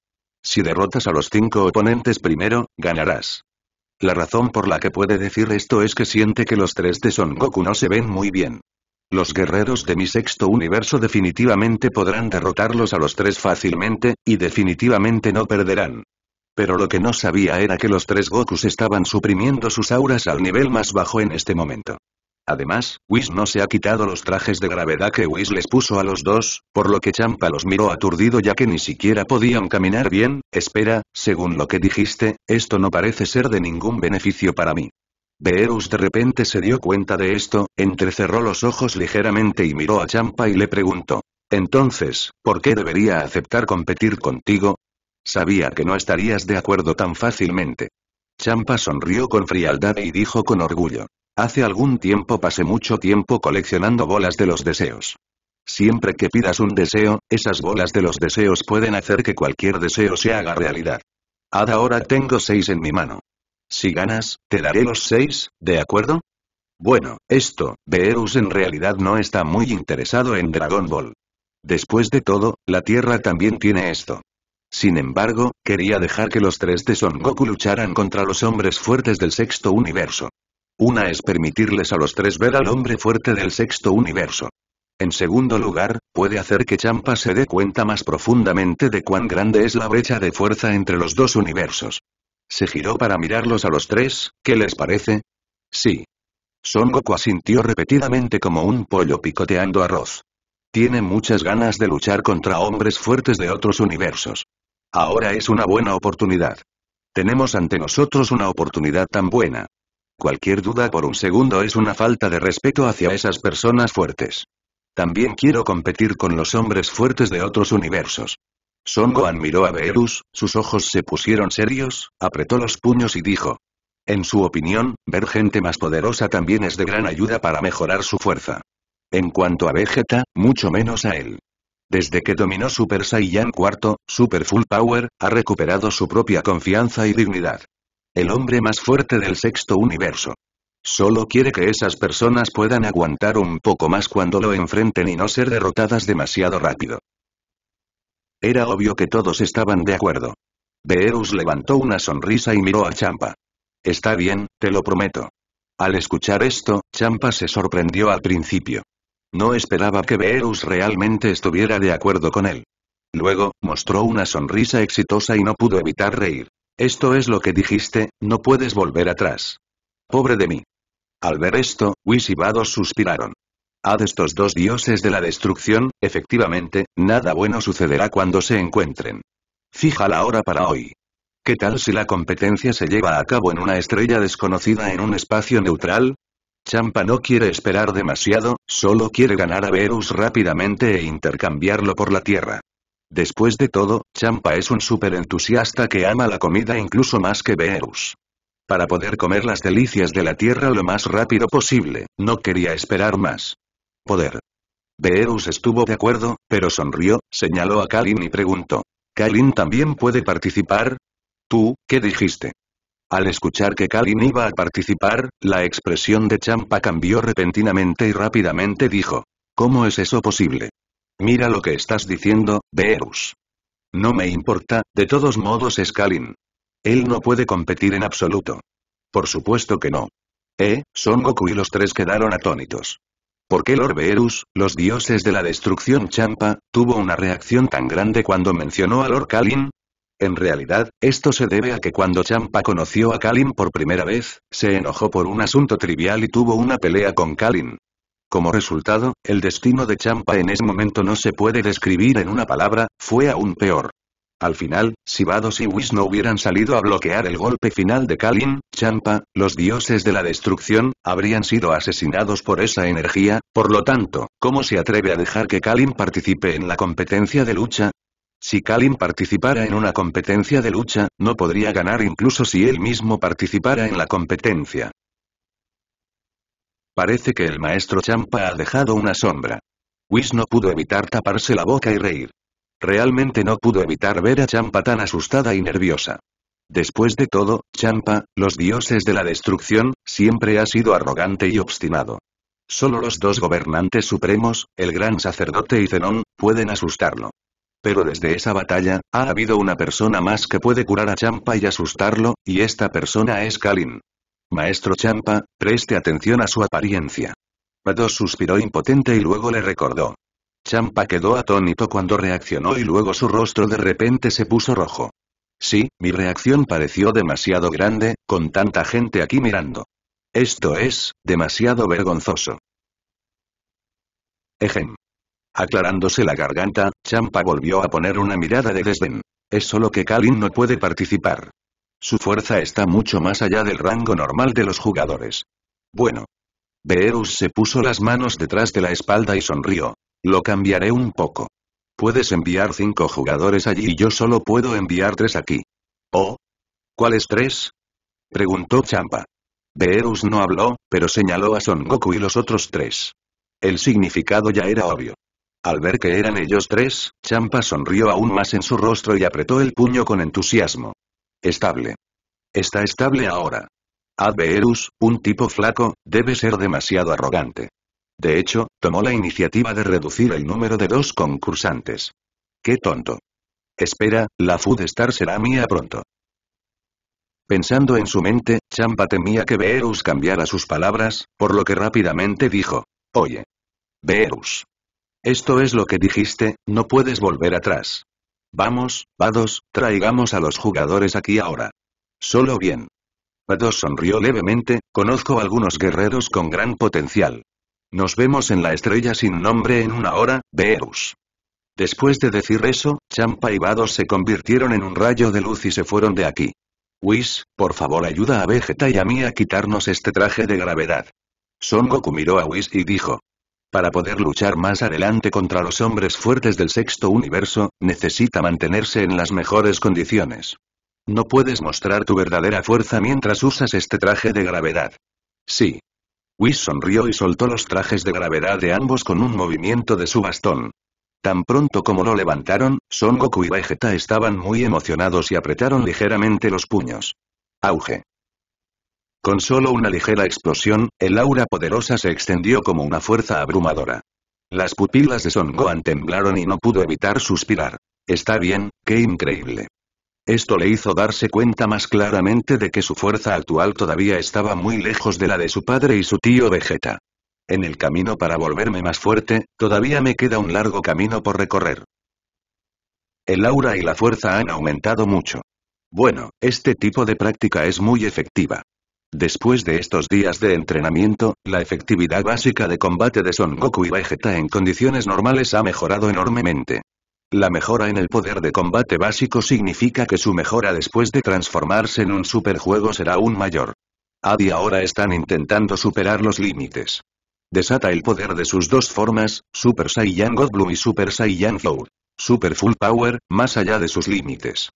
Si derrotas a los cinco oponentes primero, ganarás. La razón por la que puede decir esto es que siente que los tres de Son Goku no se ven muy bien. Los guerreros de mi sexto universo definitivamente podrán derrotarlos a los tres fácilmente, y definitivamente no perderán. Pero lo que no sabía era que los tres Gokus estaban suprimiendo sus auras al nivel más bajo en este momento. Además, Whis no se ha quitado los trajes de gravedad que Whis les puso a los dos, por lo que Champa los miró aturdido ya que ni siquiera podían caminar bien, espera, según lo que dijiste, esto no parece ser de ningún beneficio para mí. Beerus de repente se dio cuenta de esto, entrecerró los ojos ligeramente y miró a Champa y le preguntó. Entonces, ¿por qué debería aceptar competir contigo? Sabía que no estarías de acuerdo tan fácilmente. Champa sonrió con frialdad y dijo con orgullo. Hace algún tiempo pasé mucho tiempo coleccionando bolas de los deseos. Siempre que pidas un deseo, esas bolas de los deseos pueden hacer que cualquier deseo se haga realidad. ahora tengo seis en mi mano. Si ganas, te daré los seis, ¿de acuerdo? Bueno, esto, Beerus en realidad no está muy interesado en Dragon Ball. Después de todo, la Tierra también tiene esto. Sin embargo, quería dejar que los tres de Son Goku lucharan contra los hombres fuertes del sexto universo. Una es permitirles a los tres ver al hombre fuerte del sexto universo. En segundo lugar, puede hacer que Champa se dé cuenta más profundamente de cuán grande es la brecha de fuerza entre los dos universos. Se giró para mirarlos a los tres, ¿qué les parece? Sí. Son Goku asintió repetidamente como un pollo picoteando arroz. Tiene muchas ganas de luchar contra hombres fuertes de otros universos. Ahora es una buena oportunidad. Tenemos ante nosotros una oportunidad tan buena. Cualquier duda por un segundo es una falta de respeto hacia esas personas fuertes. También quiero competir con los hombres fuertes de otros universos. Son admiró miró a Beerus, sus ojos se pusieron serios, apretó los puños y dijo. En su opinión, ver gente más poderosa también es de gran ayuda para mejorar su fuerza. En cuanto a Vegeta, mucho menos a él. Desde que dominó Super Saiyan IV, Super Full Power, ha recuperado su propia confianza y dignidad. El hombre más fuerte del sexto universo. Solo quiere que esas personas puedan aguantar un poco más cuando lo enfrenten y no ser derrotadas demasiado rápido. Era obvio que todos estaban de acuerdo. Beerus levantó una sonrisa y miró a Champa. Está bien, te lo prometo. Al escuchar esto, Champa se sorprendió al principio. No esperaba que Beerus realmente estuviera de acuerdo con él. Luego, mostró una sonrisa exitosa y no pudo evitar reír. Esto es lo que dijiste, no puedes volver atrás. Pobre de mí. Al ver esto, Whis y Vados suspiraron. A estos dos dioses de la destrucción, efectivamente, nada bueno sucederá cuando se encuentren. Fija la hora para hoy. ¿Qué tal si la competencia se lleva a cabo en una estrella desconocida en un espacio neutral? Champa no quiere esperar demasiado, solo quiere ganar a Beerus rápidamente e intercambiarlo por la tierra. Después de todo, Champa es un súper entusiasta que ama la comida incluso más que Beerus. Para poder comer las delicias de la tierra lo más rápido posible, no quería esperar más. Poder. Beerus estuvo de acuerdo, pero sonrió, señaló a Kalin y preguntó. ¿Kalin también puede participar? ¿Tú, qué dijiste? Al escuchar que Kalin iba a participar, la expresión de Champa cambió repentinamente y rápidamente dijo. ¿Cómo es eso posible? Mira lo que estás diciendo, Beerus. No me importa, de todos modos es Kalin. Él no puede competir en absoluto. Por supuesto que no. Eh, Son Goku y los tres quedaron atónitos. ¿Por qué Lord Beerus, los dioses de la destrucción Champa, tuvo una reacción tan grande cuando mencionó a Lord Kalin? En realidad, esto se debe a que cuando Champa conoció a Kalin por primera vez, se enojó por un asunto trivial y tuvo una pelea con Kalin. Como resultado, el destino de Champa en ese momento no se puede describir en una palabra, fue aún peor. Al final, si Vados y Whis no hubieran salido a bloquear el golpe final de Kalin, Champa, los dioses de la destrucción, habrían sido asesinados por esa energía, por lo tanto, ¿cómo se atreve a dejar que Kalim participe en la competencia de lucha? Si Kalin participara en una competencia de lucha, no podría ganar incluso si él mismo participara en la competencia. Parece que el maestro Champa ha dejado una sombra. Whis no pudo evitar taparse la boca y reír. Realmente no pudo evitar ver a Champa tan asustada y nerviosa. Después de todo, Champa, los dioses de la destrucción, siempre ha sido arrogante y obstinado. Solo los dos gobernantes supremos, el gran sacerdote y Zenón, pueden asustarlo. Pero desde esa batalla, ha habido una persona más que puede curar a Champa y asustarlo, y esta persona es Kalin. Maestro Champa, preste atención a su apariencia. Bado suspiró impotente y luego le recordó. Champa quedó atónito cuando reaccionó y luego su rostro de repente se puso rojo. Sí, mi reacción pareció demasiado grande, con tanta gente aquí mirando. Esto es, demasiado vergonzoso. Ejem. Aclarándose la garganta, Champa volvió a poner una mirada de desdén. Es solo que Kalin no puede participar. Su fuerza está mucho más allá del rango normal de los jugadores. Bueno. Beerus se puso las manos detrás de la espalda y sonrió. Lo cambiaré un poco. Puedes enviar cinco jugadores allí y yo solo puedo enviar tres aquí. ¿Oh? ¿Cuáles tres? Preguntó Champa. Beerus no habló, pero señaló a Son Goku y los otros tres. El significado ya era obvio. Al ver que eran ellos tres, Champa sonrió aún más en su rostro y apretó el puño con entusiasmo. Estable. Está estable ahora. Beerus, un tipo flaco, debe ser demasiado arrogante. De hecho, tomó la iniciativa de reducir el número de dos concursantes. ¡Qué tonto! Espera, la Food Star será mía pronto. Pensando en su mente, Champa temía que Beerus cambiara sus palabras, por lo que rápidamente dijo. Oye. Beerus. Esto es lo que dijiste, no puedes volver atrás. Vamos, Vados, traigamos a los jugadores aquí ahora. Solo bien. Vados sonrió levemente, conozco algunos guerreros con gran potencial. Nos vemos en la estrella sin nombre en una hora, Beerus. Después de decir eso, Champa y Vados se convirtieron en un rayo de luz y se fueron de aquí. Whis, por favor ayuda a Vegeta y a mí a quitarnos este traje de gravedad. Son Goku miró a Whis y dijo. Para poder luchar más adelante contra los hombres fuertes del sexto universo, necesita mantenerse en las mejores condiciones. No puedes mostrar tu verdadera fuerza mientras usas este traje de gravedad. Sí. Whis sonrió y soltó los trajes de gravedad de ambos con un movimiento de su bastón. Tan pronto como lo levantaron, Son Goku y Vegeta estaban muy emocionados y apretaron ligeramente los puños. Auge. Con solo una ligera explosión, el aura poderosa se extendió como una fuerza abrumadora. Las pupilas de Son Gohan temblaron y no pudo evitar suspirar. Está bien, qué increíble. Esto le hizo darse cuenta más claramente de que su fuerza actual todavía estaba muy lejos de la de su padre y su tío Vegeta. En el camino para volverme más fuerte, todavía me queda un largo camino por recorrer. El aura y la fuerza han aumentado mucho. Bueno, este tipo de práctica es muy efectiva. Después de estos días de entrenamiento, la efectividad básica de combate de Son Goku y Vegeta en condiciones normales ha mejorado enormemente. La mejora en el poder de combate básico significa que su mejora después de transformarse en un superjuego será aún mayor. Adi ahora están intentando superar los límites. Desata el poder de sus dos formas, Super Saiyan God Blue y Super Saiyan Flow. Super Full Power, más allá de sus límites.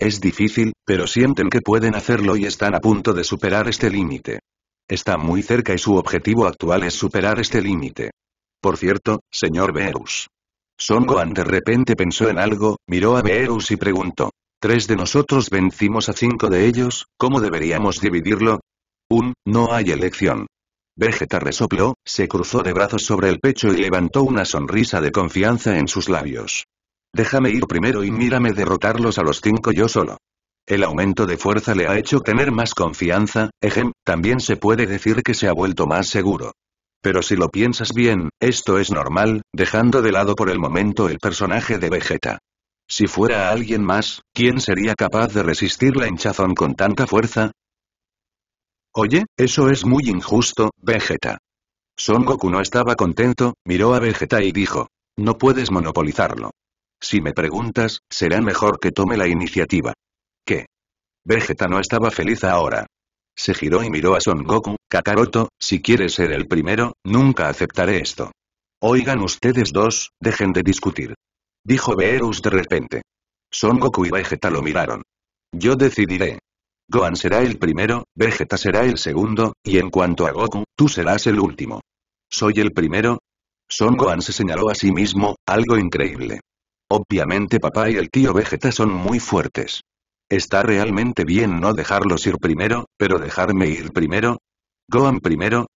Es difícil, pero sienten que pueden hacerlo y están a punto de superar este límite. Está muy cerca y su objetivo actual es superar este límite. Por cierto, señor Beerus. Son Gohan de repente pensó en algo, miró a Beerus y preguntó. Tres de nosotros vencimos a cinco de ellos, ¿cómo deberíamos dividirlo? Un, no hay elección. Vegeta resopló, se cruzó de brazos sobre el pecho y levantó una sonrisa de confianza en sus labios. Déjame ir primero y mírame derrotarlos a los cinco yo solo. El aumento de fuerza le ha hecho tener más confianza, ejem, también se puede decir que se ha vuelto más seguro. Pero si lo piensas bien, esto es normal, dejando de lado por el momento el personaje de Vegeta. Si fuera alguien más, ¿quién sería capaz de resistir la hinchazón con tanta fuerza? Oye, eso es muy injusto, Vegeta. Son Goku no estaba contento, miró a Vegeta y dijo. No puedes monopolizarlo. Si me preguntas, será mejor que tome la iniciativa. ¿Qué? Vegeta no estaba feliz ahora. Se giró y miró a Son Goku, Kakaroto, si quieres ser el primero, nunca aceptaré esto. Oigan ustedes dos, dejen de discutir. Dijo Beerus de repente. Son Goku y Vegeta lo miraron. Yo decidiré. Gohan será el primero, Vegeta será el segundo, y en cuanto a Goku, tú serás el último. ¿Soy el primero? Son Gohan se señaló a sí mismo, algo increíble. Obviamente papá y el tío Vegeta son muy fuertes. ¿Está realmente bien no dejarlos ir primero, pero dejarme ir primero? ¿Goan primero?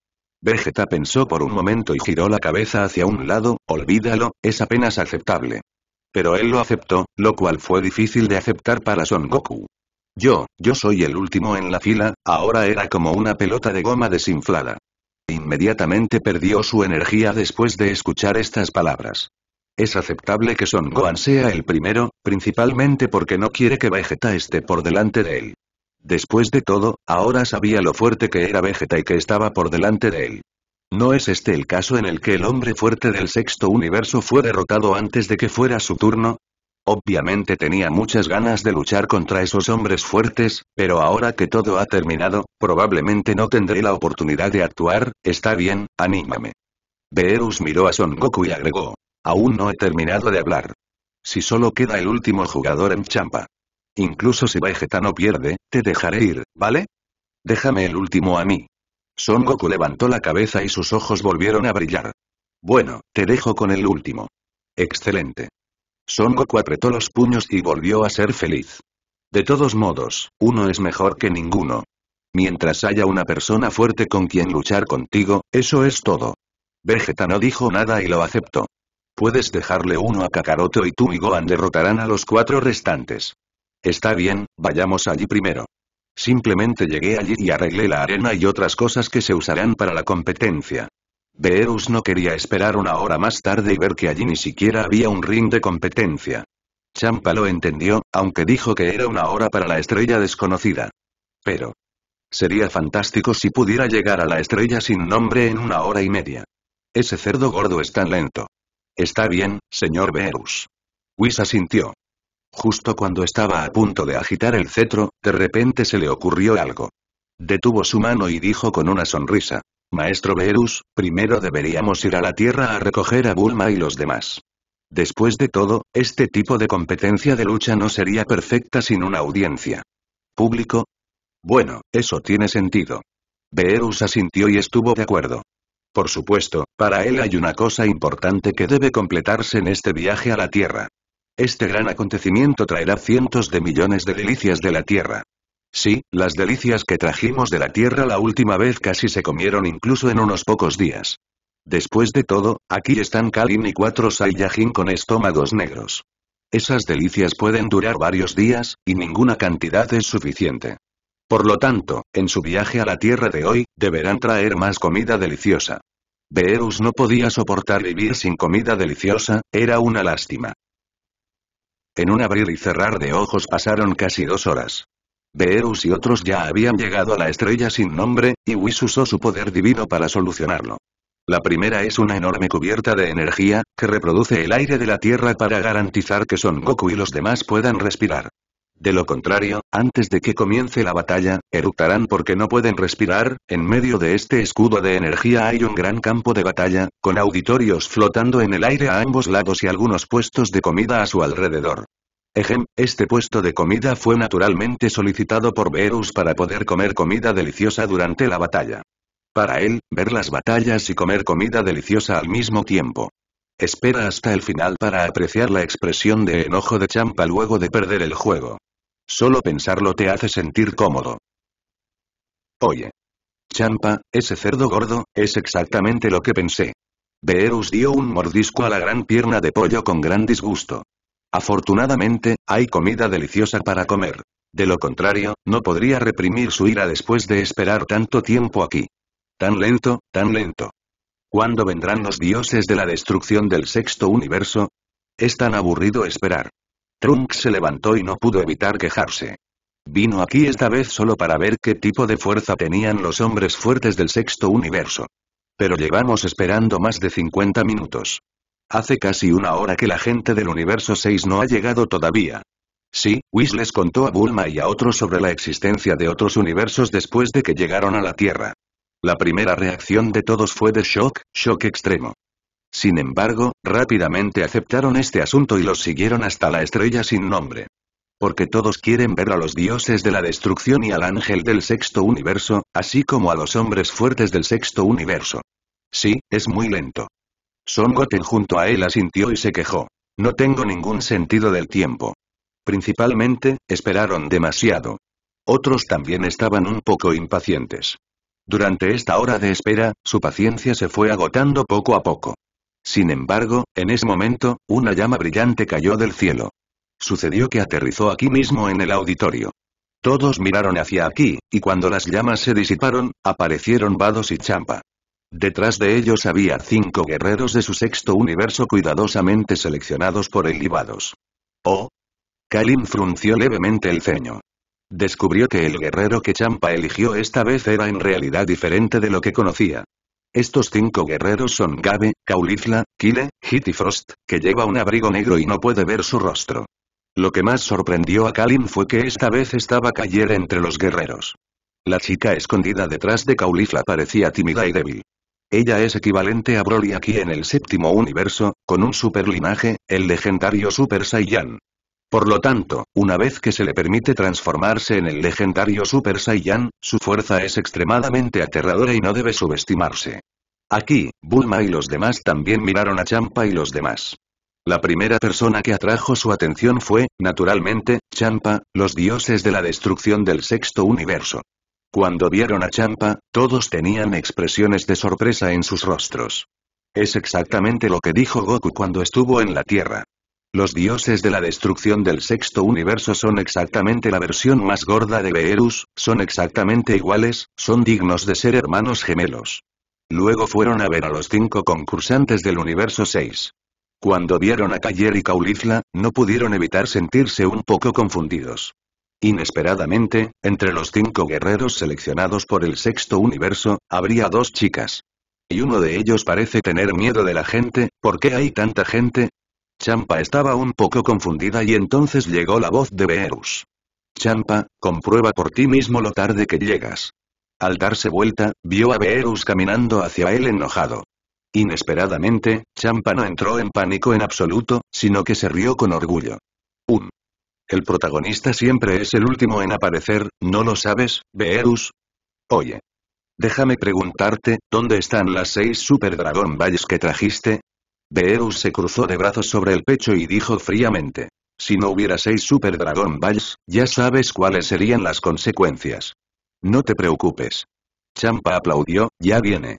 Vegeta pensó por un momento y giró la cabeza hacia un lado, olvídalo, es apenas aceptable. Pero él lo aceptó, lo cual fue difícil de aceptar para Son Goku. Yo, yo soy el último en la fila, ahora era como una pelota de goma desinflada. Inmediatamente perdió su energía después de escuchar estas palabras. Es aceptable que Son Gohan sea el primero, principalmente porque no quiere que Vegeta esté por delante de él. Después de todo, ahora sabía lo fuerte que era Vegeta y que estaba por delante de él. No es este el caso en el que el hombre fuerte del sexto universo fue derrotado antes de que fuera su turno, Obviamente tenía muchas ganas de luchar contra esos hombres fuertes, pero ahora que todo ha terminado, probablemente no tendré la oportunidad de actuar, está bien, anímame. Beerus miró a Son Goku y agregó. Aún no he terminado de hablar. Si solo queda el último jugador en champa. Incluso si Vegeta no pierde, te dejaré ir, ¿vale? Déjame el último a mí. Son Goku levantó la cabeza y sus ojos volvieron a brillar. Bueno, te dejo con el último. Excelente. Son Goku apretó los puños y volvió a ser feliz. De todos modos, uno es mejor que ninguno. Mientras haya una persona fuerte con quien luchar contigo, eso es todo. Vegeta no dijo nada y lo aceptó. Puedes dejarle uno a Kakaroto y tú y Gohan derrotarán a los cuatro restantes. Está bien, vayamos allí primero. Simplemente llegué allí y arreglé la arena y otras cosas que se usarán para la competencia. Beerus no quería esperar una hora más tarde y ver que allí ni siquiera había un ring de competencia. Champa lo entendió, aunque dijo que era una hora para la estrella desconocida. Pero. Sería fantástico si pudiera llegar a la estrella sin nombre en una hora y media. Ese cerdo gordo es tan lento. Está bien, señor Beerus. Whis asintió. Justo cuando estaba a punto de agitar el cetro, de repente se le ocurrió algo. Detuvo su mano y dijo con una sonrisa. Maestro Beerus, primero deberíamos ir a la Tierra a recoger a Bulma y los demás. Después de todo, este tipo de competencia de lucha no sería perfecta sin una audiencia. ¿Público? Bueno, eso tiene sentido. Beerus asintió y estuvo de acuerdo. Por supuesto, para él hay una cosa importante que debe completarse en este viaje a la Tierra. Este gran acontecimiento traerá cientos de millones de delicias de la Tierra. Sí, las delicias que trajimos de la Tierra la última vez casi se comieron incluso en unos pocos días. Después de todo, aquí están Kalin y cuatro Saiyajin con estómagos negros. Esas delicias pueden durar varios días, y ninguna cantidad es suficiente. Por lo tanto, en su viaje a la tierra de hoy, deberán traer más comida deliciosa. Beerus no podía soportar vivir sin comida deliciosa, era una lástima. En un abrir y cerrar de ojos pasaron casi dos horas. Beerus y otros ya habían llegado a la estrella sin nombre, y Whis usó su poder divino para solucionarlo. La primera es una enorme cubierta de energía, que reproduce el aire de la Tierra para garantizar que Son Goku y los demás puedan respirar. De lo contrario, antes de que comience la batalla, eructarán porque no pueden respirar, en medio de este escudo de energía hay un gran campo de batalla, con auditorios flotando en el aire a ambos lados y algunos puestos de comida a su alrededor. Ejem, este puesto de comida fue naturalmente solicitado por Verus para poder comer comida deliciosa durante la batalla. Para él, ver las batallas y comer comida deliciosa al mismo tiempo. Espera hasta el final para apreciar la expresión de enojo de Champa luego de perder el juego. Solo pensarlo te hace sentir cómodo. Oye. Champa, ese cerdo gordo, es exactamente lo que pensé. Beerus dio un mordisco a la gran pierna de pollo con gran disgusto. Afortunadamente, hay comida deliciosa para comer. De lo contrario, no podría reprimir su ira después de esperar tanto tiempo aquí. Tan lento, tan lento. ¿Cuándo vendrán los dioses de la destrucción del sexto universo? Es tan aburrido esperar. Trunks se levantó y no pudo evitar quejarse. Vino aquí esta vez solo para ver qué tipo de fuerza tenían los hombres fuertes del sexto universo. Pero llevamos esperando más de 50 minutos. Hace casi una hora que la gente del universo 6 no ha llegado todavía. Sí, Whis les contó a Bulma y a otros sobre la existencia de otros universos después de que llegaron a la Tierra. La primera reacción de todos fue de shock, shock extremo. Sin embargo, rápidamente aceptaron este asunto y los siguieron hasta la estrella sin nombre. Porque todos quieren ver a los dioses de la destrucción y al ángel del sexto universo, así como a los hombres fuertes del sexto universo. Sí, es muy lento. Son Goten junto a él asintió y se quejó. No tengo ningún sentido del tiempo. Principalmente, esperaron demasiado. Otros también estaban un poco impacientes. Durante esta hora de espera, su paciencia se fue agotando poco a poco. Sin embargo, en ese momento, una llama brillante cayó del cielo. Sucedió que aterrizó aquí mismo en el auditorio. Todos miraron hacia aquí, y cuando las llamas se disiparon, aparecieron Vados y Champa. Detrás de ellos había cinco guerreros de su sexto universo cuidadosamente seleccionados por el Vados. Oh. Kalim frunció levemente el ceño. Descubrió que el guerrero que Champa eligió esta vez era en realidad diferente de lo que conocía. Estos cinco guerreros son Gabe, Caulifla, Kile, Hit y Frost, que lleva un abrigo negro y no puede ver su rostro. Lo que más sorprendió a Kalin fue que esta vez estaba cayera entre los guerreros. La chica escondida detrás de Caulifla parecía tímida y débil. Ella es equivalente a Broly aquí en el séptimo universo, con un superlinaje, el legendario Super Saiyan. Por lo tanto, una vez que se le permite transformarse en el legendario Super Saiyan, su fuerza es extremadamente aterradora y no debe subestimarse. Aquí, Bulma y los demás también miraron a Champa y los demás. La primera persona que atrajo su atención fue, naturalmente, Champa, los dioses de la destrucción del sexto universo. Cuando vieron a Champa, todos tenían expresiones de sorpresa en sus rostros. Es exactamente lo que dijo Goku cuando estuvo en la Tierra. Los dioses de la destrucción del sexto universo son exactamente la versión más gorda de Beerus, son exactamente iguales, son dignos de ser hermanos gemelos. Luego fueron a ver a los cinco concursantes del universo 6. Cuando vieron a Cayer y Caulifla, no pudieron evitar sentirse un poco confundidos. Inesperadamente, entre los cinco guerreros seleccionados por el sexto universo, habría dos chicas. Y uno de ellos parece tener miedo de la gente, ¿por qué hay tanta gente? Champa estaba un poco confundida y entonces llegó la voz de Beerus. Champa, comprueba por ti mismo lo tarde que llegas. Al darse vuelta, vio a Beerus caminando hacia él enojado. Inesperadamente, Champa no entró en pánico en absoluto, sino que se rió con orgullo. Un. El protagonista siempre es el último en aparecer, ¿no lo sabes, Beerus? Oye. Déjame preguntarte, ¿dónde están las seis Super Dragon Balls que trajiste? Beerus se cruzó de brazos sobre el pecho y dijo fríamente. Si no hubiera seis Super Dragon Balls, ya sabes cuáles serían las consecuencias. No te preocupes. Champa aplaudió, ya viene.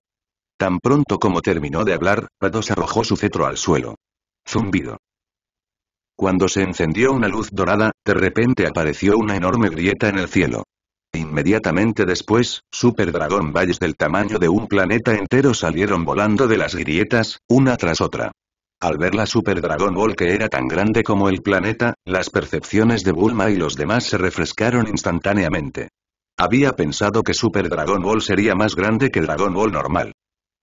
Tan pronto como terminó de hablar, Pados arrojó su cetro al suelo. Zumbido. Cuando se encendió una luz dorada, de repente apareció una enorme grieta en el cielo. Inmediatamente después, Super Dragon Balls del tamaño de un planeta entero salieron volando de las grietas, una tras otra. Al ver la Super Dragon Ball que era tan grande como el planeta, las percepciones de Bulma y los demás se refrescaron instantáneamente. Había pensado que Super Dragon Ball sería más grande que Dragon Ball normal.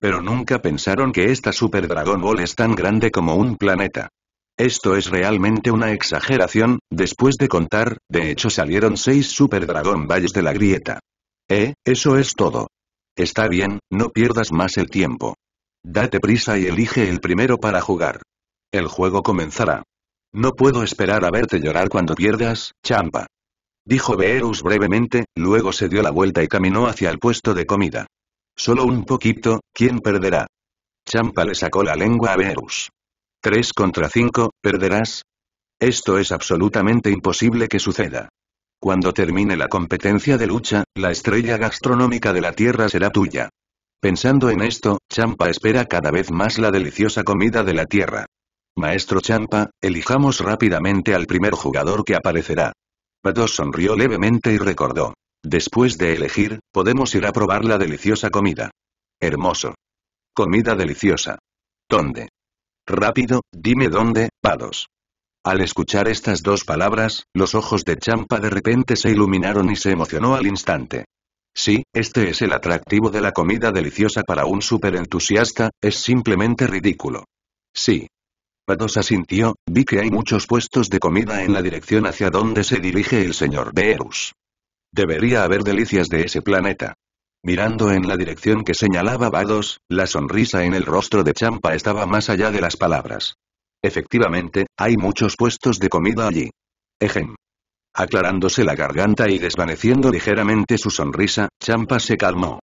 Pero nunca pensaron que esta Super Dragon Ball es tan grande como un planeta. Esto es realmente una exageración, después de contar, de hecho salieron seis Super Dragon Balls de la grieta. Eh, eso es todo. Está bien, no pierdas más el tiempo. Date prisa y elige el primero para jugar. El juego comenzará. No puedo esperar a verte llorar cuando pierdas, champa. Dijo Beerus brevemente, luego se dio la vuelta y caminó hacia el puesto de comida. Solo un poquito, ¿quién perderá? Champa le sacó la lengua a Beerus. 3 contra 5, ¿perderás? Esto es absolutamente imposible que suceda. Cuando termine la competencia de lucha, la estrella gastronómica de la Tierra será tuya. Pensando en esto, Champa espera cada vez más la deliciosa comida de la Tierra. Maestro Champa, elijamos rápidamente al primer jugador que aparecerá. Pato sonrió levemente y recordó. Después de elegir, podemos ir a probar la deliciosa comida. Hermoso. Comida deliciosa. ¿Dónde? Rápido, dime dónde, palos. Al escuchar estas dos palabras, los ojos de Champa de repente se iluminaron y se emocionó al instante. Sí, este es el atractivo de la comida deliciosa para un superentusiasta, es simplemente ridículo. Sí. Pados asintió, vi que hay muchos puestos de comida en la dirección hacia donde se dirige el señor Beerus. Debería haber delicias de ese planeta. Mirando en la dirección que señalaba Vados, la sonrisa en el rostro de Champa estaba más allá de las palabras. Efectivamente, hay muchos puestos de comida allí. Ejem. Aclarándose la garganta y desvaneciendo ligeramente su sonrisa, Champa se calmó.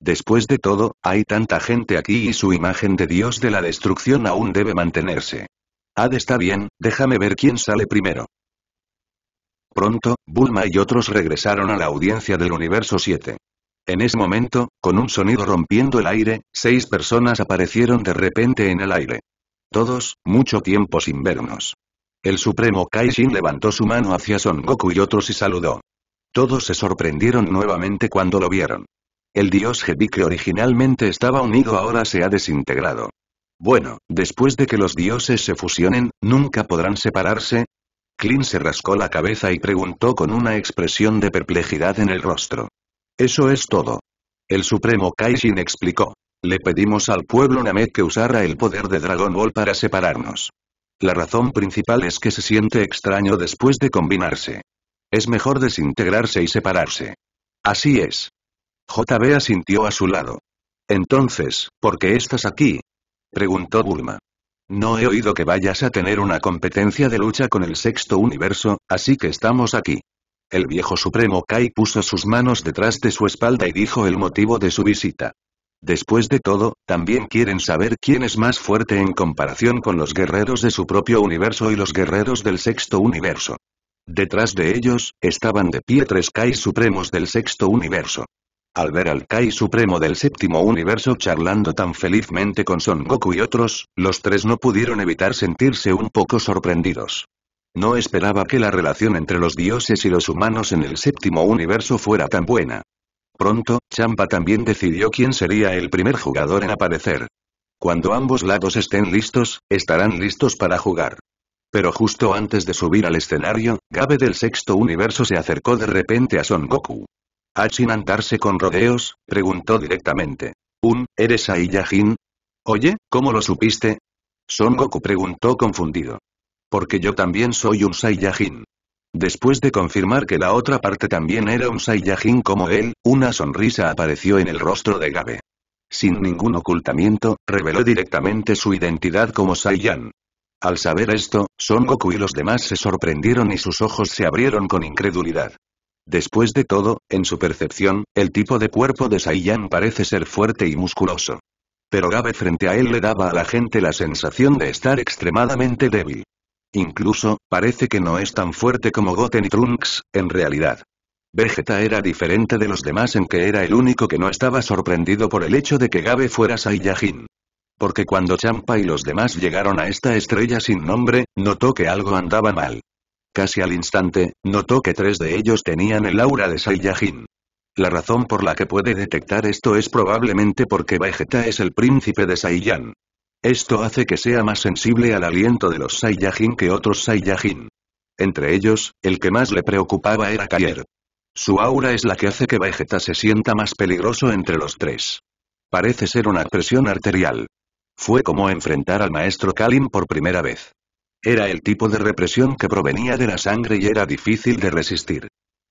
Después de todo, hay tanta gente aquí y su imagen de dios de la destrucción aún debe mantenerse. Ad ah, está bien, déjame ver quién sale primero. Pronto, Bulma y otros regresaron a la audiencia del universo 7. En ese momento, con un sonido rompiendo el aire, seis personas aparecieron de repente en el aire. Todos, mucho tiempo sin vernos. El supremo Kaishin levantó su mano hacia Son Goku y otros y saludó. Todos se sorprendieron nuevamente cuando lo vieron. El dios Hebi que originalmente estaba unido ahora se ha desintegrado. Bueno, después de que los dioses se fusionen, ¿nunca podrán separarse? Clint se rascó la cabeza y preguntó con una expresión de perplejidad en el rostro. Eso es todo. El Supremo Kaishin explicó. Le pedimos al pueblo Namek que usara el poder de Dragon Ball para separarnos. La razón principal es que se siente extraño después de combinarse. Es mejor desintegrarse y separarse. Así es. JB asintió a su lado. Entonces, ¿por qué estás aquí? Preguntó Bulma. No he oído que vayas a tener una competencia de lucha con el sexto universo, así que estamos aquí el viejo supremo Kai puso sus manos detrás de su espalda y dijo el motivo de su visita. Después de todo, también quieren saber quién es más fuerte en comparación con los guerreros de su propio universo y los guerreros del sexto universo. Detrás de ellos, estaban de pie tres Kai supremos del sexto universo. Al ver al Kai supremo del séptimo universo charlando tan felizmente con Son Goku y otros, los tres no pudieron evitar sentirse un poco sorprendidos. No esperaba que la relación entre los dioses y los humanos en el séptimo universo fuera tan buena. Pronto, Champa también decidió quién sería el primer jugador en aparecer. Cuando ambos lados estén listos, estarán listos para jugar. Pero justo antes de subir al escenario, Gabe del sexto universo se acercó de repente a Son Goku. Al sin andarse con rodeos, preguntó directamente. ¿Un, eres Aiyajin? Oye, ¿cómo lo supiste? Son Goku preguntó confundido. Porque yo también soy un Saiyajin. Después de confirmar que la otra parte también era un Saiyajin como él, una sonrisa apareció en el rostro de Gabe. Sin ningún ocultamiento, reveló directamente su identidad como Saiyan. Al saber esto, Son Goku y los demás se sorprendieron y sus ojos se abrieron con incredulidad. Después de todo, en su percepción, el tipo de cuerpo de Saiyan parece ser fuerte y musculoso. Pero Gabe frente a él le daba a la gente la sensación de estar extremadamente débil. Incluso, parece que no es tan fuerte como Goten y Trunks, en realidad. Vegeta era diferente de los demás en que era el único que no estaba sorprendido por el hecho de que Gabe fuera Saiyajin. Porque cuando Champa y los demás llegaron a esta estrella sin nombre, notó que algo andaba mal. Casi al instante, notó que tres de ellos tenían el aura de Saiyajin. La razón por la que puede detectar esto es probablemente porque Vegeta es el príncipe de Saiyan. Esto hace que sea más sensible al aliento de los Saiyajin que otros Saiyajin. Entre ellos, el que más le preocupaba era Kair. Su aura es la que hace que Vegeta se sienta más peligroso entre los tres. Parece ser una presión arterial. Fue como enfrentar al maestro Kalin por primera vez. Era el tipo de represión que provenía de la sangre y era difícil de resistir.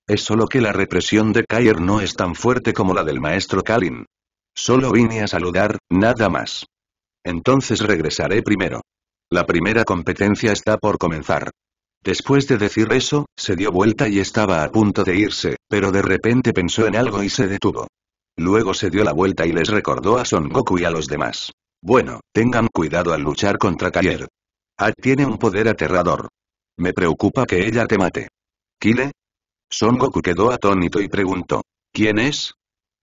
Es solo que la represión de Kair no es tan fuerte como la del maestro Kalin. Solo vine a saludar, nada más. Entonces regresaré primero. La primera competencia está por comenzar. Después de decir eso, se dio vuelta y estaba a punto de irse, pero de repente pensó en algo y se detuvo. Luego se dio la vuelta y les recordó a Son Goku y a los demás. Bueno, tengan cuidado al luchar contra taller Ah tiene un poder aterrador. Me preocupa que ella te mate. ¿Kile? Son Goku quedó atónito y preguntó. ¿Quién es?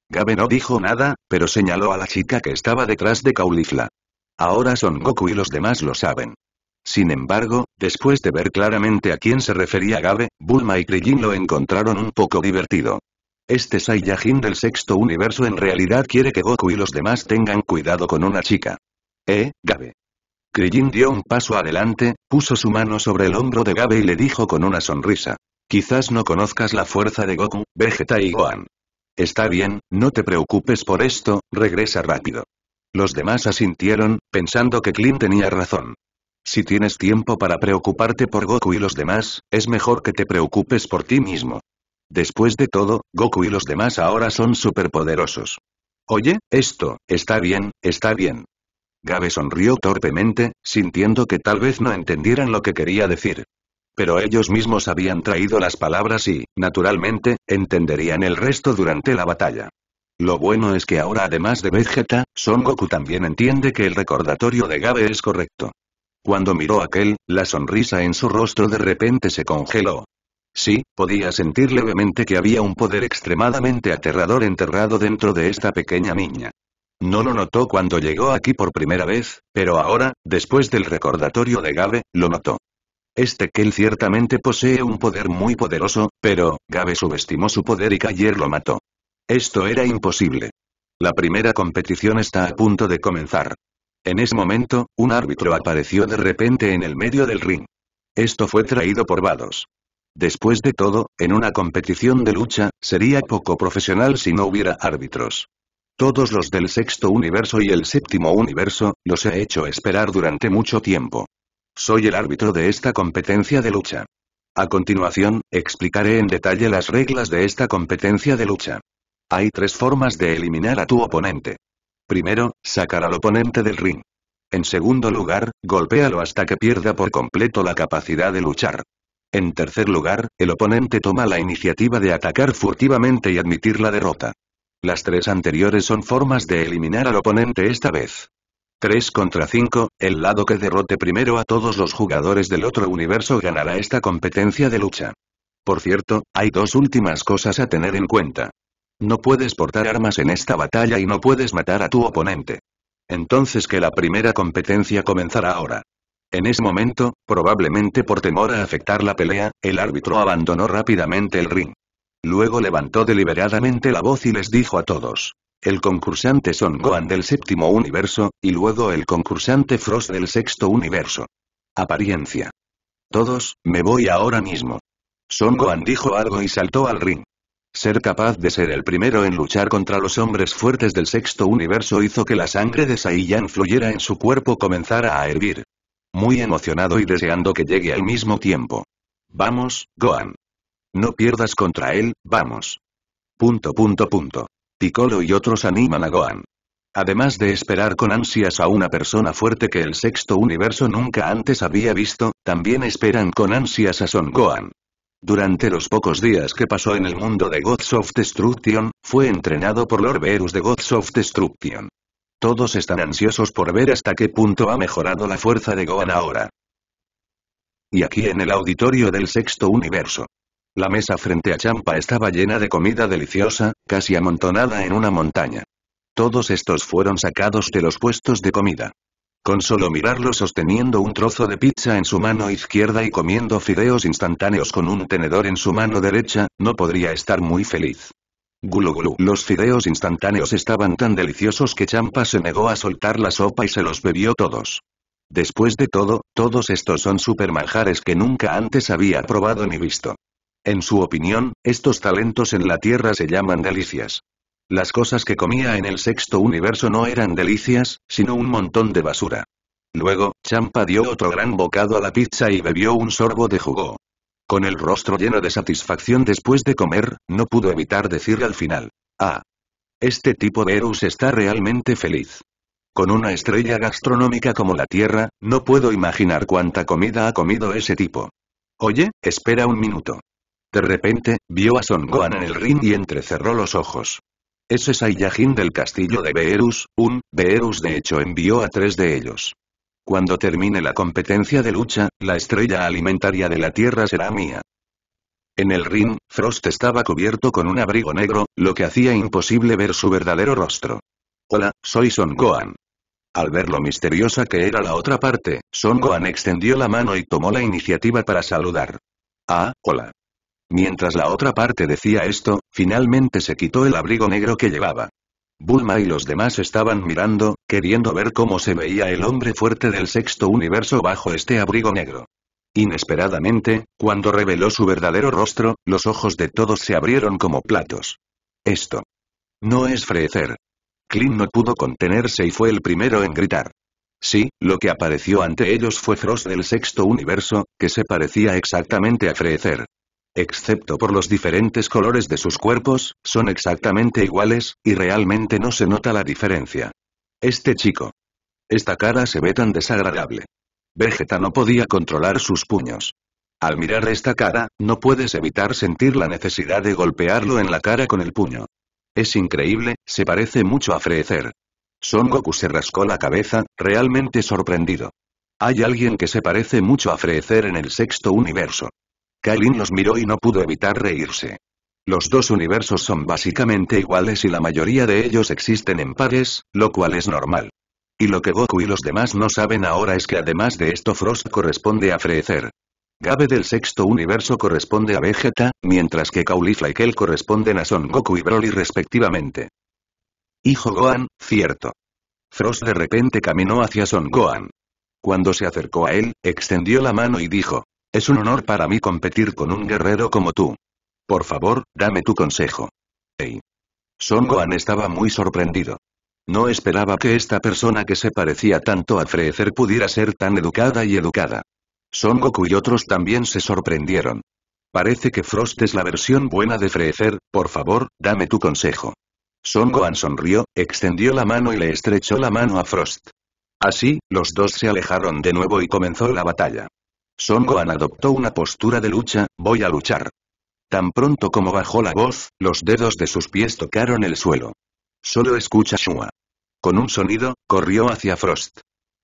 Gabe no dijo nada, pero señaló a la chica que estaba detrás de Caulifla. Ahora Son Goku y los demás lo saben. Sin embargo, después de ver claramente a quién se refería Gabe, Bulma y Krillin lo encontraron un poco divertido. Este Saiyajin del sexto universo en realidad quiere que Goku y los demás tengan cuidado con una chica. ¿Eh, Gabe? Krillin dio un paso adelante, puso su mano sobre el hombro de Gabe y le dijo con una sonrisa. Quizás no conozcas la fuerza de Goku, Vegeta y Gohan. Está bien, no te preocupes por esto, regresa rápido. Los demás asintieron, pensando que Clint tenía razón. Si tienes tiempo para preocuparte por Goku y los demás, es mejor que te preocupes por ti mismo. Después de todo, Goku y los demás ahora son superpoderosos. Oye, esto, está bien, está bien. Gabe sonrió torpemente, sintiendo que tal vez no entendieran lo que quería decir. Pero ellos mismos habían traído las palabras y, naturalmente, entenderían el resto durante la batalla. Lo bueno es que ahora además de Vegeta, Son Goku también entiende que el recordatorio de Gabe es correcto. Cuando miró aquel, la sonrisa en su rostro de repente se congeló. Sí, podía sentir levemente que había un poder extremadamente aterrador enterrado dentro de esta pequeña niña. No lo notó cuando llegó aquí por primera vez, pero ahora, después del recordatorio de Gabe, lo notó. Este Kel ciertamente posee un poder muy poderoso, pero, Gabe subestimó su poder y Kayer lo mató. Esto era imposible. La primera competición está a punto de comenzar. En ese momento, un árbitro apareció de repente en el medio del ring. Esto fue traído por Vados. Después de todo, en una competición de lucha, sería poco profesional si no hubiera árbitros. Todos los del sexto universo y el séptimo universo, los he hecho esperar durante mucho tiempo. Soy el árbitro de esta competencia de lucha. A continuación, explicaré en detalle las reglas de esta competencia de lucha. Hay tres formas de eliminar a tu oponente. Primero, sacar al oponente del ring. En segundo lugar, golpéalo hasta que pierda por completo la capacidad de luchar. En tercer lugar, el oponente toma la iniciativa de atacar furtivamente y admitir la derrota. Las tres anteriores son formas de eliminar al oponente esta vez. 3 contra 5, el lado que derrote primero a todos los jugadores del otro universo ganará esta competencia de lucha. Por cierto, hay dos últimas cosas a tener en cuenta. No puedes portar armas en esta batalla y no puedes matar a tu oponente. Entonces que la primera competencia comenzará ahora. En ese momento, probablemente por temor a afectar la pelea, el árbitro abandonó rápidamente el ring. Luego levantó deliberadamente la voz y les dijo a todos. El concursante Son Gohan del séptimo universo, y luego el concursante Frost del sexto universo. Apariencia. Todos, me voy ahora mismo. Son Gohan dijo algo y saltó al ring. Ser capaz de ser el primero en luchar contra los hombres fuertes del sexto universo hizo que la sangre de Saiyan fluyera en su cuerpo comenzara a hervir. Muy emocionado y deseando que llegue al mismo tiempo. Vamos, Gohan. No pierdas contra él, vamos. Punto punto punto. Piccolo y otros animan a Gohan. Además de esperar con ansias a una persona fuerte que el sexto universo nunca antes había visto, también esperan con ansias a Son Goan. Durante los pocos días que pasó en el mundo de Gods of Destruction, fue entrenado por Lord Verus de Gods of Destruction. Todos están ansiosos por ver hasta qué punto ha mejorado la fuerza de Gohan ahora. Y aquí en el auditorio del sexto universo. La mesa frente a Champa estaba llena de comida deliciosa, casi amontonada en una montaña. Todos estos fueron sacados de los puestos de comida. Con solo mirarlo sosteniendo un trozo de pizza en su mano izquierda y comiendo fideos instantáneos con un tenedor en su mano derecha, no podría estar muy feliz. Gulu Los fideos instantáneos estaban tan deliciosos que Champa se negó a soltar la sopa y se los bebió todos. Después de todo, todos estos son super manjares que nunca antes había probado ni visto. En su opinión, estos talentos en la tierra se llaman delicias. Las cosas que comía en el sexto universo no eran delicias, sino un montón de basura. Luego, Champa dio otro gran bocado a la pizza y bebió un sorbo de jugo. Con el rostro lleno de satisfacción después de comer, no pudo evitar decir al final. Ah. Este tipo de Eros está realmente feliz. Con una estrella gastronómica como la Tierra, no puedo imaginar cuánta comida ha comido ese tipo. Oye, espera un minuto. De repente, vio a Son Gohan en el ring y entrecerró los ojos. Ese Saiyajin del castillo de Beerus, un, Beerus de hecho envió a tres de ellos. Cuando termine la competencia de lucha, la estrella alimentaria de la Tierra será mía. En el ring, Frost estaba cubierto con un abrigo negro, lo que hacía imposible ver su verdadero rostro. Hola, soy Son Gohan. Al ver lo misteriosa que era la otra parte, Son Gohan extendió la mano y tomó la iniciativa para saludar. Ah, hola. Mientras la otra parte decía esto, finalmente se quitó el abrigo negro que llevaba. Bulma y los demás estaban mirando, queriendo ver cómo se veía el hombre fuerte del sexto universo bajo este abrigo negro. Inesperadamente, cuando reveló su verdadero rostro, los ojos de todos se abrieron como platos. Esto. No es frecer. Clint no pudo contenerse y fue el primero en gritar. Sí, lo que apareció ante ellos fue Frost del sexto universo, que se parecía exactamente a frecer excepto por los diferentes colores de sus cuerpos, son exactamente iguales, y realmente no se nota la diferencia. Este chico. Esta cara se ve tan desagradable. Vegeta no podía controlar sus puños. Al mirar esta cara, no puedes evitar sentir la necesidad de golpearlo en la cara con el puño. Es increíble, se parece mucho a Freezer. Son Goku se rascó la cabeza, realmente sorprendido. Hay alguien que se parece mucho a Frecer en el sexto universo. Kalin los miró y no pudo evitar reírse. Los dos universos son básicamente iguales y la mayoría de ellos existen en pares, lo cual es normal. Y lo que Goku y los demás no saben ahora es que además de esto Frost corresponde a Frecer. Gabe del sexto universo corresponde a Vegeta, mientras que Caulifla y Kel corresponden a Son Goku y Broly respectivamente. Hijo Gohan, cierto. Frost de repente caminó hacia Son Gohan. Cuando se acercó a él, extendió la mano y dijo, es un honor para mí competir con un guerrero como tú. Por favor, dame tu consejo. Hey. Son Gohan estaba muy sorprendido. No esperaba que esta persona que se parecía tanto a Frecer pudiera ser tan educada y educada. Son Goku y otros también se sorprendieron. Parece que Frost es la versión buena de Frecer, por favor, dame tu consejo. Son Gohan sonrió, extendió la mano y le estrechó la mano a Frost. Así, los dos se alejaron de nuevo y comenzó la batalla. Son Gohan adoptó una postura de lucha, voy a luchar. Tan pronto como bajó la voz, los dedos de sus pies tocaron el suelo. Solo escucha Shua. Con un sonido, corrió hacia Frost.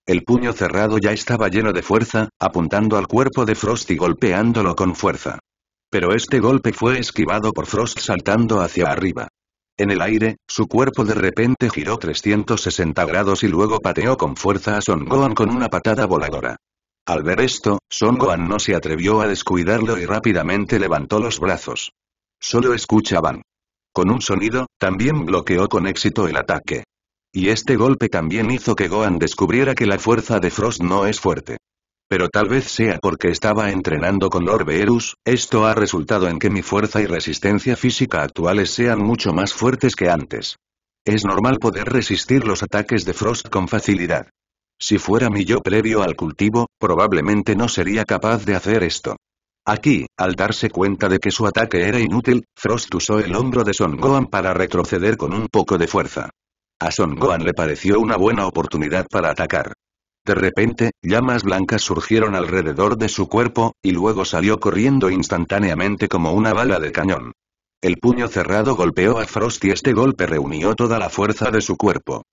El puño cerrado ya estaba lleno de fuerza, apuntando al cuerpo de Frost y golpeándolo con fuerza. Pero este golpe fue esquivado por Frost saltando hacia arriba. En el aire, su cuerpo de repente giró 360 grados y luego pateó con fuerza a Son Gohan con una patada voladora. Al ver esto, Son Gohan no se atrevió a descuidarlo y rápidamente levantó los brazos. Solo escuchaban. Con un sonido, también bloqueó con éxito el ataque. Y este golpe también hizo que Gohan descubriera que la fuerza de Frost no es fuerte. Pero tal vez sea porque estaba entrenando con Lord Beerus, esto ha resultado en que mi fuerza y resistencia física actuales sean mucho más fuertes que antes. Es normal poder resistir los ataques de Frost con facilidad. Si fuera mi yo previo al cultivo, probablemente no sería capaz de hacer esto. Aquí, al darse cuenta de que su ataque era inútil, Frost usó el hombro de Son Gohan para retroceder con un poco de fuerza. A Son Gohan le pareció una buena oportunidad para atacar. De repente, llamas blancas surgieron alrededor de su cuerpo, y luego salió corriendo instantáneamente como una bala de cañón. El puño cerrado golpeó a Frost y este golpe reunió toda la fuerza de su cuerpo.